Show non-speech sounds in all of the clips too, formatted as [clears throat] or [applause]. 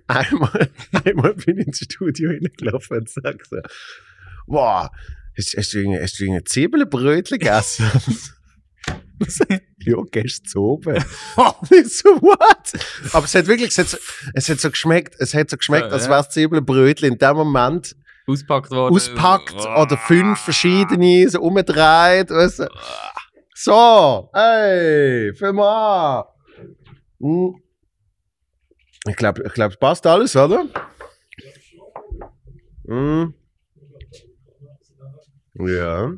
[laughs] einmal, einmal bin ich ins Studio hingelaufen und sage so, boah, hast, hast du irgendeine, hast du irgendeine Zwiebelbrötchen gegessen? [laughs] ja, gehst zu oben. [laughs] so, what? Aber es hat wirklich, es hat so, es hat so geschmeckt, es hat so geschmeckt, ja, als wäre es Zwiebelbrötchen in dem Moment, auspackt worden. Auspackt oder fünf verschiedene, so umgedreht. Weißt du. So, ey, für mal. Mhm. Ich glaube, ich glaub, passt alles, oder? Mhm. Ja.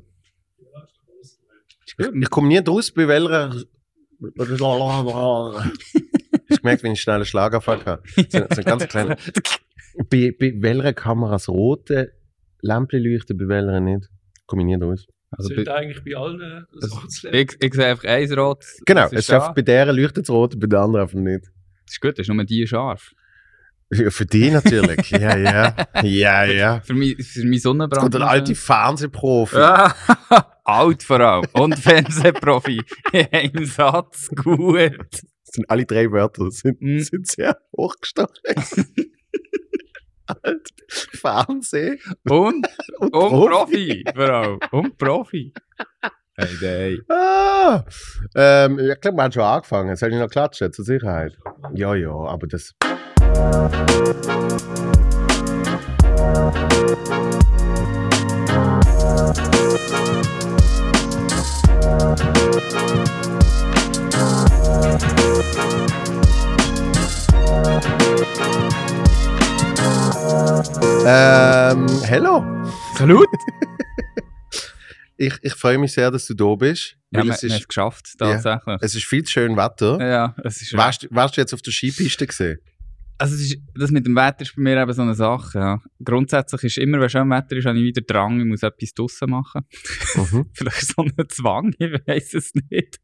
Ich, ich komme nie raus, bei welcher. ich gemerkt, wie ich schnell einen Schlagerfall habe. So, so ein ganz kleiner. [laughs] bei, bei welcher Kamera das rote Lämpchen leuchtet, bei welcher nicht. Komme ich nie raus. Also sind also eigentlich bei allen das also ich, ich sehe einfach eins rot. Genau, es schafft bei der leuchtet es rot, bei der anderen einfach nicht. Das ist gut, das ist nur die scharf. für die natürlich. Ja, [laughs] ja. Ja, ja. Für, meinen Sonnenbrand. Und Oder alte Fernsehprofi. [laughs] Alt vor allem. Und Fernsehprofi. [laughs] Ein Satz gut. Das sind alle drei Wörter sind, mm. sind sehr hochgestochen. Alt, Fernseh. Und, und, und Profi. Profi. Vor allem. Und Profi. Hey, hey. [laughs] Ah, ähm, ich glaube, wir haben schon angefangen. Jetzt soll ich noch klatschen, zur Sicherheit. Ja, ja, aber das. Ähm, hello. Salut. [laughs] ich, ich freue mich sehr, dass du da bist. Ja, weil wir, es ist, es geschafft, tatsächlich. Ja, es ist viel schön Wetter. Ja, es ist warst, warst du jetzt auf der Skipiste gesehen? Also ist, das mit dem Wetter ist bei mir eben so eine Sache. Ja. Grundsätzlich ist immer, wenn schön Wetter ist, habe ich wieder Drang, ich muss etwas draussen machen. Mhm. [laughs] Vielleicht so ein Zwang, ich weiß es nicht.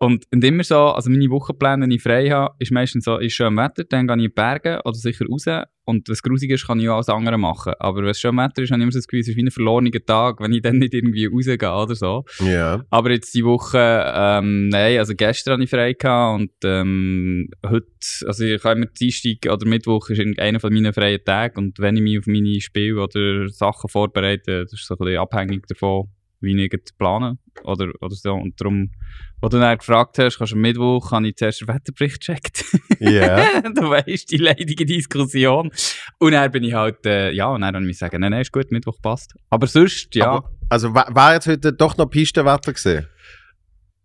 Und, und immer so, also meine Wochenpläne, wenn ich frei habe, ist meistens so, ist schön Wetter, dann gehe ich in die Berge oder sicher raus und was grusig ist, kann ich auch alles andere machen. Aber was schon Matter ist, habe ich immer so das Gefühl, es ist wie ein verlorener Tag, wenn ich dann nicht irgendwie rausgehe oder so. Yeah. Aber jetzt die Woche, ähm, nein, also gestern hatte ich frei gehabt und ähm, heute, also ich kann immer Dienstag oder Mittwoch ist einer von meinen freien Tagen und wenn ich mich auf meine Spiele oder Sachen vorbereite, das ist so ein bisschen abhängig davon, wie ich planen oder, oder so. Und darum, wo du dann gefragt hast, kannst du am Mittwoch, habe ich zuerst den Wetterbericht gecheckt. Ja. Yeah. [laughs] du weißt, die leidige Diskussion. Und dann bin ich halt, äh, ja, und dann habe ich mir sagen, nein, nein, ist gut, Mittwoch passt. Aber sonst, ja. Aber, also war jetzt heute doch noch Pistenwetter gesehen?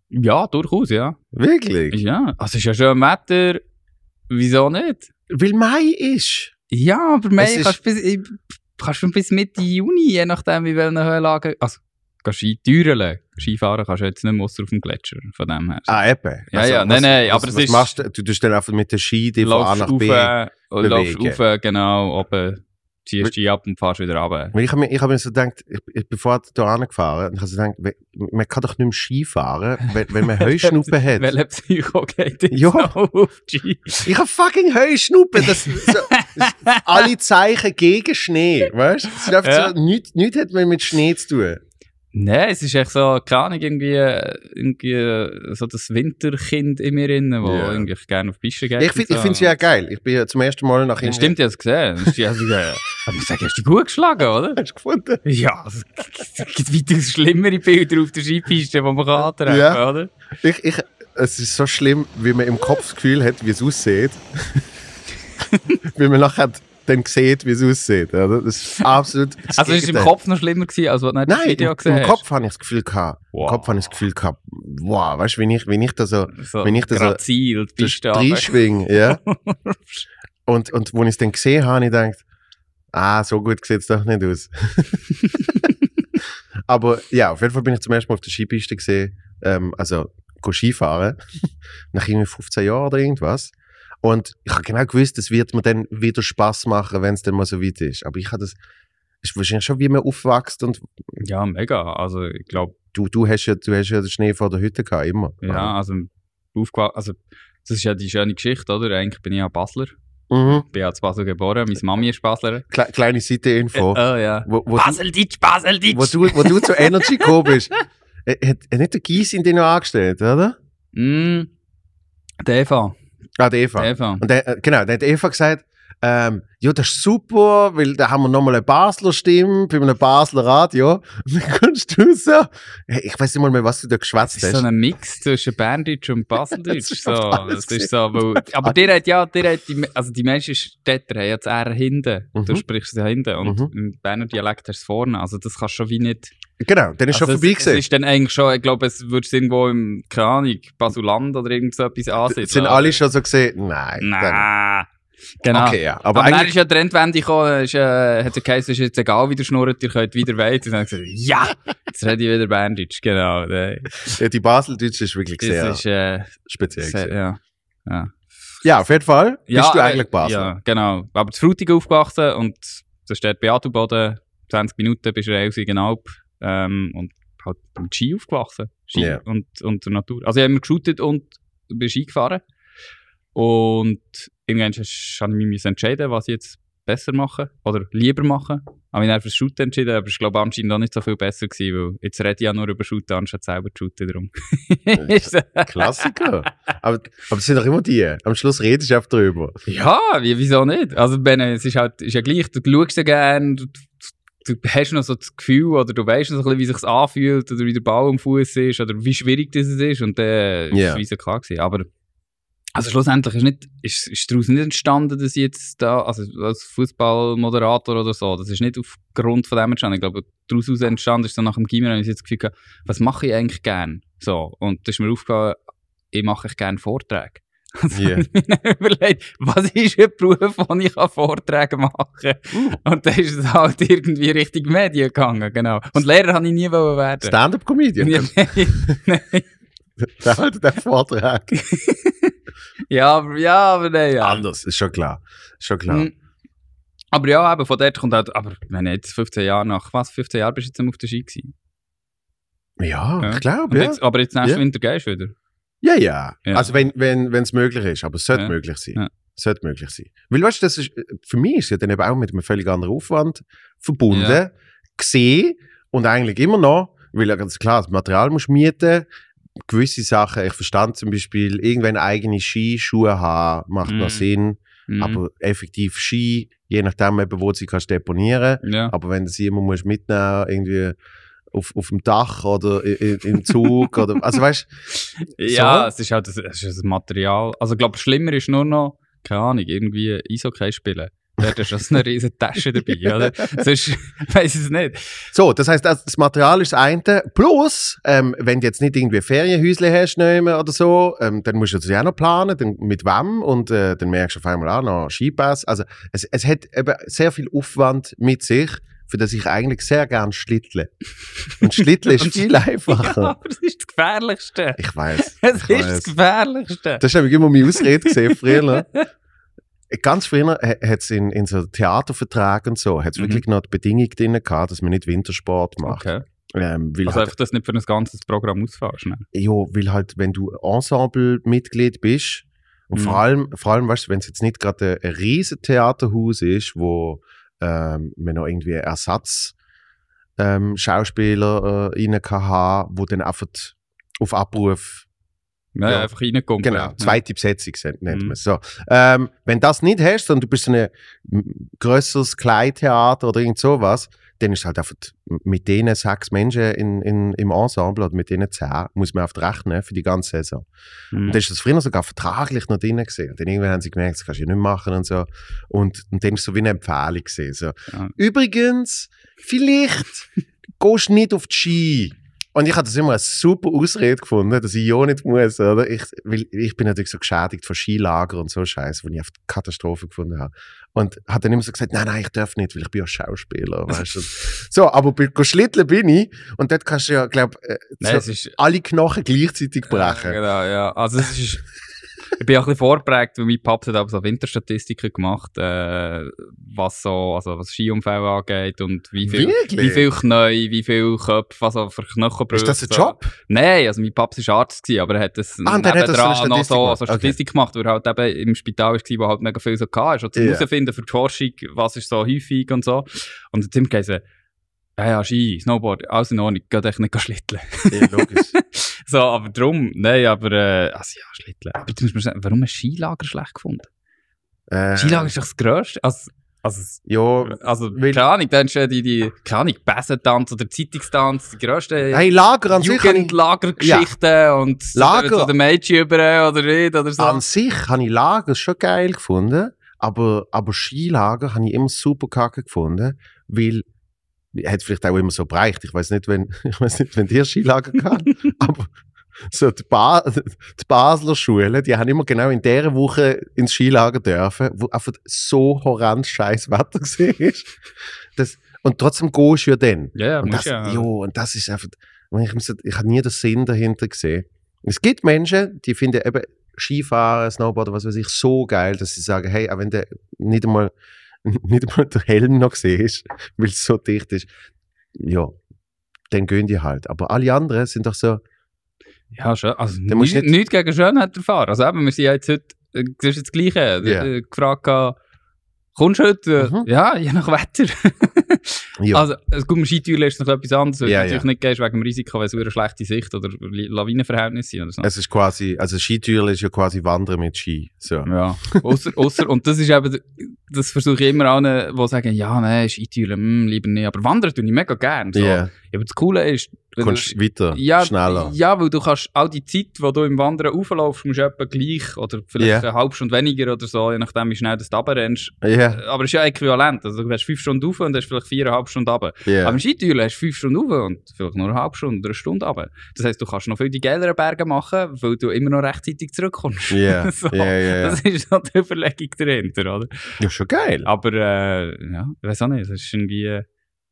Ja, durchaus, ja. Wirklich? Ja, also ist ja schön Wetter, wieso nicht? Weil Mai ist. Ja, aber Mai kannst du bis, bis Mitte Juni, je nachdem, wie welchen Höhenlage. Also, Ski türeln. Skifahren kannst du jetzt nicht mehr auf dem Gletscher, von dem her. Ah, eben? Ja, also, ja, nein, nein, aber was, es machst du? Du tust dann einfach mit der Ski die von A nach B rauf, äh, läufst rauf, äh, genau, oben, ziehst dich ab und fahrst wieder runter. Ich habe mir, ich hab mir so gedacht, ich, ich, bevor ich hier angefahren ich so gedacht, man kann doch nicht mehr Ski fahren, wenn, wenn man [laughs] Heuschnuppe hat. Welcher Psycho geht ja. auf Ski? Ich habe fucking Heuschnuppe, das, so, [laughs] alle Zeichen gegen Schnee, weißt du? Ja. So, nichts, nichts hat man mit Schnee zu tun. Nein, es ist echt so, keine Ahnung, irgendwie, äh, irgendwie äh, so das Winterkind in mir drin, wo yeah. irgendwie gerne auf die Piste geht. Ich finde so. ja geil. Ich bin ja zum ersten Mal nach Indien. Ja, stimmt, ich habe es gesehen. Äh, [laughs] ich habe gesagt, hast du gut geschlagen, oder? Hast du gefunden? Ja, also, es gibt weitaus schlimmere Bilder auf der Skipiste, die man kann antreffen ja. oder? Ich, ich, es ist so schlimm, wie man im Kopf das Gefühl hat, wie es aussieht. [laughs] wie man nachher dann sieht, wie es aussieht. Oder? Das ist absolut. Das also ist es im Kopf noch schlimmer gewesen, als was du Nein, Video gesehen im, im Kopf habe ich das Gefühl gehabt. Wow. Im Kopf habe ich das Gefühl gehabt. Wow, weißt du, wenn ich, wenn ich da so, so wenn ich da grazielt, so, bist du ja. [laughs] und, und wo ich es dann gesehen habe, ich gedacht, ah, so gut sieht es doch nicht aus. [laughs] Aber ja, auf jeden Fall bin ich zum ersten Mal auf der Skipiste gesehen, ähm, also Skifahren, [laughs] nach irgendwie 15 Jahren oder irgendwas. Und ich habe genau gewusst, es wird mir dann wieder Spaß machen, wenn es dann mal so weit ist. Aber ich habe das, ist wahrscheinlich schon, wie man aufwächst und... Ja, mega. Also ich glaube... Du, du, hast ja, du hast ja den Schnee vor der Hütte gehabt, immer. Ja, also, also aufgewachsen, also das ist ja die schöne Geschichte, oder? Eigentlich bin ich ja Basler. Mhm. Ich bin ja zu Basel geboren, meine Mami ist Basler. Kle kleine Seiteninfo. Äh, oh, ja. Wo, wo Baseldeutsch, Baseldeutsch! Wo du, wo du zu Energy gekommen bist, äh, hat, hat nicht der Gies in dir noch angestellt, oder? Mm, der Eva. Ah, die Eva. Die Eva. Und der, äh, genau, der hat Eva gesagt, ähm, ja, das ist super, weil da haben wir nochmal eine Basler Stimme bei einem Basler Radio. Und dann kommst du so, ich weiß nicht mal mehr, was du da geschwätzt hast. Das ist so ein Mix zwischen Berndeutsch und Baseldeutsch. [laughs] das so. das ist so weil, aber dir hat ja, dir hat die, also die Menschen Städter haben jetzt eher hinten. Mhm. Du sprichst ja hinten und mhm. im Berner Dialekt hast du es vorne. Also das kannst du schon wie nicht Genau, dann ist also schon vorbei gewesen. Es ist dann eigentlich schon, ich glaube, es würdest irgendwo im, keine Ahnung, Basuland oder irgend so etwas ansiedeln. Sind alle schon so gesehen? Nein. Nein. Genau. Okay, ja. Aber, aber eigentlich ist ja die Trendwende gekommen, ist, äh, hat ja geheißen, es ist jetzt egal, wie ihr schnurrt, ihr könnt wieder weiter. Und dann gesagt, ja, jetzt rede ich wieder Berndeutsch, genau. ja, die Baseldeutsch ist wirklich sehr ist, äh, speziell. Sehr, ja. ja. Ja. auf jeden Fall. Ja, Bist du äh, eigentlich Basel? Ja, genau. Aber zu Frutig aufgewachsen und da steht Beatuboden, 20 Minuten bist du raus bis Reusigen Alp ähm, und halt mit Ski aufgewachsen. Ski yeah. und, und der Natur. Also ich habe immer geshootet und bin Ski gefahren. Und irgendwann habe ich mich entschieden, was ich jetzt besser mache oder lieber mache. Ich Habe mich dann für das Shooten entschieden, aber ich glaube anscheinend auch nicht so viel besser gewesen, weil jetzt rede ich ja nur über Shooten anstatt selber zu shooten drum. Klassiker. Aber, aber es sind doch immer die. Am Schluss redest du einfach darüber. Ja, wie, wieso nicht? Also wenn, es ist halt ist ja gleich, du schaust ja gerne, du du hast noch so das Gefühl oder du weißt noch so ein bisschen, wie sich anfühlt oder wie der Ball am Fuß ist oder wie schwierig das ist und dann äh, yeah. ist es klar gewesen. Aber also schlussendlich ist, nicht, ist, ist daraus nicht entstanden, dass ich jetzt da, also als Fußballmoderator oder so, das ist nicht aufgrund von dem entstanden. Ich glaube, daraus entstanden ist dann nach dem Gimmer, habe ich jetzt das Gefühl, gehabt, was mache ich eigentlich gern? So, und da ist mir aufgefallen, ich mache ich gerne Vorträge. [laughs] Also yeah. ich mir [laughs] überlegt, was ist ein Beruf, den ich Vorträge machen kann. Uh. Und dann ist es halt irgendwie Richtung Medien gegangen, genau. Und Lehrer habe ich nie wollen werden. Stand-up-Comedian? Ja, nein, nein. der hat Vortrag. [laughs] ja, aber, ja, aber nein. Ja. Anders, ist schon klar. schon klar. Mhm. Aber ja, eben, von dort kommt halt, aber wenn jetzt 15 Jahre nach, was, 15 Jahre bist du jetzt auf der Ski gewesen? Ja, ja. ich glaube, ja. Jetzt, aber jetzt nächsten ja. Winter gehst du wieder. Ja, ja. ja. Also wenn es wenn, möglich ist, aber es sollte ja. möglich sein. Ja. Sollte möglich sein. Weil weißt du, äh, für mich ist es ja dann eben auch mit einem völlig anderen Aufwand verbunden, ja. gesehen und eigentlich immer noch, weil ja ganz klar, das Material musst du mieten, gewisse Sachen, ich verstand zum Beispiel, irgendwann eigene Skischuhe haben, macht mm. noch Sinn, mm. aber effektiv Ski, je nachdem eben, wo du sie kannst deponieren, ja. aber wenn du sie immer musst mitnehmen, irgendwie auf, auf dem Dach oder im Zug oder [laughs] also weißt ja es ist halt das, Material also ich glaube schlimmer ist nur noch keine Ahnung irgendwie Eishockey spielen da hast du schon eine riesen Tasche dabei oder [laughs] sonst [laughs] weiß es nicht so das heißt das Material ist das eine plus ähm, wenn du jetzt nicht irgendwie Ferienhäusle hast oder so ähm, dann musst du das ja auch noch planen dann mit wem und äh, dann merkst du auf einmal auch noch Skipass also es, es hat eben sehr viel Aufwand mit sich für das ich eigentlich sehr gerne schlittle. Und schlittle ist [laughs] viel einfacher. Ja, aber das ist das Gefährlichste. Ich weiß. [laughs] Es ist weiss. das Gefährlichste. Das war nämlich immer meine Ausrede gesehen, früher. Ganz früher hat es in, in so Theaterverträgen und so, hat's mhm. wirklich noch die Bedingung drin gehabt, dass man nicht Wintersport macht. Okay. Ähm, also halt, einfach, dass du nicht für ein ganzes Programm ausfährst. Ne? Ja, weil halt, wenn du Ensemblemitglied bist, und mhm. vor allem, vor allem weißt du, wenn es jetzt nicht gerade ein riesen Theaterhaus ist, wo ähm, wir noch irgendwie Ersatz ähm, Schauspieler äh, rein haben, die dann einfach auf Abruf Nein, ja. einfach reinkommen. Genau, zweite Besetzung nennt mhm. man es. So. Ähm, wenn das nicht hast, und du bist so ein hm, grösseres Kleintheater oder irgend sowas, dann ist halt einfach mit denen sechs Menschen in, in, im Ensemble oder mit denen zehn, muss man oft rechnen für die ganze Saison. Mhm. Und dann ist das früher sogar vertraglich noch drin gesehen. Dann irgendwann haben sie gemerkt, das kannst du ja nicht machen und so. Und, und dann ist es so wie eine Empfehlung gesehen. So. Ja. Übrigens, vielleicht [laughs] gehst du nicht auf die Ski. Und ich habe das immer eine super Ausrede gefunden, dass ich ja nicht muss, oder? Ich, weil ich bin natürlich so geschädigt von Skilager und so Scheiße, wo ich auf Katastrophe gefunden habe. Und hat dann immer so gesagt, nein, nein, ich darf nicht, weil ich bin ja Schauspieler, [laughs] weißt So, aber bei Schlitteln bin ich und dort kannst du ja, glaube äh, so alle Knochen gleichzeitig brechen. Ja, genau, ja. Also es ist... [laughs] ich bin auch ein bisschen vorgeprägt, weil mein Papa hat auch so Winterstatistiken gemacht, äh, was so, also was Skiunfälle angeht und wie viel, Wirklich? wie viel Knäu, wie viel Köpfe, also für Knochenbrüche. Ist das ein Job? So. Nein, also mein Papa war Arzt, gewesen, aber er hat das ah, nebenan hat das so noch so, so Statistik okay. gemacht, weil er halt eben im Spital war, wo halt mega viel so hatte, und zu yeah. herausfinden für die Forschung, was ist so häufig und so. Und dann hat wir gesagt, ja, ja, Ski, Snowboard, alles in Ordnung, geht echt nicht schlitteln. Ja, logisch. [laughs] So, aber drum, nein, aber, äh, also ja, Schlitteln. Aber du musst mir sagen, warum hast du Skilager schlecht gefunden? Äh, Skilager ist doch das Größte. Also, also, ja, also keine Ahnung, dann schon die, die keine Ahnung, Besentanz oder Zeitungstanz, die grössten hey, Lager an Jugendlagergeschichten ja. und Lager. zu den Mädchen über äh, oder nicht oder so. An sich habe ich Lager schon geil gefunden, aber, aber Skilager habe ich immer super kacke gefunden, weil hat vielleicht auch immer so bereicht. Ich weiß nicht, wenn, [laughs] ich weiß nicht, wenn dir Skilager kann, [laughs] aber so die, ba die Basler Schulen, die haben immer genau in dieser Woche ins Skilager dürfen, wo einfach so horrend scheiß Wetter [laughs] war. Das, und trotzdem gehst du ja dann. Ja, und das, ja. Jo, und das ist einfach, ich, muss, ich habe nie den Sinn dahinter gesehen. Es gibt Menschen, die finden eben Skifahren, Snowboarden, was weiß ich, so geil, dass sie sagen, hey, auch wenn der nicht einmal [laughs] nicht mal den Helm noch siehst, weil es so dicht ist, ja, dann gehen die halt. Aber alle anderen sind doch so. Ja, schon. Also, dann musst nicht, nicht, nicht gegen Schönheit erfahren. Also, eben, wir sind ja jetzt heute, äh, siehst jetzt das Gleiche, yeah. Äh, gefragt, äh, kommst du heute? Mhm. Ja, je nach Wetter. [laughs] ja. Also, gut, im Skitürler ist noch etwas anderes, was ja, du natürlich ja. nicht gehst wegen dem Risiko, weil es eine schlechte Sicht oder Lawinenverhältnisse sind. Oder so. Es ist quasi, also Skitürler ist ja quasi Wandern mit Ski. So. Ja, ausser, ausser, und das ist eben, das versuche ich immer allen, die sagen, ja, nein, Skitürler, hm, lieber nicht, aber Wandern tue ich mega gern. So. Yeah. Aber das Coole ist, Du kommst weiter, ja, schneller. Ja, weil du kannst auch die Zeit, die du im Wandern auflaufst, musst du etwa gleich oder vielleicht yeah. eine halbe Stunde weniger oder so, je nachdem wie schnell du runterrennst. Yeah. Aber es ist ja äquivalent. Also du hast fünf Stunden auf und hast vielleicht viereinhalb Stunden runter. Yeah. Aber im Skitürl hast du fünf Stunden auf und vielleicht nur eine halbe Stunde oder eine Stunde runter. Das heisst, du kannst noch viel die geileren Berge machen, weil du immer noch rechtzeitig zurückkommst. Yeah. [laughs] so, yeah, yeah, Das ist noch die Überlegung dahinter, oder? Ja, schon geil. Aber äh, ja, ich weiß auch nicht, es ist irgendwie... Äh,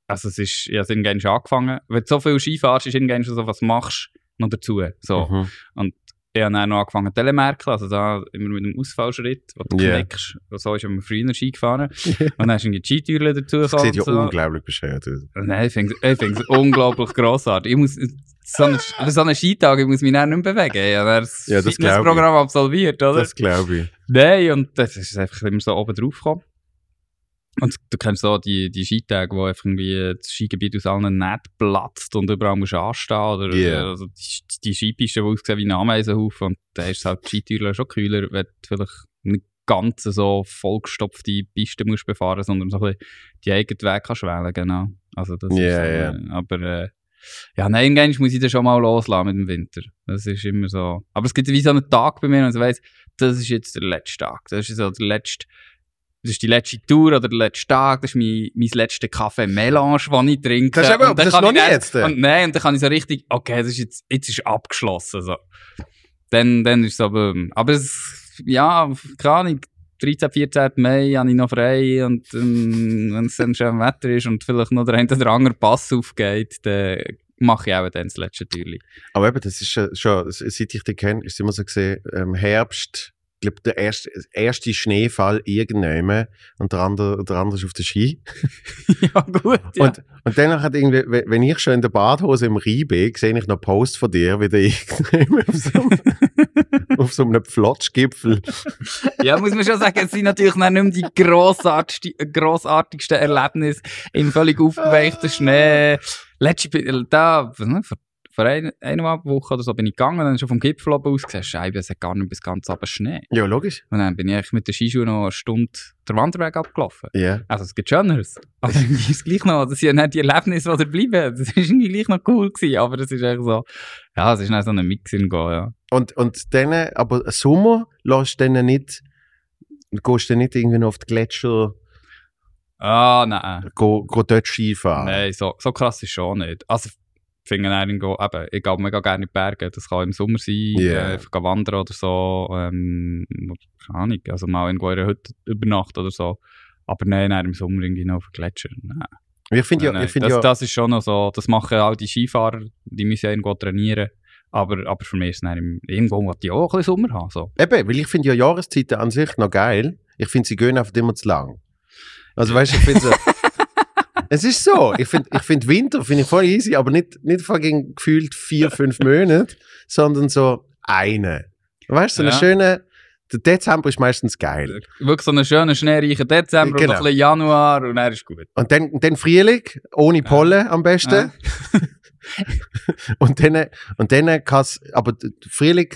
also es ist, ich habe irgendwann schon angefangen. Wenn du so viel Ski fährst, ist irgendwann schon so, was machst noch dazu? So. Mhm. Und ich habe dann noch angefangen Telemerken, also da immer mit einem Ausfallschritt, wo du yeah. knickst. So ist man früher Ski gefahren. [laughs] und dann hast du die Skitürle dazu Das sieht ja so. unglaublich bescheuert aus. Nein, ich finde es unglaublich grossartig. Ich muss, so einen, so einen Skitag, ich muss mich dann nicht mehr bewegen. Ich habe das, ja, das Fitnessprogramm absolviert, oder? Das glaube ich. Nein, und das ist einfach immer so oben drauf gekommen. Und du kennst so die, die Skitage, wo einfach irgendwie das Skigebiet aus allen Nähten platzt und überall musst anstehen. Oder yeah. Äh, also die, die Skipisten, die aussehen wie ein Ameisenhaufen. Und da ist es halt die Skitürler schon kühler, wenn du vielleicht nicht ganz so vollgestopfte Piste musst befahren, sondern so ein bisschen die eigenen Weg kannst wählen, genau. Also das yeah, ist, äh, yeah. aber äh, ja, nein, eigentlich muss ich das schon mal loslassen mit dem Winter. Das ist immer so. Aber es gibt wie so einen Tag bei mir und ich weiss, das ist jetzt der letzte Tag. Das ist so der letzte das ist die letzte Tour oder der letzte Tag, das ist mein, mein letzter Kaffee-Melange, den ich trinke. Das ist aber, und das ist noch nicht jetzt. Und, nein, und dann kann ich so richtig, okay, das ist jetzt, jetzt ist abgeschlossen. So. Dann, dann ist es aber, aber es, ja, keine Ahnung, 13, 14 Mai habe ich noch frei und ähm, wenn es dann schön Wetter ist und vielleicht noch der hinter der andere Pass aufgeht, dann mache ich auch dann das letzte Türchen. Aber eben, das ist schon, seit ich dich kenne, ist es immer so gesehen, im ähm, Herbst, glaube, der erste, erste Schneefall irgendwann und der andere, der andere ist auf der Ski. [laughs] ja, gut. Ja. Und, und danach hat irgendwie, wenn ich schon in der Badhose im Rhein bin, sehe ich noch Post von dir, wie der [laughs] irgendwann auf so einem, [laughs] auf so einem Pflotschgipfel. ja, muss man schon sagen, es sind natürlich nicht mehr die grossartigsten, grossartigsten Erlebnisse im völlig aufgeweichten Schnee. Letzte, da, vor vor einer eineinhalb Wochen oder so bin ich gegangen und dann schon vom Gipfel oben aus gesehen, Scheibe, es hat gar nicht bis ganz runter Schnee. Ja, logisch. Und dann bin ich mit der Skischuhe noch eine Stunde den Wanderweg abgelaufen. Ja. Yeah. Also es gibt Schöneres. Aber irgendwie ist es gleich noch, das sind ja nicht die Erlebnisse, die da bleiben. Das war irgendwie gleich noch cool gewesen, aber es ist echt so, ja, es ist nicht so ein Mix in ja. Und, und dann, aber Sommer lässt du dann nicht, gehst du nicht irgendwie auf die Gletscher Ah, nein. Geh dort Skifahren. Nein, so, so krass ist es schon nicht. Also finde dann go, eben, ich gehe mega gerne in die Berge. Das kann im Sommer sein, äh, yeah. einfach wandern oder so. Ähm, keine Ahnung, also mal irgendwo in einer Hütte übernachten oder so. Aber nein, nein im Sommer irgendwie noch auf den Gletschern, Ich finde ja, nein, find das, ja... Das ist schon noch so, das machen auch die Skifahrer, die müssen irgendwo trainieren. Aber, aber für mich ist es dann irgendwo, was die auch ein bisschen Sommer haben. So. Eben, weil ich finde ja Jahreszeiten an sich noch geil. Ich finde, sie gehen einfach immer zu lang. Also weißt du, ich finde so... [laughs] es ist so. Ich finde ich find Winter finde ich voll easy, aber nicht, nicht fucking gefühlt vier, fünf Monate, sondern so eine. Weißt du, so eine ja. schöne. Der Dezember ist meistens geil. Wirklich so einen schönen, schneereichen Dezember genau. und ein bisschen Januar und dann ist gut. Und dann, dann Frühling, ohne Pollen ja. am besten. Ja. [laughs] und dann, und dann kann es, aber Frühling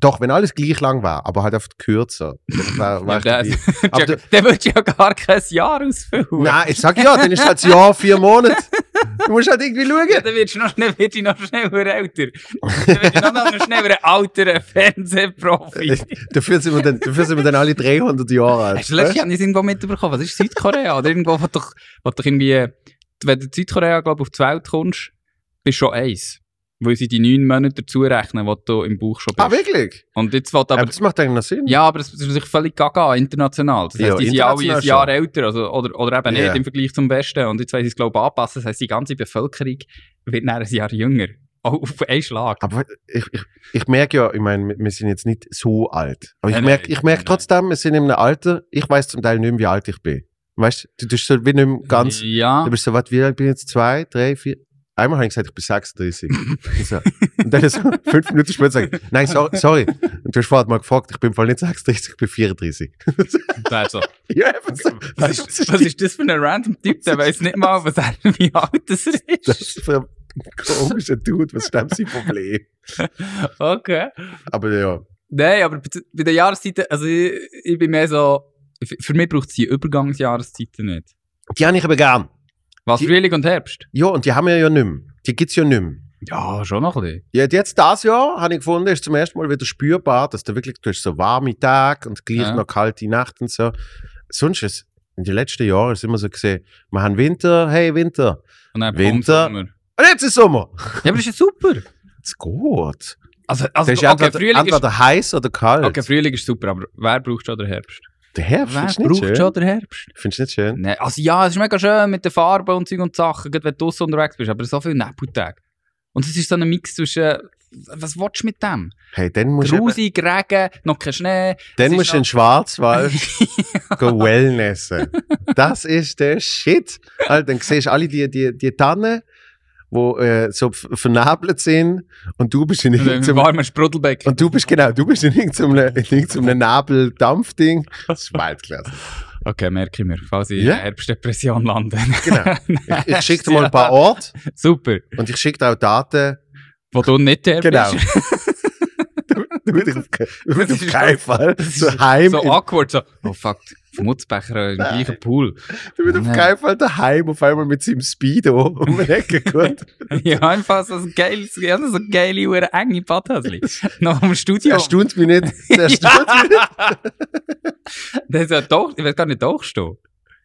doch, wenn alles gleich lang wäre, aber halt einfach kürzer. Wär, [laughs] wär ja, der, der, der würde ja gar kein Jahr ausfüllen. Nein, ich sag ja, dann ist halt das Jahr vier Monate. Du musst halt irgendwie schauen. Ja, dann wirst du noch wird ich noch schneller älter. Dann wirst du noch, noch schneller alter Fernsehprofi. dafür, sind wir dann, dafür sind wir dann alle 300 Jahre alt. Hast du letztes Jahr nicht irgendwo mitbekommen? Was ist Südkorea? Oder irgendwo, wo doch, doch irgendwie, wenn du in Südkorea, glaube ich, auf die Welt kommst, bist du schon eins weil sie die neun Monate dazurechnen, die du im Buch schon ah, bist. Ah, wirklich? Und jetzt aber, aber das macht eigentlich noch Sinn. Ja, aber es ist natürlich völlig gaga international. Das heisst, ja, die sind alle ein Jahr schon. älter also, oder, oder eben yeah. nicht im Vergleich zum Westen. Und jetzt wollen sie es, glaube ich, anpassen. Das heisst, die ganze Bevölkerung wird nach ein Jahr jünger. Auch [laughs] auf einen Schlag. Aber ich, ich, ich merke ja, ich meine, wir sind jetzt nicht so alt. Aber ich merke, ich merke trotzdem, wir sind in einem Alter, ich weiß zum Teil nicht mehr, wie alt ich bin. Weißt du, du bist so wie nicht mehr ganz. Ja. Du bist so, was, wie alt bin ich jetzt? Zwei, drei, vier? Einmal habe ich gesagt, ich bin 36. so. Also, und dann so [laughs] fünf Minuten später sage ich, nein, so, sorry. Und du hast vorher mal gefragt, ich bin voll nicht 36, ich bin 34. also. [laughs] ja, was, so, [laughs] was, ist, was ist das für ein random Typ, der weiß nicht mal, was wie alt das ist? Das ist für ein komischer Dude, was ist denn sein Problem? okay. Aber ja. Nein, aber bei den Jahreszeiten, also ich, ich bin mehr so, für mich braucht es die Übergangsjahreszeiten nicht. Die habe ich aber gern. Was, die, Frühling und Herbst? Ja, und die haben wir ja nicht mehr. Die gibt es ja nicht mehr. Ja, schon noch ein bisschen. Ja, jetzt das Jahr habe ich gefunden, ist zum ersten Mal wieder spürbar, dass du wirklich durch so warme Tag und gleich ja. noch kalte Nacht und so. Sonst ist in den letzten Jahren ist immer so gesehen, wir haben Winter, hey Winter. Und dann Winter. Sommer. Und jetzt ist Sommer. Ja, aber das ist ja super. Das ist gut. Also, also das ist okay, entweder, Frühling entweder ist, heiß oder kalt. Okay, Frühling ist super, aber wer braucht schon den Herbst? Der Herbst, ist braucht schön? schon den Herbst? Findest du nicht schön? Nee. Also ja, es ist mega schön mit den Farben und Zeug und Sachen, gerade wenn du draußen unterwegs bist, aber so viel Nebeltag. Und es ist so ein Mix zwischen, was willst du mit dem? Hey, dann musst Grusig, eben, Regen, noch kein Schnee. Dann musst du in Schwarzwald gehen wellnessen. Das ist der Shit. Alter, dann siehst du alle die, die, die Tannen wo äh, so vernebelt sind und du bist in also irgendeinem warmen Sprudelbecken. Und du bist genau, du bist in irgendeinem, in Nebeldampfding. Das ist Weltklasse. Okay, merke ich mir, falls ich yeah. in Herbstdepression lande. Genau. Ich, ich schicke dir mal ein paar [laughs] Orte. Super. Und ich schicke dir auch Daten. Wo du nicht der genau. bist. Genau. [laughs] du würdest auf keinen Fall zu Heim. So awkward, so, oh fuck, Mutzbecher im gleichen Pool. Du würdest auf keinen Fall daheim auf einmal mit seinem Speedo um die [laughs] Ecke gehen. ja, einfach so ein geiles, ja, so geile, uhr enge Badhäusli. [laughs] Nach dem Studio. Er stund mich nicht. Er [laughs] stund mich nicht. das ist ja doch, ich will gar nicht doch stehen.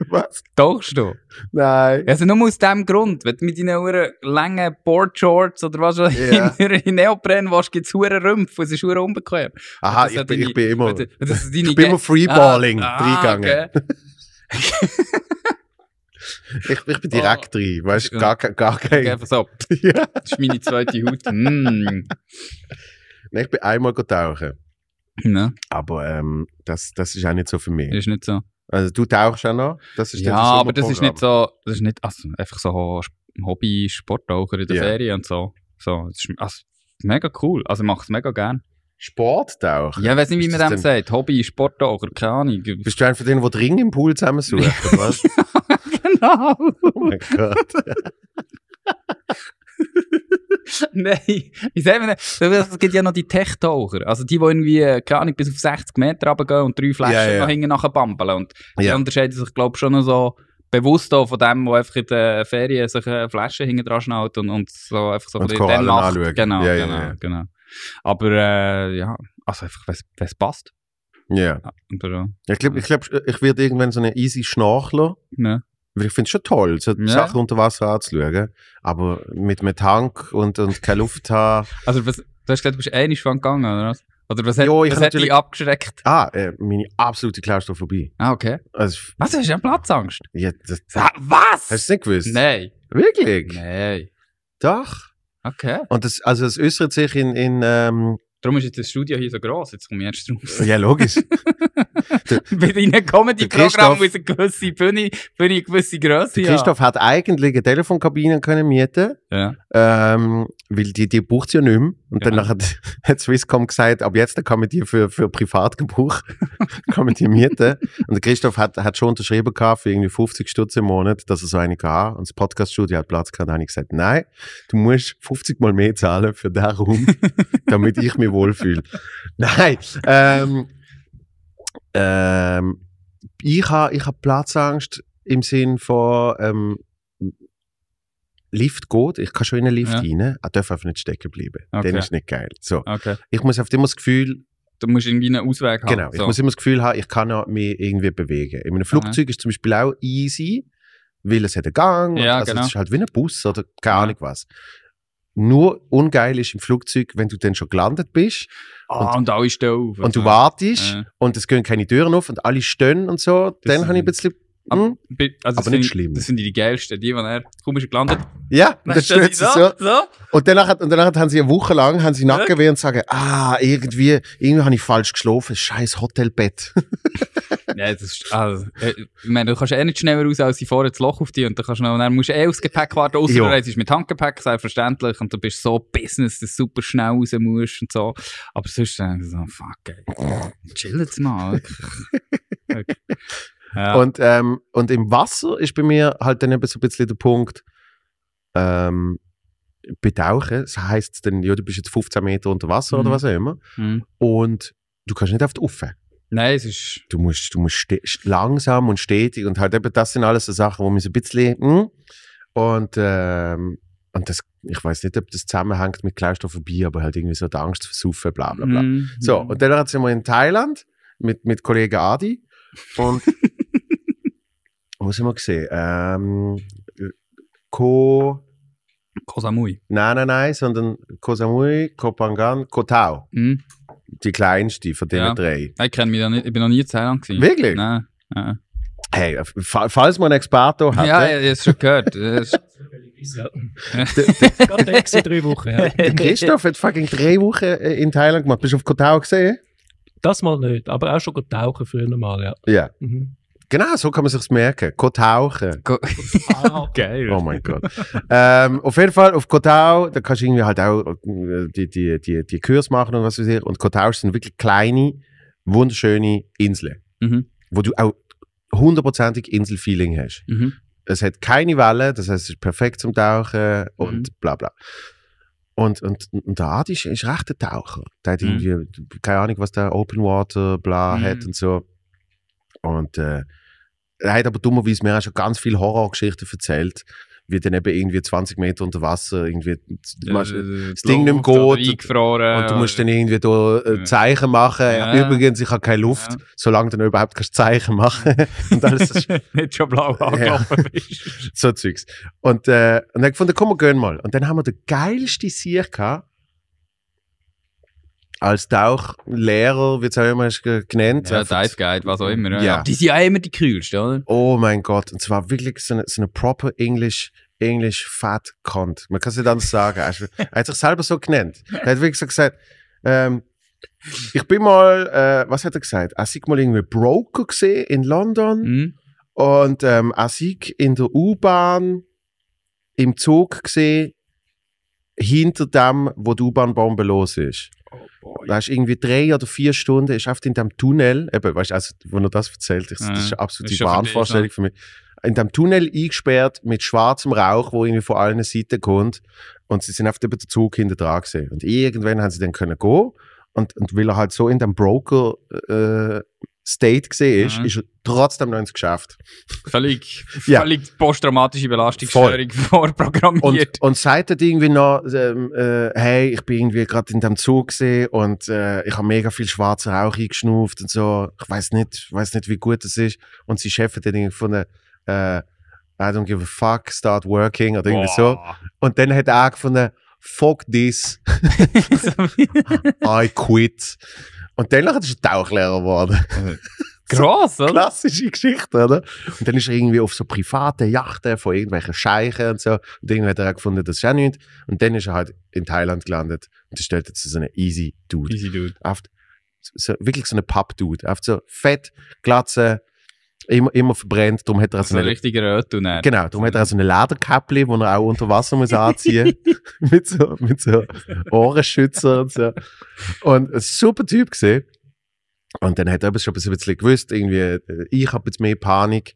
Was? Tauchst du? Nein. Also nur aus dem Grund, wenn du mit deinen Uhren langen Boardshorts oder was auch yeah. in Neopren warst, gibt es Huren Rümpfe, es ist Huren unbequem. Aha, also ich bin, deine, ich bin, immer, also ich bin immer Freeballing ah, ah, reingegangen. okay. Ich, ich, bin direkt oh. rein, weißt du, gar, gar kein. Einfach [laughs] so. ja. Das ist meine zweite Haut. Mm. Nee, ich bin einmal tauchen. Aber ähm, das, das ist auch nicht so für mich. Ist nicht so. Also du tauchst auch noch. Das ist ja, das aber das ist nicht so, das ist nicht also, einfach so Hobby-Sporttaucher in der yeah. Ferien und so. So, das ist also, mega cool. Also mache es mega gern. Sporttaucher? Ja, ich weiß nicht, wie man dem sagt. Hobby, Sporttaucher, keine Ahnung. Bist du einer von denen, die Ring im Pool zusammensuchen? [laughs] was? genau. Oh mein Gott. [laughs] [laughs] Nein, Es gibt ja noch die Tech-Taucher. Also die, die irgendwie, äh, keine Ahnung, bis auf 60 Meter runtergehen und drei Flaschen yeah, yeah. nach hinten nachher bampeln. Und die yeah. unterscheiden sich, glaube ich, schon noch so bewusst auch von dem, der einfach in den Ferien sich eine äh, Flasche hinten dran schnallt und, und so einfach so und ein den macht. Anschauen. Genau, yeah, genau, yeah. genau. Aber äh, ja, also einfach, wenn es passt. Yeah. Ja. Aber, ja. Ich glaube, ich, glaub, ich werde irgendwann so eine easy Schnarchler. Ja. Ne. Weil ich finde es schon toll, so ja. Sachen unter Wasser anzuschauen. Aber mit einem Tank und, und keine Luft haben. [laughs] Also, was, du hast gesagt, du bist eine Schwank gegangen, oder was? Oder was hat, jo, was hat dich abgeschreckt? Ah, äh, meine absolute Klaustrophobie. Ah, okay. Also, was, hast du ja Platzangst? Ja, das, ah, was? Hast du es nicht gewusst? Nein. Wirklich? Nein. Doch. Okay. Und das, also das äußert sich in, in ähm, Darum ist jetzt das Studio hier so gross. Jetzt komme ich erst raus. Ja, logisch. [laughs] Bei deinen Comedy-Programmen muss eine gewisse Bühne, Bühne eine gewisse Größe haben. Christoph hat eigentlich eine Telefonkabine können mieten ja. ähm, weil die, die bucht sie ja nicht mehr. Und ja. dann hat, [laughs] hat Swisscom gesagt, ab jetzt kann man die für, für Privatgebrauch [laughs] kann die mieten. Und der Christoph hat, hat schon unterschrieben für irgendwie 50 Stutz im Monat, dass er so eine kann. Und das Podcast-Studio hat Platz gehabt. Da habe ich gesagt, nein, du musst 50 Mal mehr zahlen für den Raum, damit ich mir hier wohlfühle. [laughs] Nein, ähm, ähm, ich habe ich hab Platzangst im Sinn von ähm, Lift geht, ich kann schon in einen Lift ja. rein, ich darf einfach nicht stecken bleiben. Okay. Dann ist es nicht geil. So. Okay. Ich muss einfach immer das Gefühl du musst irgendwie einen Ausweg haben. Genau, ich so. muss immer das Gefühl haben, ich kann mich irgendwie bewegen. In einem Flugzeug Aha. ist zum Beispiel auch easy, weil es hat einen Gang, ja, also genau. es ist halt wie ein Bus oder keine Ahnung was nur ungeil ist im Flugzeug, wenn du dann schon gelandet bist. Ah, und, und alle stehen auf. Und du also, wartest äh. und es gehen keine Türen auf und alle stehen und so. Das dann habe ich ein bisschen aber, hm? also aber nicht schlimm. Das sind die, die geilsten, die, die dann komisch gelandet Ja, dann, dann stehen sie so. so. Und, danach, und danach haben sie eine Woche lang haben sie Nackenweh und sagen, ah, irgendwie, irgendwie habe ich falsch geschlafen, scheiß Hotelbett. [laughs] ja, das ist, also, äh, ich meine, du kannst eh nicht schneller raus, als sie vorher das Loch auf dich und dann, kannst du noch, dann musst du eh aufs Gepäck warten, außer du reist mit Handgepäck, selbstverständlich, und du bist so Business, dass du super schnell raus musst und so. Aber sonst denkst du so, fuck, ey, [laughs] chill jetzt mal. Okay. [laughs] Ja. Und, ähm, und im Wasser ist bei mir halt dann eben so ein bisschen der Punkt, ähm, bei Tauchen, das heisst dann, ja, du bist jetzt 15 Meter unter Wasser mhm. oder was auch immer. Mhm. Und du kannst nicht auf die Uffe. Nein, es ist. Du musst, du musst langsam und stetig und halt eben, das sind alles so Sachen, wo man so ein bisschen. Mh, hm? und, ähm, und das, ich weiß nicht, ob das zusammenhängt mit Klaustrophobie, aber halt irgendwie so die Angst vor versuchen, bla bla bla. Mhm. So, und dann sind wir in Thailand mit, mit Kollege Adi und muss ich mal sehen. Ähm, Ko. Kosamui. Nein, nein, nein, sondern Kosamui, Kopangan, Kotau. Mhm. Die kleinste von den ja. drei. Ich kenne mich da nicht, ich bin noch nie in Thailand gewesen. Wirklich? Nein. nein. Hey, äh, falls man einen Experten hat. Ja, ja, habe es schon gehört. [laughs] Gerade drei Wochen. Christoph hat fucking drei Wochen äh, in Thailand gemacht. Bist du auf Kotau gesehen? Das mal nicht, aber auch schon tauchen früher mal, ja. Ja. Yeah. Mhm. Genau, so kann man sich's merken. Kotauchen. Go ah, geil. Oh mein Gott. ähm, auf jeden Fall, auf Kotau, da kannst du irgendwie halt auch äh, die, die, die, die Kurs machen und was weiß ich. Und Kotau sind wirklich kleine, wunderschöne Inseln, mhm. wo du auch hundertprozentig Inselfeeling hast. Mhm. Es hat keine Wellen, das heißt, es ist perfekt zum Tauchen und mhm. bla bla. Und, und, und der Adi ist, ist recht ein Taucher. Der hat mhm. irgendwie, keine Ahnung, was der Open Water, bla, mhm. hat und so. Und äh, er hat aber dummerweise mir auch schon ganz viele Horrorgeschichten erzählt wird dann eben irgendwie 20 Meter unter Wasser, irgendwie ja, machst, das Ding nicht gut und du musst dann irgendwie da äh, Zeichen machen. Ja. Übrigens, ich habe keine Luft, ja. solange du überhaupt kein Zeichen machen [laughs] und alles [laughs] nicht schon blau angelaufen bist. [laughs] so Zeugs. Und, äh, und dann gefunden, komm, wir gehen mal. Und dann haben wir den geilsten Sieg gehabt, als Tauchlehrer, wie es auch immer hast genannt. Ja, Dive Guide, was auch immer. Ja. ja. Die sind ja immer die kühlsten, oder? Oh mein Gott. Und zwar wirklich so eine, so eine proper English English Fat Cunt. Man kann es nicht sagen. er hat sich selber so genannt. Er hat wirklich so gesagt, ähm, ich bin mal, äh, was hat er gesagt? Er sieht mal irgendwie Broker gesehen in London mhm. und ähm, er sieht in der U-Bahn im Zug gesehen hinter dem, wo die U-Bahn-Bombe los ist weißt hast irgendwie drei oder vier Stunden ist oft in dem Tunnel, eben, weißt, also, wo er das erzählt, ich, ja. das ist eine absolute Wahnvorstellung für mich. In dem Tunnel eingesperrt mit schwarzem Rauch, wo irgendwie von allen Seiten kommt. Und sie sind oft über den Zug hinter dran gesehen. Und irgendwann haben sie dann können gehen. Und, und weil er halt so in dem Broker, äh, State war, mhm. ist trotzdem noch ins Geschäft. Völlig, [laughs] ja. völlig posttraumatische Belastungsstörung vorprogrammiert. Und, und sagt dann irgendwie noch, ähm, äh, hey, ich bin irgendwie gerade in dem Zug gesehen und äh, ich habe mega viel schwarzen Rauch eingeschnauft und so. Ich weiß nicht, weiß nicht, wie gut das ist. Und sie chefen dann irgendwie von der, äh, I don't give a fuck, start working oder irgendwie oh. so. Und dann hat er auch angefangen, fuck this, [laughs] [laughs] I quit. Und dann ist er Tauchlehrer geworden. [laughs] Krass, oder? Klassische Geschichte, oder? Und dann ist er irgendwie auf so privaten Yachten von irgendwelchen Scheichen und so. Und irgendwie hat er auch gefunden, das ist auch nichts. Und dann ist er halt in Thailand gelandet und ist dort so ein easy Dude. Easy Dude. so, wirklich so ein Pub-Dude. Oft so fett, glatze, Immer, immer verbrennt, darum hat er also, also eine, richtige Rötunnel. Genau, darum hat er so eine Lederkäppli, wo er auch unter Wasser muss anziehen. [laughs] [laughs] mit so, mit so Ohrenschützer und so. Und ein super Typ gesehen. Und dann hat er schon ein bisschen gewusst, irgendwie, äh, ich habe jetzt mehr Panik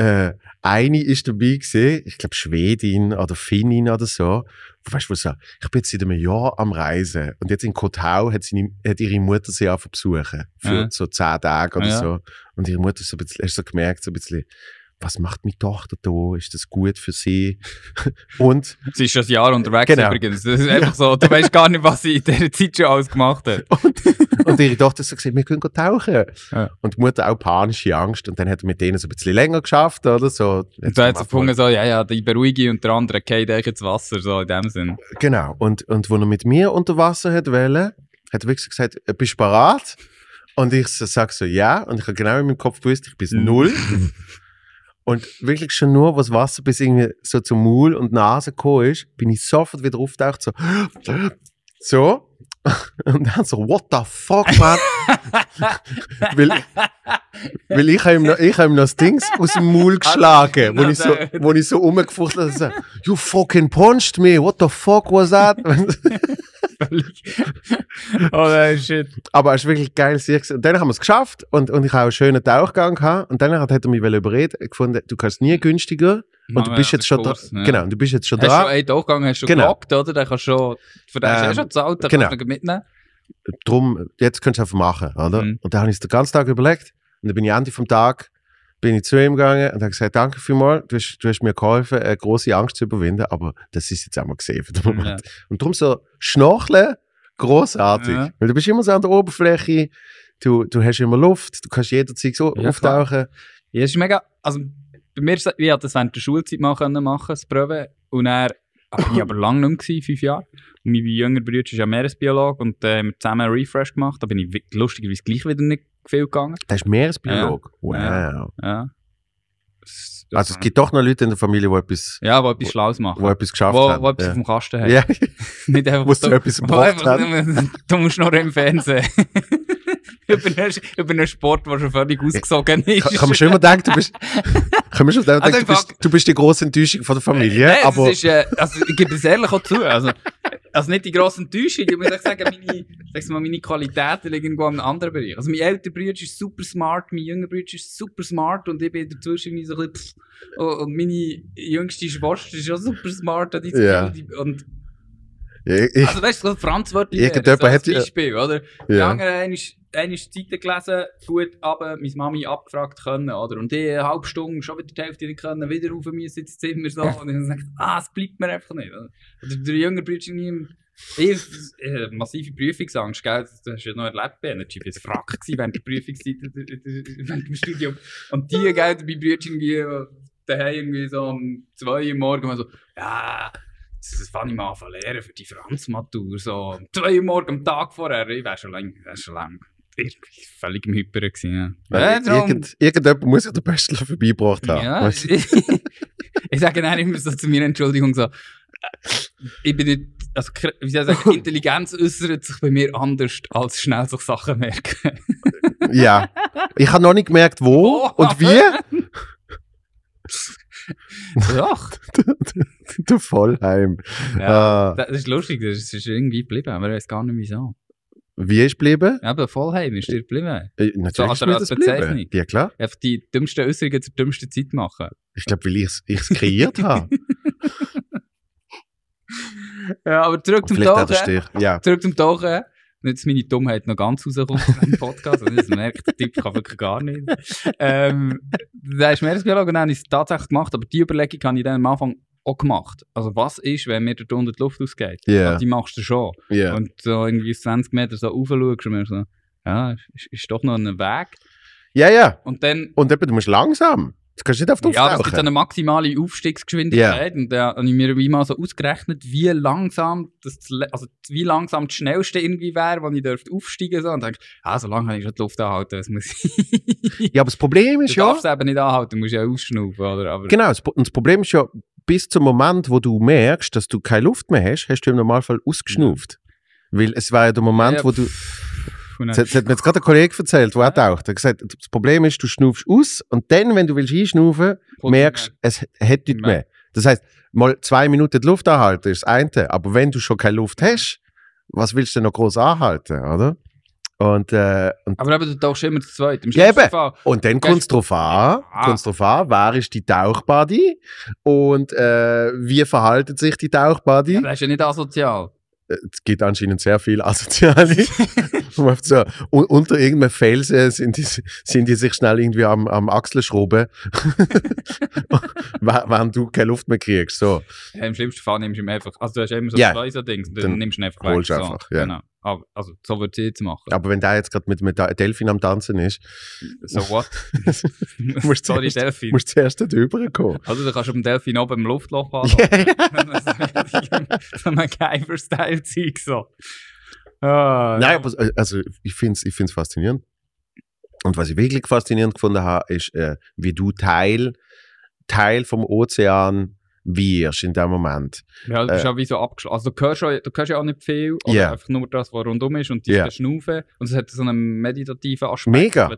äh, eine ist dabei gewesen, ich glaube Schwedin oder Finnin oder so, weißt du, so, ich bin jetzt seit einem Jahr am Reisen und jetzt in Kotau hat, seine, hat ihre Mutter sie angefangen besuchen, für ja. so zehn Tage oder ja. so. Und ihre Mutter ist so ein bisschen, hast du so gemerkt, so ein bisschen, was macht meine Tochter da? Ist das gut für sie? [laughs] und sie ist schon ein Jahr unterwegs genau. übrigens. Das ist einfach ja. so, du weißt gar nicht, was sie in dieser Zeit schon alles gemacht hat. [laughs] und, und ihre Tochter hat so gesagt, wir können tauchen. Ja. Und die Mutter auch panische Angst. Und dann hat er mit denen so ein bisschen länger geschafft, oder? So, und da hat sie gefunden, so, ja, ja, die beruhige und der andere geht eigentlich ins Wasser, so in dem Sinn. Genau. Und, und wo er mit mir unter Wasser hat wollen, hat er wirklich gesagt, bist du bereit? Und ich sage so, ja. Und ich habe genau in meinem Kopf gewusst, ich bin [laughs] null. Und wirklich schon nur, was Wasser bis irgendwie so zum Maul und Nase gekommen ist, bin ich sofort wieder aufgetaucht, so, [gasps] so, [laughs] Und dann so, what the fuck, man? [laughs] weil, weil ich habe ihm noch, ich habe ihm noch das Ding aus dem Maul geschlagen, wo ich so, wo ich so rumgefuchtelt habe, so, you fucking punched me, what the fuck was that? [laughs] oh nein, shit. Aber es ist wirklich geil. Und dann haben wir es geschafft und, und ich habe einen schönen Tauchgang gehabt. Und dann hat er mich überredet, gefunden, du kannst nie günstiger und du bist jetzt schon da. Genau, du bist jetzt schon hast da. Schon, hast du genau. gepackt, oder? Dann kannst du schon, für den hast du ähm, schon gezahlt, dann genau. kannst du mitnehmen. Drum, jetzt könntest du einfach machen, oder? Mhm. Und dann habe ich es den ganzen Tag überlegt. Und dann bin ich Ende vom Tag bin ich zu ihm gegangen und habe gesagt, danke vielmals, du hast, du hast mir geholfen, eine große Angst zu überwinden, aber das ist jetzt einmal gesehen für den Moment. Ja. Und darum so schnorcheln, großartig. Ja. Weil du bist immer so an der Oberfläche, du, du hast immer Luft, du kannst jederzeit so ja, auftauchen. Klar. Ja, ist mega, also bei mir, ich das während der Schulzeit mal können machen, das Proben. Und er war ah, aber lange nicht mehr, fünf Jahre. Und mein jünger Bruder ist ja Meeresbiologe und äh, haben zusammen einen Refresh gemacht. Da bin ich lustigerweise gleich wieder nicht viel gegangen. Das ist Meeresbiologe? Ja. Wow. Ja. ja. Das, das also es gibt doch noch Leute in der Familie, die etwas, ja, die etwas Schlaues machen. Die etwas geschafft wo, haben. Die etwas ja. auf dem Kasten haben. Ja. [laughs] nicht einfach, Musst du, etwas gebracht haben. [laughs] Du musst noch im Fernsehen. [laughs] [laughs] über, einen, über Sport, der schon völlig ausgesogen ist. Kann, kann man schon immer denken, du bist, [laughs] kann man schon denken, also du, bist, du bist die grosse Enttäuschung von der Familie. Nein, aber das ist, äh, also, ich gebe es ehrlich auch zu. Also, also nicht die grosse Enttäuschung, ich muss auch sagen, meine, sag's mal, meine Qualitäten liegen irgendwo in einem anderen Bereich. Also mein älterer Bruder ist super smart, mein jüngerer Bruder ist super smart und ich bin dazwischen so ein bisschen, pff, oh, und meine jüngste Schwester ist auch super smart und, yeah. und, und ich, also weißt du, Franzwörter irgendjemand hat ja... Beispiel, oder? Ja. Die ist eine Zeiten gelesen, gut, aber meine Mami abgefragt können, oder? Und die eine halbe Stunde schon wieder die Hälfte nicht können, wieder rauf müssen ins Zimmer, so. [laughs] Und dann sagt, ah, es bleibt mir einfach nicht, oder? Oder der jüngere Bruder in ich, äh, massive Prüfungsangst, gell? Das hast du ja noch erlebt bei Energy. Ich war gefragt, während der Prüfungszeit, [laughs] während dem Studium. Und die, gell, bei Brüdchen, die daheim irgendwie so um 2 Uhr morgens so, ja, das fand ich mal an verlieren für die Franzmatur. So um 2 Uhr morgens am Tag vorher, ich wäre schon lang, wär schon lang völlig im Hyper gewesen. Ja. Äh, irgend, irgendjemand muss ja den Böstler vorbeigebracht haben. Ja, weißt [laughs] ich sage dann immer so zu mir: Entschuldigung so, ich bin nicht, also wie soll ich sagen, [laughs] Intelligenz äußert sich bei mir anders, als schnell sich Sachen merken. ja. Ich habe noch nicht gemerkt, wo oh, und wie. [laughs] Doch du Vollheim. Ja, ah. Das ist lustig, das ist irgendwie geblieben, aber ich weiß gar nicht wieso. Wie ist geblieben? Eben, Vollheim ist dir geblieben. Äh, natürlich so, also Bezeichnung. Ja, klar. Einfach die dümmsten Äußerungen zur dümmsten Zeit machen. Ich glaube, weil ich es kreiert [laughs] habe. ja, aber zurück zum Tauchen. Ja. Zurück zum Tauchen. Nicht, dass meine Dummheit noch ganz rauskommt im Podcast. Also, das merkt, der Typ kann wirklich gar nicht. Ähm, da ist Meeresbiologe und dann habe ich es tatsächlich gemacht, aber die Überlegung habe ich dann am Anfang auch gemacht. Also was ist, wenn mir da unter die Luft ausgeht? Yeah. Die machst du schon. Yeah. Und so irgendwie 20 Meter so rauf und mir so, ja, ist, ist, doch noch ein Weg. Ja, yeah, ja. Yeah. Und dann... Und eben, du musst langsam. Das kannst du nicht auf die Ja, das gibt eine maximale Aufstiegsgeschwindigkeit. Yeah. Und da habe ich mir wie mal so ausgerechnet, wie langsam das, also wie langsam das Schnellste irgendwie wäre, wenn ich dürfte aufsteigen so. Und dann denke, ah, so lange kann ich schon die Luft anhalten, das muss ich. ja, aber das Problem [laughs] ist du ja... Du darfst es eben nicht anhalten, du musst ja ausschnaufen, oder? Aber genau, das, und das Problem ist ja, bis zum Moment, wo du merkst, dass du keine Luft mehr hast, hast du im Normalfall ausgeschnauft. Ja. Weil es war ja der Moment, ja, wo du. Das, das hat mir jetzt gerade ein Kollege erzählt, der ja. auch der hat gesagt, das Problem ist, du schnupfst aus und dann, wenn du willst einschnaufen, merkst, es hat nicht mehr. Das heißt, mal zwei Minuten die Luft anhalten ist das eine, aber wenn du schon keine Luft hast, was willst du denn noch groß anhalten, oder? Und, äh, und aber eben, du tauchst immer zu zweit. Im Und dann kommt es darauf an, ah. wer ist die Tauchbuddy und äh, wie verhalten sich die Tauchbuddy. Ja, das ist ja nicht asozial. Äh, es gibt anscheinend sehr viel Asoziale. [laughs] so, un unter irgendeinem Felsen sind die, sind die sich schnell irgendwie am, am Achsel schrubben, [laughs] wenn du keine Luft mehr kriegst. So. Ja, Im schlimmsten Fall nimmst du einfach, also du hast immer so yeah. zwei so Dings, dann, dann nimmst du einfach holst weg. Einfach, ja. genau. Aber, also, so würde ich jetzt machen. Aber wenn der jetzt gerade mit, einem Delfin am Tanzen ist. So what? [laughs] musst Sorry, zuerst, Delfin. Musst zuerst dort rüberkommen. Also, du kannst auf dem Delfin oben im Luftloch haben. Yeah. [laughs] so ein MacGyver-Style-Zeug so. Ah, Nein, ja. aber äh, also, ich finde es ich find's faszinierend. Und was ich wirklich faszinierend gefunden habe, ist, äh, wie du Teil, Teil vom Ozean wirst in dem Moment. Ja, du bist äh, ja wie so abgeschlossen. Also du hörst, ja, du hörst ja auch nicht viel, oder yeah. einfach nur das, was rundum ist und die yeah. Schnaufen. Und es hat so einen meditativen Aspekt. Mega!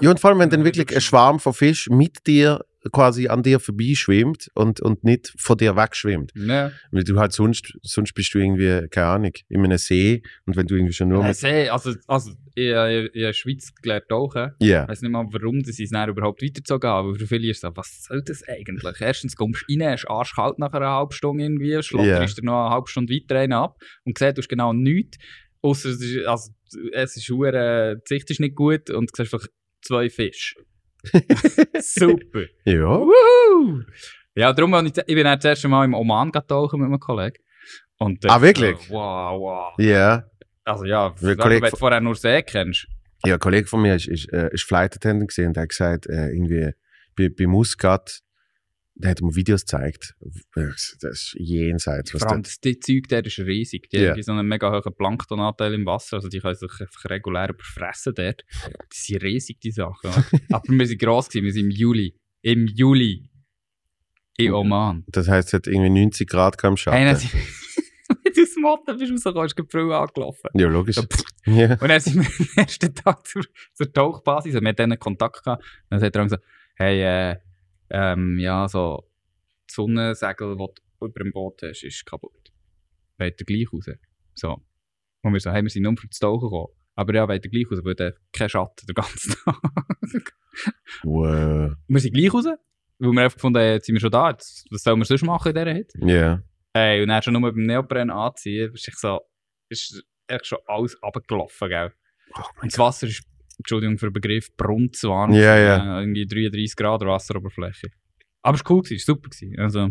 Ja, und vor allem, wenn dann wirklich ein Schwarm von Fisch mit dir quasi an dir vorbei schwimmt und, und nicht von dir wegschwimmt. Nee. Weil du halt sonst, sonst bist du irgendwie, keine Ahnung, in einem See und wenn du irgendwie schon nur. Ein See, also, also ich, ich, in der Schweiz gelernt tauchen. Ja. Yeah. Ich weiß nicht mal, warum sie es dann überhaupt weitergezogen haben, aber für viele ist so, was soll das eigentlich? Erstens kommst du rein, hast arschkalt nach einer halben Stunde irgendwie, schlotterst yeah. noch eine halbe Stunde weiter rein ab und siehst, du hast genau nichts. Außer es ist, also, es ist, die Sicht ist nicht gut und du siehst einfach zwei Fische. Super. [laughs] Ja. Woohoo. Ja, darum habe ich, ich bin das erste Mal im Oman getaucht mit einem Kollegen. Und ah, wirklich? wow, wow. Ja. Yeah. Also ja, weil du vorher nur See kennst. Ja, ein Kollege von mir ist, ist, äh, ist Flight Attendant und hat gesagt, äh, irgendwie bei, bei Muscat da hat mir Videos gezeigt. Äh, das ist jenseits. Vor allem das, das Zeug der ist riesig. Die yeah. haben so einen mega hohen Planktonanteil im Wasser. Also die können sich einfach regulär überfressen dort. Die sind riesig, die Sachen. [laughs] Aber wir sind gross gewesen. Wir sind im Juli. Im Juli. In Oman. Oh das heisst, es hat irgendwie 90 Grad im Schatten. Hey, [laughs] du aus dem Hotel bist rausgekommen, hast du die angelaufen. Ja, logisch. Und dann sind wir am ersten Tag zur, zur Tauchbasis. Wir hatten dann Kontakt gehabt. Dann hat er gesagt, hey, äh, ähm, ja, so die Sonnensegel, die du über dem Boot hast, ist kaputt. Weiter gleich raus. So. Und wir so, hey, wir sind nur für das Tauchen gekommen. Aber ja, weiter gleich raus, weil da kein Schatten den ganzen [laughs] Tag. wow. Wir sind gleich raus, weil wir einfach gefunden haben, jetzt sind wir schon da, jetzt, was sollen wir sonst machen in dieser Hit? Ja. Yeah. Hey, und dann schon nur beim Neopren anziehen, ist ich so, ist echt schon alles abgelaufen, gell? Oh und das Wasser ist Entschuldigung für den Begriff, brunzwarm. Ja, ja. Äh, irgendwie 33 Grad Wasseroberfläche. Aber es war cool, es war super. Also,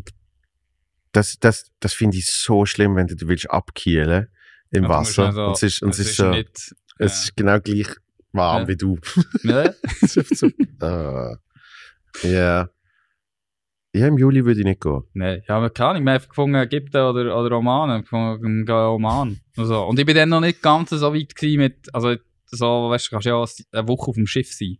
das das, das finde ich so schlimm, wenn du, du willst abkühlen im ja, Wasser. Also, und es ist, und es, es ist, so, nicht, äh, es ist äh, genau gleich warm ja. wie du. [laughs] Ja. [laughs] Ah. Ja. uh, yeah. Ja, im Juli würde ich nicht gehen. Nein, ja, aber keine ich habe gefunden Ägypten oder, oder Oman, ich gefunden Oman. Also, und ich bin dann noch nicht ganz so weit mit, also so, weißt du, kannst ja eine Woche auf dem Schiff sein.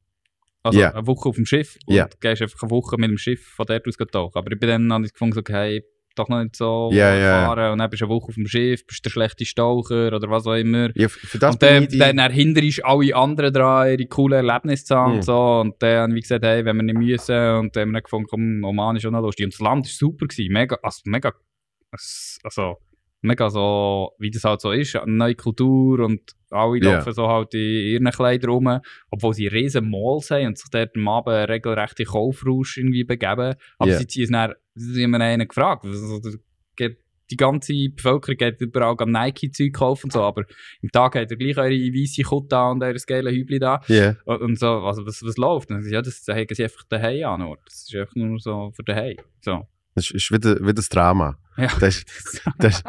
Also yeah. eine Woche auf dem Schiff und yeah. gehst einfach eine Woche mit dem Schiff von dort aus tauchen. Aber ich bin dann habe ich gefunden, okay, doch noch nicht so yeah, fahren yeah. und dann bist du eine Woche auf dem Schiff, bist der schlechte Staucher oder was auch immer. Ja, für das und dann, dann erinnerst du alle anderen daran, ihre coolen Erlebnisse zu haben yeah. und so. Und dann haben wir gesagt, hey, wenn wir nicht müssen und dann haben wir gefunden, komm, Oman ist auch noch lustig. Und das Land war super, gewesen, mega, also mega, also mega so, wie das halt so ist, eine neue Kultur und alle yeah. laufen so halt in ihren Kleidern rum, obwohl sie riesen Malls haben und sich dort am Abend regelrechte Kaufrausch irgendwie begeben. Aber yeah. sie ziehen es dann, sie einen gefragt, also, die ganze Bevölkerung geht überall am Nike-Zeug kaufen und so, aber im Tag hat er gleich eure weiße Kutte und eure geile Hübli da. Yeah. Und, und, so, also was, was läuft? Und ja, das hängen sie einfach daheim an. Das ist einfach nur so für daheim. So. Das ist will, will das Drama. Ja. Das, das,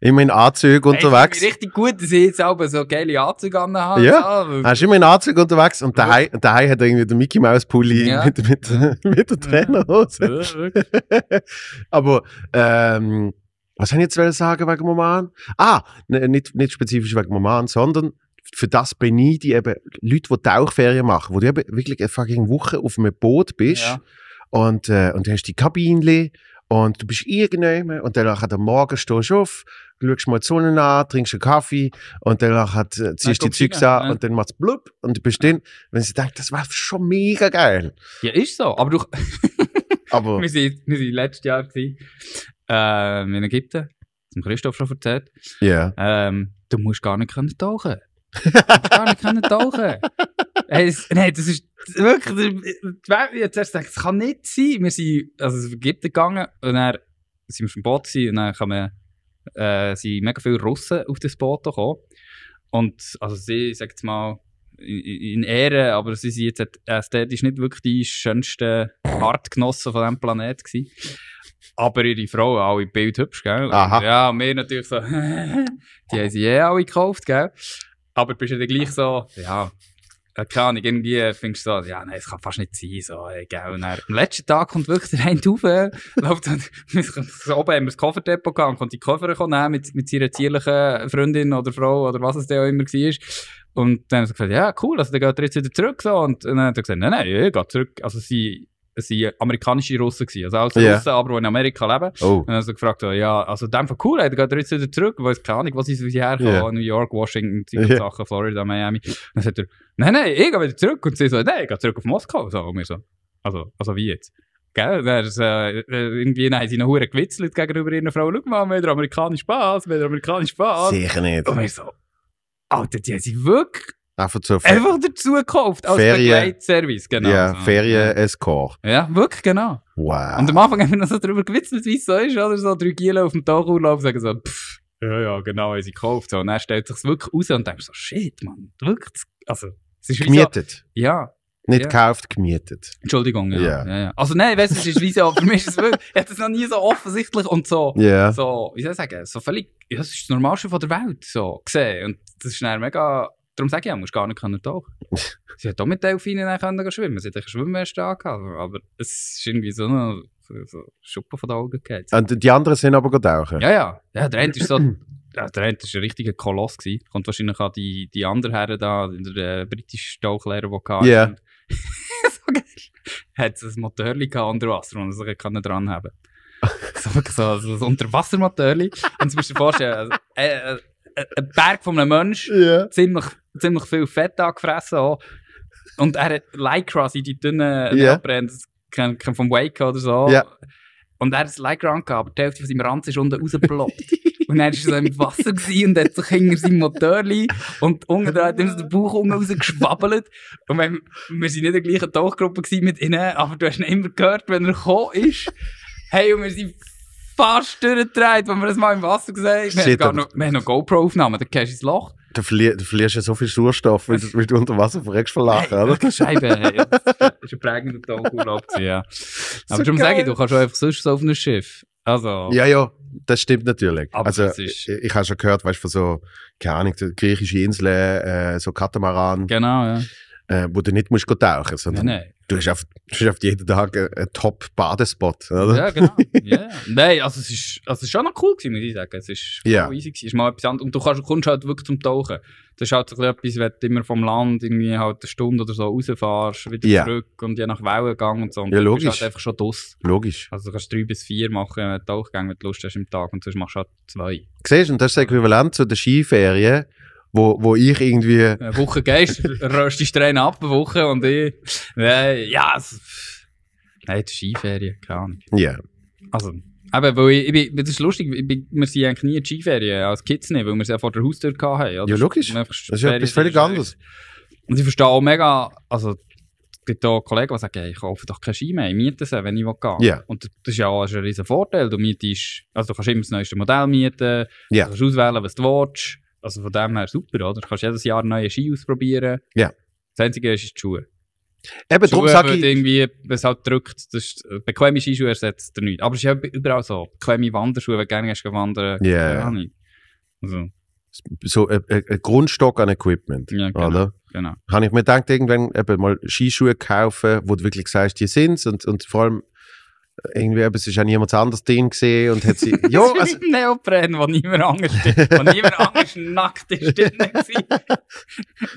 immer in Anzug unterwegs. Hey, richtig gut, dass ich jetzt aber so geile Anzüge an habe. Ja, so. hast immer in Anzug unterwegs und daheim, daheim hat er irgendwie den Mickey Mouse Pulli ja. mit, mit, mit der Trainerhose. Ja, [laughs] aber ähm, was ich jetzt sagen wegen Moman? Ah, nicht, nicht spezifisch wegen Moman, sondern für das beneide ich eben Leute, die Tauchferien machen, wo du eben wirklich eine fucking Woche auf einem Boot bist. Ja und, äh, und hast die Kabine und du bist irgendjemand und dann am Morgen stehst du auf, schaust mal die Sonne an, trinkst einen Kaffee und dann hat, äh, ziehst du die Zeugs an ja. und dann macht es blub und du bist dann, wenn sie denkt, das war schon mega geil. Ja, ist so, aber du... [laughs] aber... wir sind, wir sind letztes Jahr gewesen, ähm, in Ägypten, zum Christoph schon erzählt. Ja. Yeah. Ähm, du musst gar nicht können tauchen. [laughs] du musst gar nicht können tauchen. [laughs] Hey, das ist Wirklich, ich habe zuerst gedacht, es kann nicht sein. Wir sind, also es gibt gegangen und dann sind wir auf dem Boot und dann kamen, äh, sind mega viele Russen auf das Boot gekommen. Und also sie, ich sage jetzt mal, in, in Ehren, aber sie sind jetzt ästhetisch äh, nicht wirklich die schönsten Artgenossen von diesem Planeten gewesen. Aber ihre Frauen, alle bildhübsch, gell? Aha. Und, ja, und wir natürlich so, [laughs] die haben sie eh alle gekauft, gell? Aber bist du dann gleich so, ja, äh, keine Ahnung, irgendwie findest du so, ja, nein, es kann fast nicht sein, so, äh, egal. Und dann, am letzten Tag kommt wirklich der Hand rauf, [laughs] läuft dann, so oben haben wir das Kofferdepot gehabt und konnte die Koffer nehmen mit, mit seiner zierlichen Freundin oder Frau oder was es denn auch immer war. Und dann haben sie gesagt, ja, cool, also dann geht er jetzt wieder zurück, so. Und, dann hat er gesagt, nein, nein, ich gehe zurück. Also sie, es waren amerikanische Russen, gewesen, also alles yeah. Russen, aber die in Amerika leben. Oh. Und dann so gefragt, ja, also in dem Fall cool, der geht jetzt wieder zurück, weil keine Ahnung, was ist, wie sie herkommen, yeah. New York, Washington, solche [laughs] yeah. Sachen, Florida, Miami. Und dann sagt er, nein, nein, ich gehe wieder zurück. Und sie so, nein, ich gehe zurück auf Moskau. So, und wir so, also, also wie jetzt? Gell? Dann, äh, irgendwie haben sie noch Huren gewitzelt gegenüber ihrer Frau. Schau mal, wir haben amerikanischen Spaß, wir haben amerikanischen Spaß. Sicher nicht. Und wir so, Alter, die haben sie wirklich Einfach, zur Fer Einfach dazu gekauft als Begleitservice, genau. Ja, so. Ferien-Escort. Ja, wirklich, genau. Wow. Und am Anfang haben wir noch so darüber gewitzelt, wie es so ist, oder so drei Kilo auf dem und sagen so, pfff, ja, ja, genau, haben sie gekauft. So. Und dann stellt sich es wirklich raus und denkt so, shit, man, wirklich, also, es ist Gemietet. So, ja, nicht ja. gekauft, gemietet. Entschuldigung, ja. Yeah. ja, ja. Also nein, weißt du, es ist wie so, für mich ist es wirklich, [laughs] ich es noch nie so offensichtlich und so, yeah. so, wie soll ich sagen, so völlig, ja, das ist das Normalste von der Welt, so, gesehen. Und das ist dann mega Darum sage ich, man musst gar nicht können tauchen. [laughs] sie hat auch mit Delfinen können schwimmen. Sie hat eine Schwimmweste angehabt. Aber es ist irgendwie so eine so Schuppen von den Augen gehabt. Und die anderen sind aber tauchen? Ja, ja. ja der eine ist so... [laughs] Ja, der eine war ein richtiger Koloss. Gewesen. Kommt wahrscheinlich auch die, die anderen Herren da, der äh, britische Tauchlehrer, der kam. Yeah. [laughs] so geil. Hat es ein Motörli unter Wasser, das er sich dran haben so, so, so, so ein Unterwassermotörli. Und du musst dir vorstellen, also, äh, äh ein Berg von einem Mensch, yeah. ziemlich, ziemlich viel Fett angefressen auch. Und er hat Lycra, die dünnen yeah. Abbrennen, vom Wake oder so. Yeah. Und er hat das Lycra angehabt, aber die Hälfte von seinem Ranz ist unten rausgeploppt. [laughs] und er war so im Wasser und hat sich hinter seinem Motorli und unten hat ihm so den Bauch rausgeschwabbelt. Und wir, wir sind nicht in der gleichen Tauchgruppe mit ihnen, aber du hast ihn immer gehört, wenn er gekommen ist. Hey, und wir sind Barsch durchdreht, wenn wir das mal im Wasser gesehen haben. Wir haben noch, GoPro-Aufnahmen, dann gehst du ins Loch. Du, verli du verlierst ja so viel Sauerstoff, weil, weil du unter Wasser verreckst vor Lachen, hey, Scheibe, hey, [laughs] das ist ein prägender Tauchurlaub ja. [laughs] Aber so darum geil. sagen, du kannst auch einfach sonst so auf einem Schiff. Also. Ja, ja, das stimmt natürlich. Aber also, ich, ich habe schon gehört, weißt du, von so, keine Ahnung, griechische Inseln, äh, so Katamaran. Genau, ja. Äh, wo du nicht musst tauchen, musst. nein, nein du hast auf, du hast auf jeden Tag einen Top-Badespot, oder? Ja, genau. Yeah. [laughs] Nein, also es ist, also es ist schon noch cool gewesen, muss ich sagen. Es ist yeah. easy gewesen. Es ist mal etwas anderes. Und du kannst, kommst halt wirklich zum Tauchen. Das ist halt so etwas, wenn du immer vom Land irgendwie halt eine Stunde oder so rausfährst, wieder yeah. zurück und je nach Wellengang und so. Und ja, logisch. Du bist halt einfach schon draus. Logisch. Also du kannst drei bis vier machen, wenn du Lust hast im Tag und sonst machst du halt zwei. Siehst du, und das ist äquivalent zu den Skiferien wo, wo ich irgendwie... Eine Woche gehst, [laughs] röst du einen ab, eine Woche und ich... Äh, ja, es, nein, die Skiferien, keine Ahnung. Ja. Yeah. Also, eben, weil ich, ich bin, das ist lustig, ich bin, wir sind eigentlich nie in Skiferien, als Kids nicht, weil wir sie ja vor der Haustür hatten. Ja, logisch, das ist ja etwas völlig anderes. Und ich verstehe auch mega, also es gibt auch Kollegen, die sagen, ich kaufe doch keine Ski mehr, ich miete sie, wenn ich will gehen. Yeah. Und das ist ja auch ein riesen Vorteil. Du mietest, also du kannst immer das neueste Modell mieten, yeah. du kannst auswählen, was du willst. Also von dem her super, oder? Du kannst jedes Jahr neue Ski ausprobieren. Ja. Das Einzige ist die Schuhe. Eben, Schuhe, darum sage halt ich... irgendwie, wenn es halt drückt, das ist, bequeme Skischuhe ersetzt er nicht. Aber es ist ja überall so. Bequeme Wanderschuhe, wenn du gerne hast, wandern. Yeah. Ja. Also. So ein, äh, äh, ein, Grundstock an Equipment, ja, genau, oder? Genau. Kann ich mir gedacht, irgendwann eben mal Skischuhe kaufen, wo du wirklich sagst, die sind's und, und vor allem irgendwie, aber es war ja niemand anders drin gesehen und hat sie, [laughs] ja, also, im Neopren, wo niemand anders, anders nackt ist drin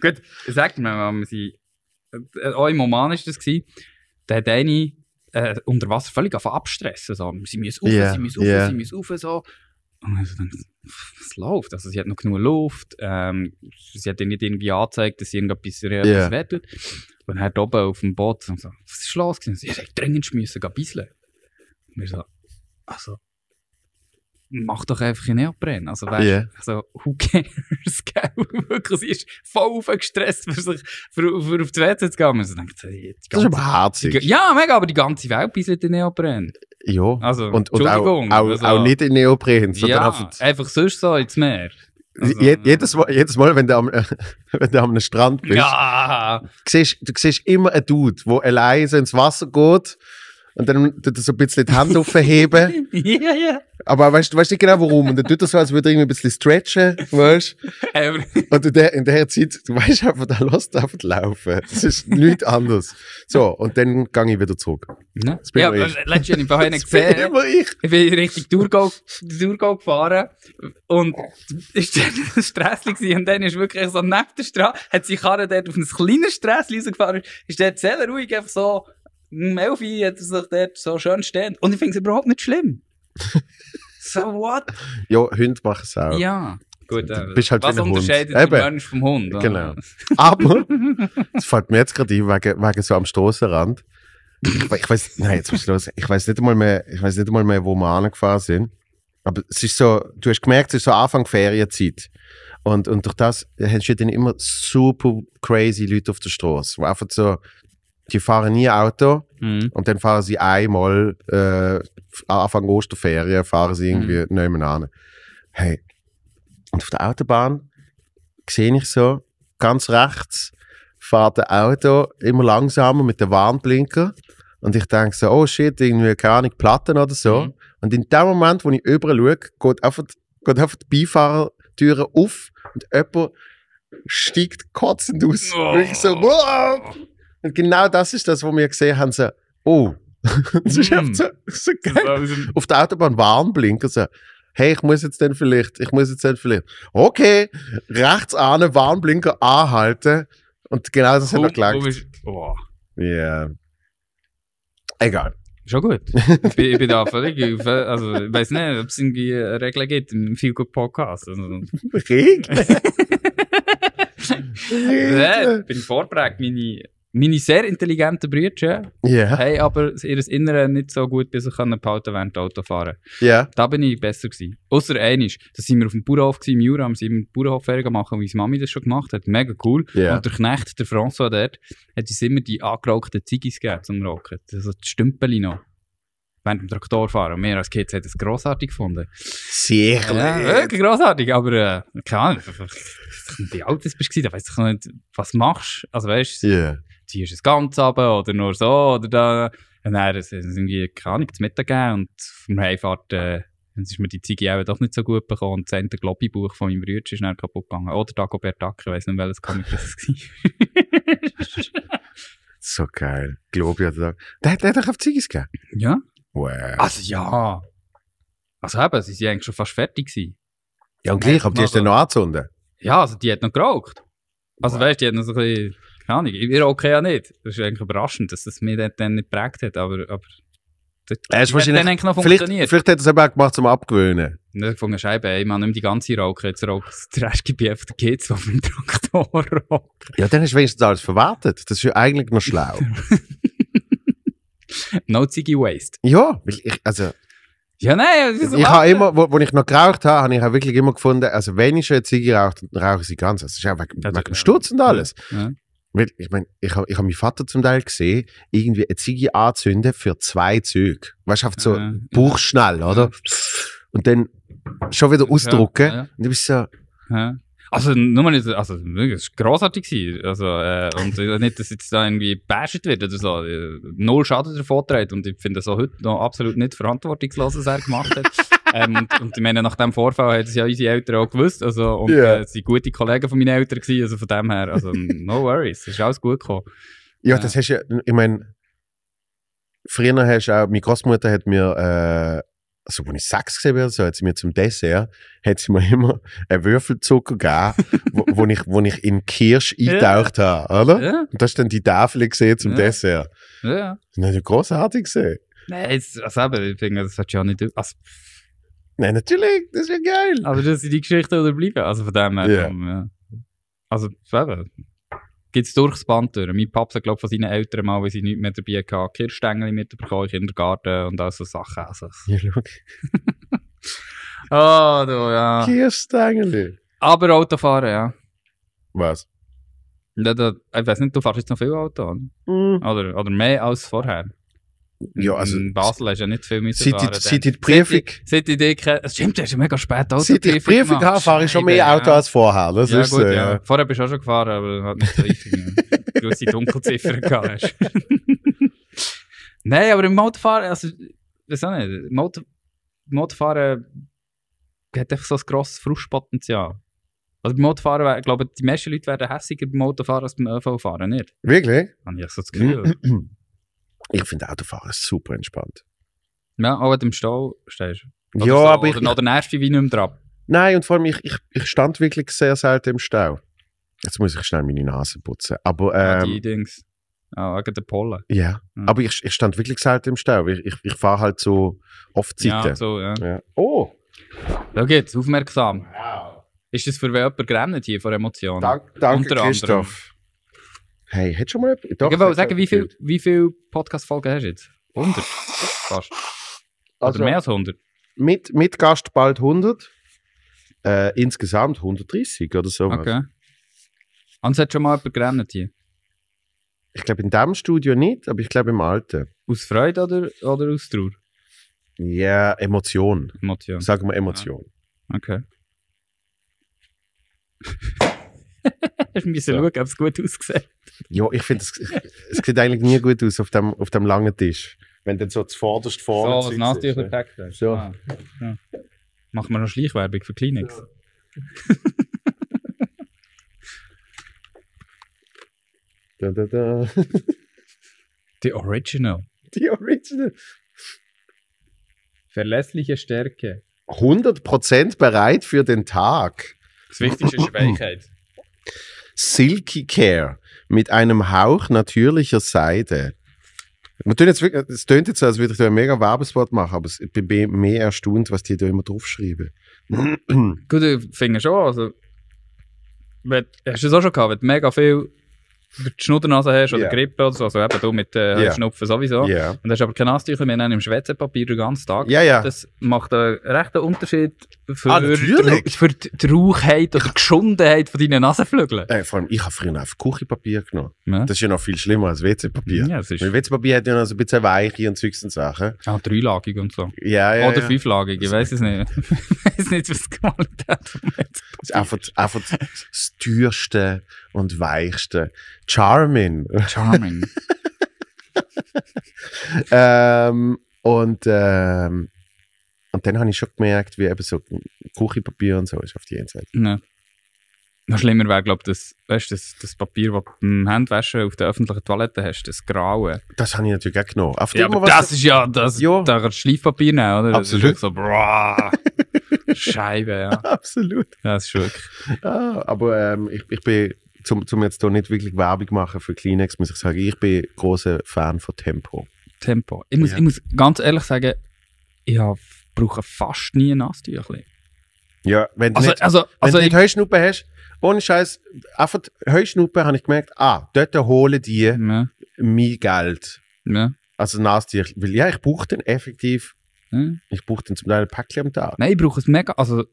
Gut, sagt mir, wir sind, äh, auch im Oman ist das gewesen, da hat eine, äh, unter Wasser völlig auf abstressen, so, sie müssen rauf, yeah, sie müssen rauf, yeah. sie müssen rauf, so. Und also dann, es läuft, also sie hat noch genug Luft, ähm, sie hat ihr nicht irgendwie angezeigt, dass sie irgendetwas yeah. wettet. Und dann hat oben auf dem Boot so, was ist los? sie hat dringend müssen gehen bisseln. Und Wir so, also, hm. mach doch einfach in Neopren. Also, weißt, yeah. also, who cares, [laughs] gell? Wirklich, sie ist voll aufgestresst, für sich, für, für auf die WC zu gehen. Und so denkt, hey, ganze, das ist aber herzig. Ja, mega, aber die ganze Welt bisselt in Neopren. Ja. Also, und, und auch, auch, also, auch nicht in Neopren, ja, einfach, einfach sonst so ins Meer. Also, Je, äh, jedes, Mal, jedes Mal, wenn du am, [laughs] wenn du am Strand bist, ja. siehst, du siehst immer einen Dude, der alleine ins Wasser geht und dann tut er so ein bisschen die Hand aufheben. [laughs] ja, ja. Aber weißt du weißt nicht genau warum. Und dann tut er so, als würde er irgendwie ein bisschen stretchen, weißt ähm. Und in der, in der Zeit, du weißt einfach, da lässt einfach laufen. Das ist nichts anderes. So, und dann gehe ich wieder zurück. Ja, das bin ja ich. Äh, letztes Jahr, habe ihn [laughs] gesehen. Bin immer ich. ich bin richtig Durchgau, gefahren. Und es war dann stressig. Und dann ist wirklich so neben der Straße, hat sich Karre dort auf ein kleines Stress rausgefahren, ist dort sehr ruhig einfach so, Melfi hat sich dort so schön stehen. Und ich finde es überhaupt nicht schlimm. [laughs] so what? Ja, Hunde machen es auch. Ja. Gut, du äh, bist halt was unterscheidet Hund. den Mensch vom Hund? Oder? Genau. Ah. [laughs] Aber, das fällt mir jetzt gerade ein, wegen, wegen so am Strassenrand. Ich, ich weiß, nein, jetzt muss ich los. Ich weiß nicht einmal mehr, ich weiß nicht einmal mehr, wo wir angefahren sind. Aber es ist so, du hast gemerkt, es ist so Anfang Ferienzeit. Und, und durch das hast du dann immer super crazy Leute auf der Straße, die einfach so die fahren nie Auto mhm. und dann fahren sie einmal äh, Anfang Osterferien, fahren sie irgendwie mhm. nehmen an. Hey, und auf der Autobahn sehe ich so, ganz rechts fährt ein Auto immer langsamer mit dem Warnblinker und ich denke so, oh shit, irgendwie, keine Ahnung, Platten oder so. Mhm. Und in dem Moment, wo ich über schaue, geht einfach, geht einfach die Beifahrertür auf und jemand steigt kotzend aus. Oh. Und ich so, Wah! Und genau das ist das, wo wir gesehen haben, so, oh, [laughs] das ist mm. so, so geil. Auf der Autobahn Warnblinker, so, hey, ich muss jetzt dann vielleicht, ich muss jetzt dann vielleicht, okay, rechts an, Warnblinker anhalten. Und genau das cool, hat er gelangt. Komisch. Oh. Yeah. Egal. Schon gut. ich, bin, ich bin da völlig, also ich weiß nicht, ob es irgendwie Regeln gibt im viel Good Podcast. Also. Regeln? [laughs] ich bin vorbereitet, meine meine sehr intelligenten Brüder yeah. haben aber ihr Innere nicht so gut bis können behalten während dem Autofahren. Yeah. Da bin ich besser gewesen. Außer einisch, da sind wir auf dem Bauernhof gewesen, im Jura, haben sie im Bauernhof Ferien gemacht, wie Mami das schon gemacht hat. Mega cool. Yeah. Und der Knecht, der François dort, hat uns immer die angerauchten Ziggis gegeben zum Rocken. Also die Stümpeli noch. Während dem fahren. Und wir als Kids haben das grossartig gefunden. Sicherlich. Ja, wirklich grossartig, aber äh, keine Ahnung. Wie alt bist du, da weiss nicht, was machst du. Also weißt du. Yeah ziehst du es ganz ab oder nur so oder da. Und dann es irgendwie, keine Ahnung, Mittag gegeben und von der Heimfahrt, äh, ist mir die Ziege auch doch nicht so gut bekommen und das Ende Globibuch von meinem Rütsch ist dann kaputt gegangen. Oder Dagobert Acker, ich weiß nicht, welches Comic das war. [laughs] so geil. Globi also, hat er Der, hat doch auf die Ziegis gegeben? Ja. Wow. Also ja. Also eben, sie sind eigentlich schon fast fertig. Gewesen. Ja und gleich, aber die ist also dann noch angezündet? Ja, also die hat noch geraucht. Also wow. weißt du, die hat noch so ein bisschen keine Ahnung, ich rauche ja nicht. Das ist eigentlich überraschend, dass es mich dann nicht geprägt hat, aber, aber das, wahrscheinlich, hat dann noch vielleicht, vielleicht hat er es eben auch gemacht, um Abgewöhnen. Und ich fand, ich, ey, man nimmt die ganze Rauke, jetzt raucht der Restgebiet auf den Kids, die auf dem Traktor rauchen. Ja, dann hast du wenigstens alles verwertet. Das ist ja eigentlich noch schlau. [laughs] no Ziggy Waste. Ja, weil ich, also... Ja, nein, das ist Ich habe immer, wo, wo, ich noch geraucht habe, habe ich auch wirklich immer gefunden, also wenn ich schon eine Ziege rauche, dann rauche ich sie ganz. Das ist ja wegen, wegen dem Sturz und alles. Ja ich meine, ich habe ich hab meinen Vater zum Teil gesehen, irgendwie eine Ziege anzünden für zwei Züge. Weißt du, so äh, buchschnell, ja. oder? Und dann schon wieder ausdrucken. Ja, ja. Und du bist so. Ja. Also, nur mal, also, es war grossartig. Also, äh, und nicht, dass jetzt da irgendwie bashed wird oder so. Äh, null Schaden davon trägt. Und ich finde das auch heute noch absolut nicht verantwortungslos, was er gemacht hat. [laughs] ähm, und, und ich meine, nach dem Vorfall haben es ja unsere Eltern auch gewusst. Also, und yeah. äh, es waren gute Kollegen von meinen Eltern, gewesen, also von dem her. Also, no worries, es ist alles gut gekommen. Ja, äh. das hast du ja, ich meine, früher hast du auch, meine Großmutter hat mir, äh, also als ich sechs gesehen war, so, hat sie mir zum Dessert, hat sie mir immer einen Würfelzucker gegeben, [laughs] wo, wo, ich, wo ich in Kirsch eingetaucht ja. habe, oder? Ja. Und das ist dann die Tafel gesehen zum ja. Dessert. Ja. Das ist ja großartig gesehen. Nein, also eben, ich finde, das hat ja nicht, also, Nein, natürlich, das wäre geil. Aber das sind die Geschichten, die bleiben. Also von dem her. Yeah. Komm, ja. Also, eben. Gibt es durchs Band durch. Mein Papa hat, glaube ich, von seinen Eltern mal, weil sie nichts mehr dabei hatten, Kirschstängel mitbekommen, Kindergarten und all so Sachen. Also. Ja, schau. oh, [laughs] du, ja. Kirschstängel. Aber Autofahren, ja. Was? Ja, da, ich weiß nicht, du fährst jetzt noch viel Auto an. Mm. Oder, oder mehr als vorher. Ja, also. In Basel hast du ja nicht viel müssen Seit, ich die Prüfung. Seit die stimmt, du hast ja mega spät Auto. Seit die Prüfung habe, fahre ich schon mehr ja. Auto als vorher. Das ja, ist gut, so, ja. ja. Äh, vorher bist du auch schon gefahren, aber hat nicht die richtige gewisse Dunkelziffer [laughs] gehabt. Nein, aber im Motorfahren, also, weiß auch nicht. Motor, Motorfahren hat einfach so ein grosses Frustpotenzial. Also beim Motorfahren, ich glaube, die meisten Leute werden hässiger beim Motorfahren als beim ÖV-Fahren, nicht? Wirklich? Habe ich so das Gefühl. [clears throat] Ich finde Autofahren super entspannt. Ja, auch dem Stau stehst du. Ja, so, aber oder ich... Oder der nächste wie nicht mehr dran. Nein, und vor allem, ich, ich, ich stand wirklich sehr selten im Stau. Jetzt muss ich schnell meine Nase putzen. Aber, ah, ähm, ja, die Dings. Ah, wegen der Pollen. Ja. ja. Aber ich, ich stand wirklich selten im Stau. Ich, ich, ich fahre halt so oft Zeiten. Ja, so, ja. ja. Oh! Schau geht's, aufmerksam. Wow. Ist das für wen jemand gerannt hier, vor Emotionen? Dank, danke, Unter Christoph. Anderem. Hey, hat schon mal jemand. ich wollte sagen, wie viele viel, viel Podcast-Folgen hast du jetzt? 100? Fast. Also, Oder mehr als 100? Mit, mit Gast bald 100. Äh, insgesamt 130 oder so. Okay. Und es hat schon mal jemand gerannt hier? Ich glaube, in diesem Studio nicht, aber ich glaube im alten. Aus Freude oder, oder aus Trauer? Ja, yeah, Emotion. Emotion. Sagen wir Emotion. Ah. Okay. Hast du müssen ja. schauen, ob es gut aussieht? Ja, ich finde, es, es sieht eigentlich nie gut aus auf dem, auf dem langen Tisch. Wenn dann so das zuvorderst vorne So, das Nasentüchel gepackt hast. So. Ah, ja. Machen wir noch Schleichwerbung für Kleenex. Ja. [laughs] da, da, da. Die Original. Die Original. Verlässliche Stärke. 100% bereit für den Tag. Das Wichtigste ist [clears throat] Schwächheit. Silky Care mit einem Hauch natürlicher Seide. es tönt jetzt so, als würde ich da ein mega Werbespot machen, aber ich bin mehr erstaunt, was die da immer draufschreiben. [clears throat] Gut, ich finde schon. Also, wenn, hast du es auch schon gehabt, wenn du mega viel Schnuddernase hast oder yeah. Grippe oder so, also eben du mit äh, yeah. Schnupfen sowieso, yeah. und hast aber kein Nasentücher mehr, dann im Schwätzepapier den ganzen Tag. Yeah, yeah. Das macht einen rechten Unterschied für, ah, für die Rauchheit oder die Geschundenheit von deinen Nasenflügeln. Äh, vor allem, ich habe früher einfach Küchenpapier genommen. Ja. Das ist ja noch viel schlimmer als WC-Papier. Ja, WC-Papier hat ja noch so ein bisschen weiche und Zeugs Sachen. Ah, dreilagig und so. Ja, ja. Oder ja. fünflagig, ich weiß es nicht. [laughs] ich weiß nicht, was die Qualität von Das ist. Einfach, einfach das teuerste und weichste. Charmin. Charmin. [laughs] ähm, und ähm, und dann habe ich schon gemerkt, wie eben so Küchenpapier und so ist auf die einen Seite. Ja. Noch schlimmer wäre, glaube ich, das, weißt, das, das Papier, das du beim Handwaschen auf der öffentlichen Toilette hast, das Graue. Das habe ich natürlich auch genommen. Auf ja, aber das ist ja, das, ja. da kannst du Schleifpapier nehmen, oder? Absolut. so, boah, Scheibe, ja. [laughs] Absolut. Ja, das ist wirklich. Ja, ah, aber ähm, ich, ich bin, zum, zum jetzt hier nicht wirklich Werbung machen für Kleenex, muss ich sagen, ich bin großer Fan von Tempo. Tempo. Ich muss, ja. ich muss ganz ehrlich sagen, ich habe brauchen fast nie eine Nasentüchli. Ja, wenn du also, nicht, also, wenn also du nicht Heuschnuppe hast, ohne Scheiß, einfach Heuschnuppe habe ich gemerkt, ah, dort holen die ja. mein Geld. Ja. Also Nasentüchli. Weil ja, ich brauche den effektiv, ja. ich brauche den zum Teil ein Päckchen am Tag. Nein, ich brauche es mega, also,